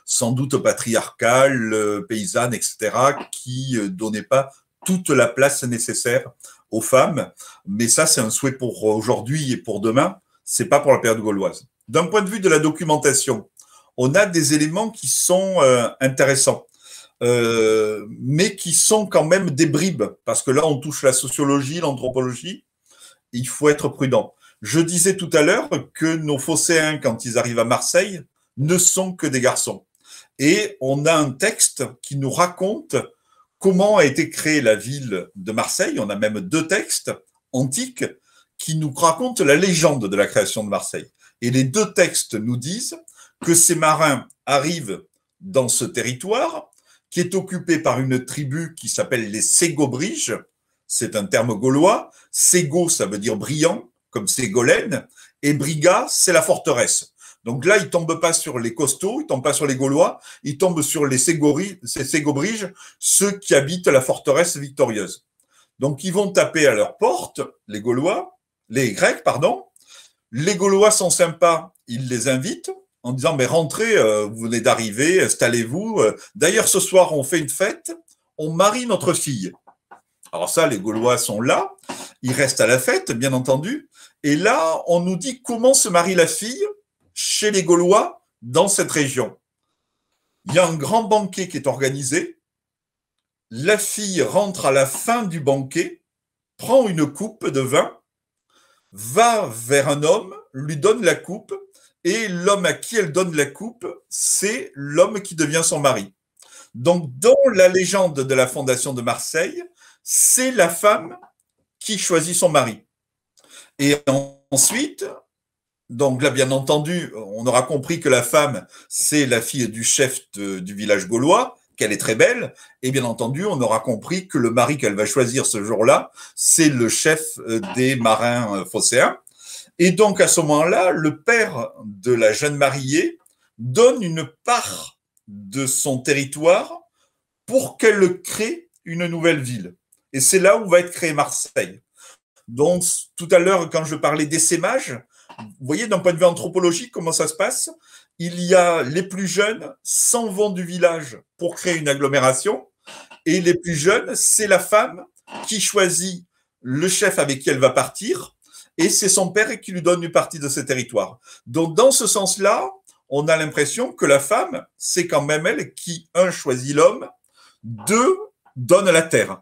sans doute patriarcales, paysannes, etc., qui donnaient pas toute la place nécessaire aux femmes. Mais ça, c'est un souhait pour aujourd'hui et pour demain. C'est pas pour la période gauloise. D'un point de vue de la documentation, on a des éléments qui sont euh, intéressants. Euh, mais qui sont quand même des bribes, parce que là, on touche la sociologie, l'anthropologie. Il faut être prudent. Je disais tout à l'heure que nos phocéens, quand ils arrivent à Marseille, ne sont que des garçons. Et on a un texte qui nous raconte comment a été créée la ville de Marseille. On a même deux textes antiques qui nous racontent la légende de la création de Marseille. Et les deux textes nous disent que ces marins arrivent dans ce territoire qui est occupé par une tribu qui s'appelle les Ségobriges. C'est un terme gaulois. Ségo, ça veut dire brillant, comme Ségolène. Et Briga, c'est la forteresse. Donc là, il tombent pas sur les costauds, il tombe pas sur les Gaulois, ils tombent sur les Ségobriges, ceux qui habitent la forteresse victorieuse. Donc ils vont taper à leur porte, les Gaulois, les Grecs, pardon. Les Gaulois sont sympas, ils les invitent en disant mais rentrez, euh, vous venez d'arriver, installez-vous. D'ailleurs, ce soir, on fait une fête, on marie notre fille. Alors ça, les Gaulois sont là, ils restent à la fête, bien entendu. Et là, on nous dit comment se marie la fille les Gaulois dans cette région. Il y a un grand banquet qui est organisé. La fille rentre à la fin du banquet, prend une coupe de vin, va vers un homme, lui donne la coupe, et l'homme à qui elle donne la coupe, c'est l'homme qui devient son mari. Donc, dans la légende de la fondation de Marseille, c'est la femme qui choisit son mari. Et ensuite, donc là, bien entendu, on aura compris que la femme, c'est la fille du chef du village gaulois, qu'elle est très belle, et bien entendu, on aura compris que le mari qu'elle va choisir ce jour-là, c'est le chef euh, des marins euh, phocéens. Et donc à ce moment-là, le père de la jeune mariée donne une part de son territoire pour qu'elle crée une nouvelle ville. Et c'est là où va être créée Marseille. Donc tout à l'heure, quand je parlais d'essaimage, vous voyez, d'un point de vue anthropologique, comment ça se passe Il y a les plus jeunes s'en vont du village pour créer une agglomération, et les plus jeunes, c'est la femme qui choisit le chef avec qui elle va partir, et c'est son père qui lui donne une partie de ce territoire. Donc, dans ce sens-là, on a l'impression que la femme, c'est quand même elle qui, un, choisit l'homme, deux, donne la terre.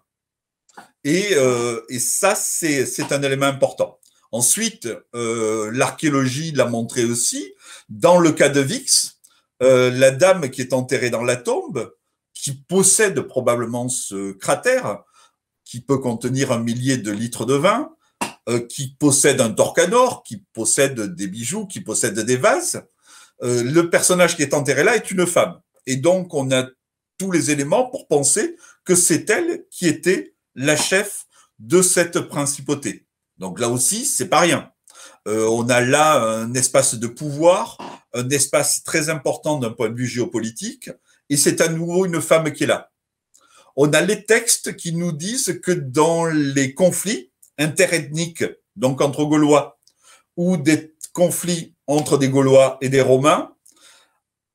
Et, euh, et ça, c'est un élément important. Ensuite, euh, l'archéologie l'a montré aussi. Dans le cas de Vix, euh, la dame qui est enterrée dans la tombe, qui possède probablement ce cratère, qui peut contenir un millier de litres de vin, euh, qui possède un torcanor, qui possède des bijoux, qui possède des vases, le personnage qui est enterré là est une femme. Et donc, on a tous les éléments pour penser que c'est elle qui était la chef de cette principauté. Donc là aussi, c'est pas rien. Euh, on a là un espace de pouvoir, un espace très important d'un point de vue géopolitique, et c'est à nouveau une femme qui est là. On a les textes qui nous disent que dans les conflits interethniques, donc entre Gaulois, ou des conflits entre des Gaulois et des Romains,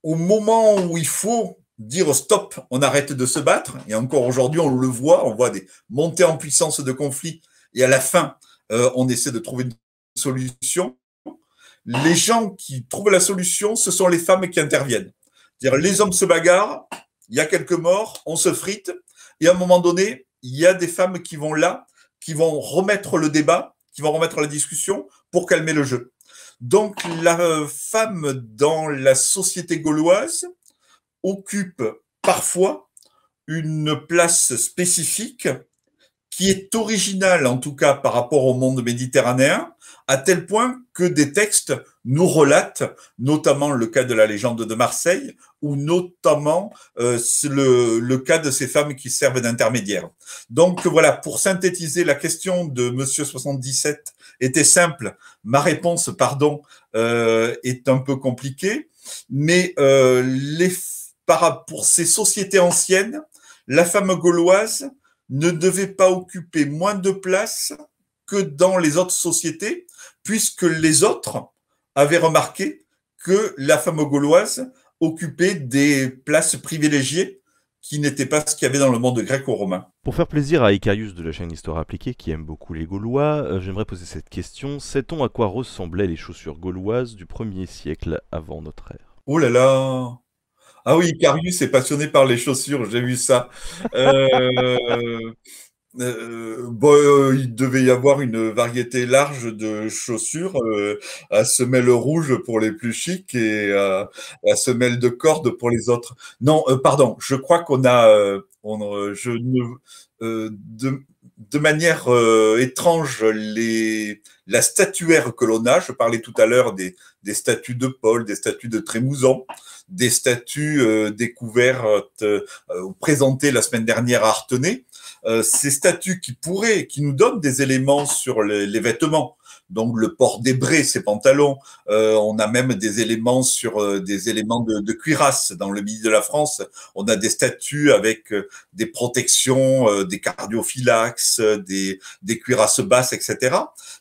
au moment où il faut dire stop, on arrête de se battre, et encore aujourd'hui on le voit, on voit des montées en puissance de conflits, et à la fin, euh, on essaie de trouver une solution. Les gens qui trouvent la solution, ce sont les femmes qui interviennent. dire les hommes se bagarrent, il y a quelques morts, on se frite, et à un moment donné, il y a des femmes qui vont là, qui vont remettre le débat, qui vont remettre la discussion pour calmer le jeu. Donc la femme dans la société gauloise occupe parfois une place spécifique qui est original, en tout cas par rapport au monde méditerranéen, à tel point que des textes nous relatent, notamment le cas de la légende de Marseille, ou notamment euh, le, cas de ces femmes qui servent d'intermédiaires. Donc voilà, pour synthétiser, la question de Monsieur 77 était simple, ma réponse, pardon, euh, est un peu compliquée, mais euh, les, pour ces sociétés anciennes, la femme gauloise, ne devait pas occuper moins de place que dans les autres sociétés, puisque les autres avaient remarqué que la femme gauloise occupait des places privilégiées qui n'étaient pas ce qu'il y avait dans le monde gréco-romain. Pour faire plaisir à Icarius de la chaîne Histoire appliquée, qui aime beaucoup les Gaulois, euh, j'aimerais poser cette question. Sait-on à quoi ressemblaient les chaussures gauloises du 1er siècle avant notre ère Oh là là ah oui, Carius est passionné par les chaussures, j'ai vu ça. Euh, euh, euh, il devait y avoir une variété large de chaussures à semelle rouge pour les plus chics et à semelle de corde pour les autres. Non, pardon, je crois qu'on a, je de, manière étrange, les la statuaire que l'on a. Je parlais tout à l'heure des, statues de Paul, des statues de Trémousan, des statues euh, découvertes, euh, euh, présentées la semaine dernière à Artenay. Euh, ces statues qui pourraient, qui nous donnent des éléments sur les vêtements, donc le port débré, ses pantalons. Euh, on a même des éléments sur euh, des éléments de, cuirasse dans le milieu de la France. On a des statues avec euh, des protections, des cardiophylaxes, des, cuirasses basses, etc.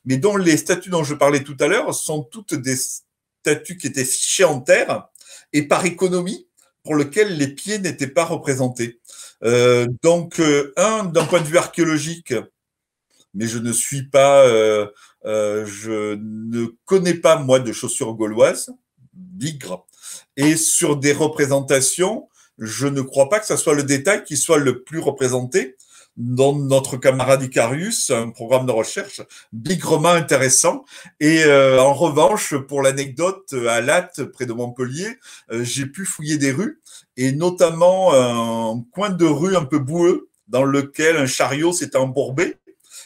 Mais dont les statues dont je parlais tout à l'heure sont toutes des statues qui étaient fichées en terre et par économie pour lequel les pieds n'étaient pas représentés. donc, un, d'un point de vue archéologique, mais je ne suis pas euh, je ne connais pas, moi, de chaussures gauloises, bigre. Et sur des représentations, je ne crois pas que ce soit le détail qui soit le plus représenté. Dans notre camarade Icarus, un programme de recherche bigrement intéressant. Et euh, en revanche, pour l'anecdote, à Latte, près de Montpellier, euh, j'ai pu fouiller des rues, et notamment un coin de rue un peu boueux, dans lequel un chariot s'est embourbé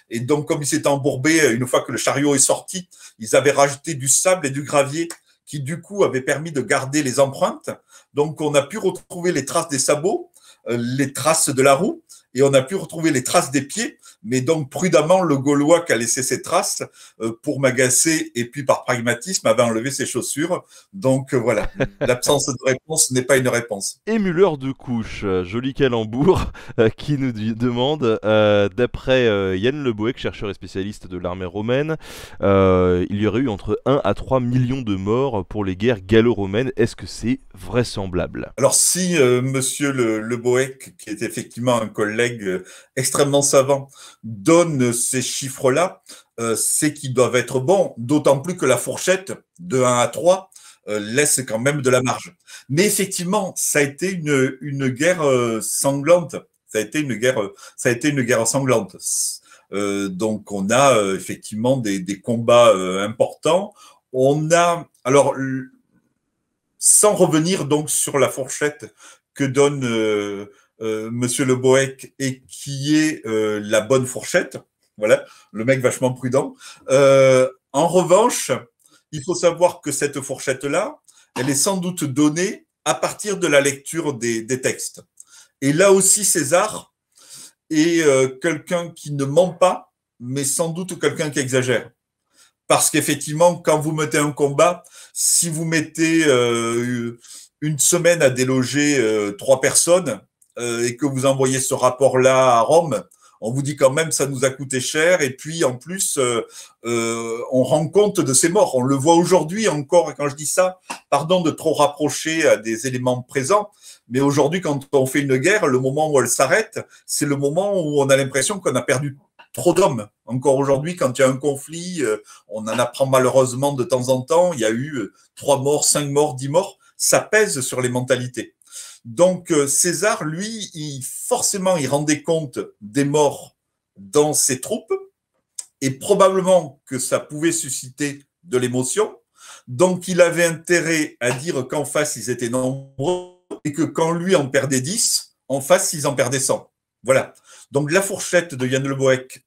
et donc, comme ils s'étaient embourbés, euh, une fois que le chariot est sorti, ils avaient rajouté du sable et du gravier qui, du coup, avaient permis de garder les empreintes. Donc, on a pu retrouver les traces des sabots, euh, les traces de la roue, et on a pu retrouver les traces des pieds mais donc prudemment, le Gaulois qui a laissé ses traces euh, pour m'agacer et puis par pragmatisme avait enlevé ses chaussures. Donc euh, voilà, l'absence de réponse n'est pas une réponse. Et de couche, euh, joli calembour, qui nous demande, d'après Yann Leboeck, chercheur et spécialiste de l'armée romaine, il y aurait eu entre 1 à 3 millions de morts pour les guerres gallo-romaines. Est-ce que c'est vraisemblable Alors si monsieur Leboeck, qui est effectivement un collègue extrêmement savant, donne ces chiffres-là, euh, c'est qu'ils doivent être bons, d'autant plus que la fourchette de 1 à 3 euh, laisse quand même de la marge. Mais effectivement, ça a été une, une guerre euh, sanglante. Ça a été une guerre, ça a été une guerre sanglante. donc on a effectivement des, des combats importants. On a alors sans revenir donc sur la fourchette que donne euh, Monsieur Le et qui est euh, la bonne fourchette. Voilà, le mec vachement prudent. Euh, en revanche, il faut savoir que cette fourchette-là, elle est sans doute donnée à partir de la lecture des, textes. Et là aussi, César est quelqu'un qui ne ment pas, mais sans doute quelqu'un qui exagère. Parce qu'effectivement, quand vous mettez un combat, si vous mettez une semaine à déloger trois personnes, euh, et que vous envoyez ce rapport-là à Rome, on vous dit quand même ça nous a coûté cher et puis en plus euh, euh, on rend compte de ces morts. On le voit aujourd'hui encore quand je dis ça, pardon de trop rapprocher à des éléments présents, mais aujourd'hui quand on fait une guerre, le moment où elle s'arrête, c'est le moment où on a l'impression qu'on a perdu trop d'hommes. Encore aujourd'hui, quand il y a un conflit, on en apprend malheureusement de temps en temps, il y a eu trois morts, cinq morts, dix morts, ça pèse sur les mentalités. Donc euh, César, lui, forcément, il rendait compte des morts dans ses troupes, et probablement que ça pouvait susciter de l'émotion. Donc il avait intérêt à dire qu'en face, ils étaient nombreux, et que quand lui en perdait 10, en face, ils en perdaient 100. Voilà. Donc la fourchette de Yann Le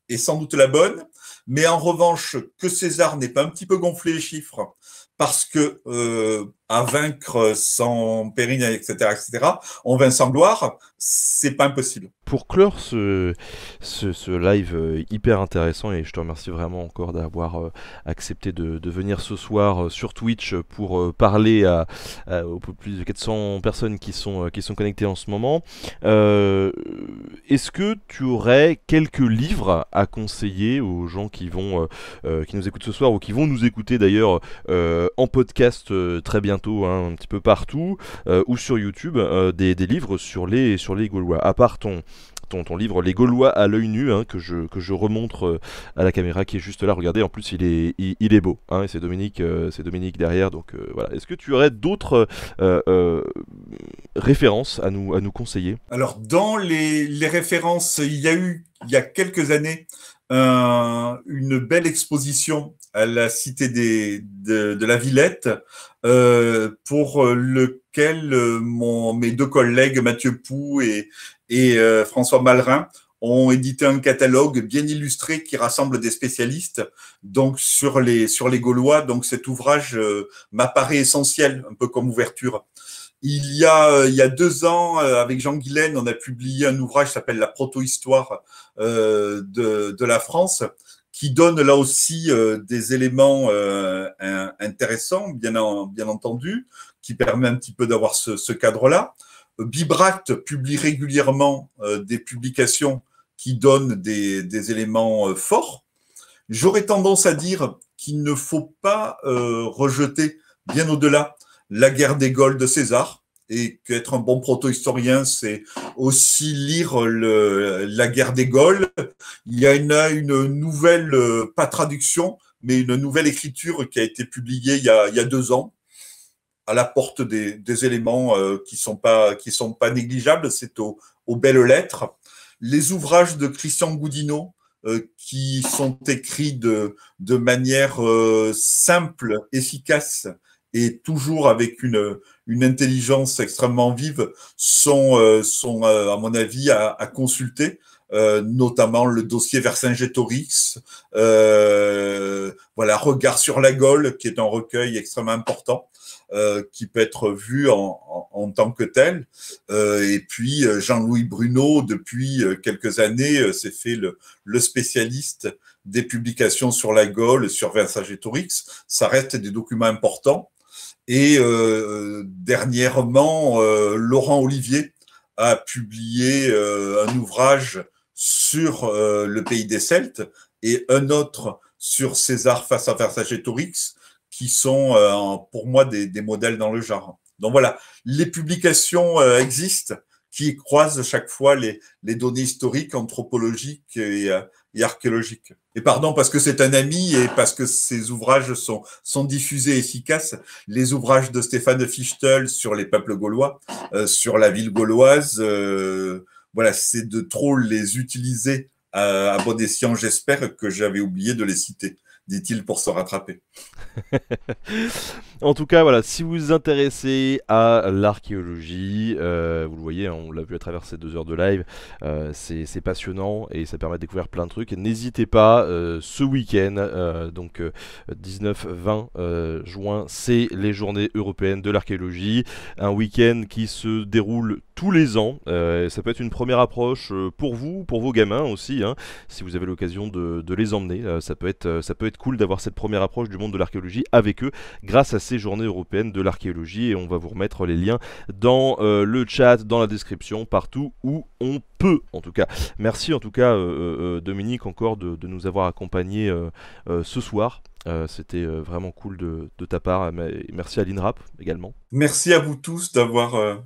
est sans doute la bonne, mais en revanche, que César n'est pas un petit peu gonflé les chiffres, parce que euh, à vaincre sans péril, etc., etc., on va sans gloire, c'est pas impossible. Pour clore ce, ce, live euh, hyper intéressant, et je te remercie vraiment encore d'avoir euh, accepté de, venir ce soir euh, sur Twitch pour parler à, aux plus de 400 personnes qui sont, qui sont connectées en ce moment, est-ce que tu aurais quelques livres à conseiller aux gens qui, vont, qui nous écoutent ce soir ou qui vont nous écouter d'ailleurs en podcast très bientôt Hein, un petit peu partout, euh, ou sur YouTube, euh, des, livres sur les, sur les Gaulois. À part ton, ton, ton, livre Les Gaulois à l'œil nu, hein, que, je, que je remontre euh, à la caméra qui est juste là. Regardez, en plus, il est, il, est beau. Hein, c'est Dominique, c'est Dominique derrière. Donc voilà. Est-ce que tu aurais d'autres références à nous, à nous conseiller Alors, dans les, les, références, il y a eu, il y a quelques années, une belle exposition à la cité de, la Villette, euh, pour euh, lequel euh, mon, mes deux collègues Mathieu Pou et, et François Malrin ont édité un catalogue bien illustré qui rassemble des spécialistes donc sur les sur les Gaulois. Donc cet ouvrage m'apparaît essentiel, un peu comme ouverture. Il y a, il y a deux ans, avec Jean Guilaine, on a publié un ouvrage qui s'appelle La proto de, de la France, qui donne là aussi euh, des éléments euh, intéressants, bien, entendu, qui permet un petit peu d'avoir ce, cadre-là. Bibract publie régulièrement euh, des publications qui donnent des, des éléments forts. J'aurais tendance à dire qu'il ne faut pas rejeter, bien au-delà, la guerre des Gaules de César, et qu'être un bon proto-historien, c'est aussi lire le, la guerre des Gaules. Il y a une, nouvelle, euh, pas traduction, mais une nouvelle écriture qui a été publiée il y a, deux ans, à la porte des, éléments euh, qui ne sont, pas, qui sont pas négligeables, c'est aux belles lettres. Les ouvrages de Christian Goudineau, euh, qui sont écrits de, manière simple, efficace, et toujours avec une, intelligence extrêmement vive sont, euh, sont euh, à mon avis, à, consulter. Euh, notamment le dossier Versingetorix, euh, voilà, Regard sur la Gaule, qui est un recueil extrêmement important, qui peut être vu en, tant que tel. et puis Jean-Louis Bruno, depuis quelques années, s'est fait le, spécialiste des publications sur la Gaule, sur Vercingétorix. Ça reste des documents importants. Et euh, euh, dernièrement, euh, Laurent Olivier a publié un ouvrage sur le pays des Celtes et un autre sur César face à Vercingétorix, qui sont pour moi des, des, modèles dans le genre. Donc voilà, les publications existent qui croisent chaque fois les, les données historiques, anthropologiques et et archéologique. Et pardon, parce que c'est un ami et parce que ses ouvrages sont, sont diffusés efficaces. Les ouvrages de Stéphane Fichtel sur les peuples gaulois, euh, sur la ville gauloise, euh, voilà, c'est de trop les utiliser euh, à bon escient, j'espère que j'avais oublié de les citer dit-il pour se rattraper. en tout cas, voilà, si vous vous intéressez à l'archéologie, euh, vous le voyez, hein, on l'a vu à travers ces deux heures de live, euh, c'est passionnant et ça permet de découvrir plein de trucs. N'hésitez pas, euh, ce week-end, donc 19-20 juin, c'est les journées européennes de l'archéologie, un week-end qui se déroule tous les ans. ça peut être une première approche pour vous, pour vos gamins aussi, hein, si vous avez l'occasion de, les emmener. ça peut être, ça peut être cool d'avoir cette première approche du monde de l'archéologie avec eux grâce à ces journées européennes de l'archéologie et on va vous remettre les liens dans euh, le chat, dans la description, partout où on peut en tout cas. Merci en tout cas euh, euh, Dominique encore de, nous avoir accompagnés ce soir. C'était vraiment cool de, ta part. Merci à l'INRAP également. Merci à vous tous d'avoir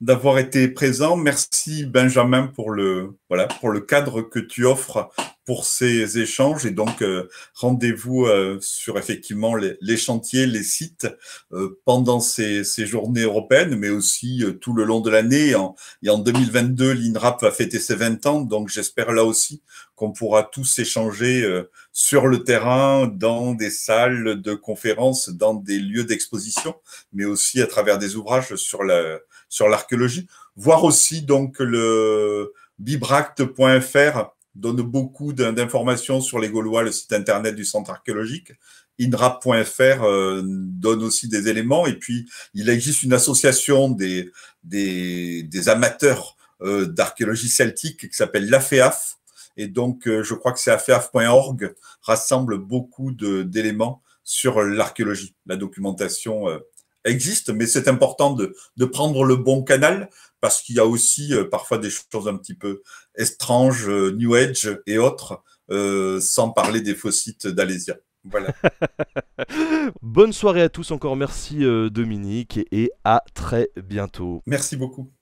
d'avoir été présent. Merci Benjamin pour le, voilà, pour le cadre que tu offres pour ces échanges et donc euh, rendez-vous euh, sur effectivement les, chantiers, les sites euh, pendant ces, ces, journées européennes, mais aussi tout le long de l'année. et en 2022, l'INRAP va fêter ses 20 ans, donc j'espère là aussi qu'on pourra tous échanger sur le terrain, dans des salles de conférences, dans des lieux d'exposition, mais aussi à travers des ouvrages sur la, sur l'archéologie, voir aussi donc le bibracte.fr donne beaucoup d'informations sur les Gaulois, le site internet du centre archéologique. INRAP.fr euh, donne aussi des éléments. Et puis, il existe une association des, amateurs euh, d'archéologie celtique qui s'appelle l'AFEAF. E Et donc, euh, je crois que c'est afeaf.org rassemble beaucoup d'éléments sur l'archéologie, la documentation existe, mais c'est important de, prendre le bon canal parce qu'il y a aussi euh, parfois des choses un petit peu étranges, euh, New Age et autres, euh, sans parler des faux sites d'Alésia. Voilà. Bonne soirée à tous, encore merci Dominique et à très bientôt. Merci beaucoup.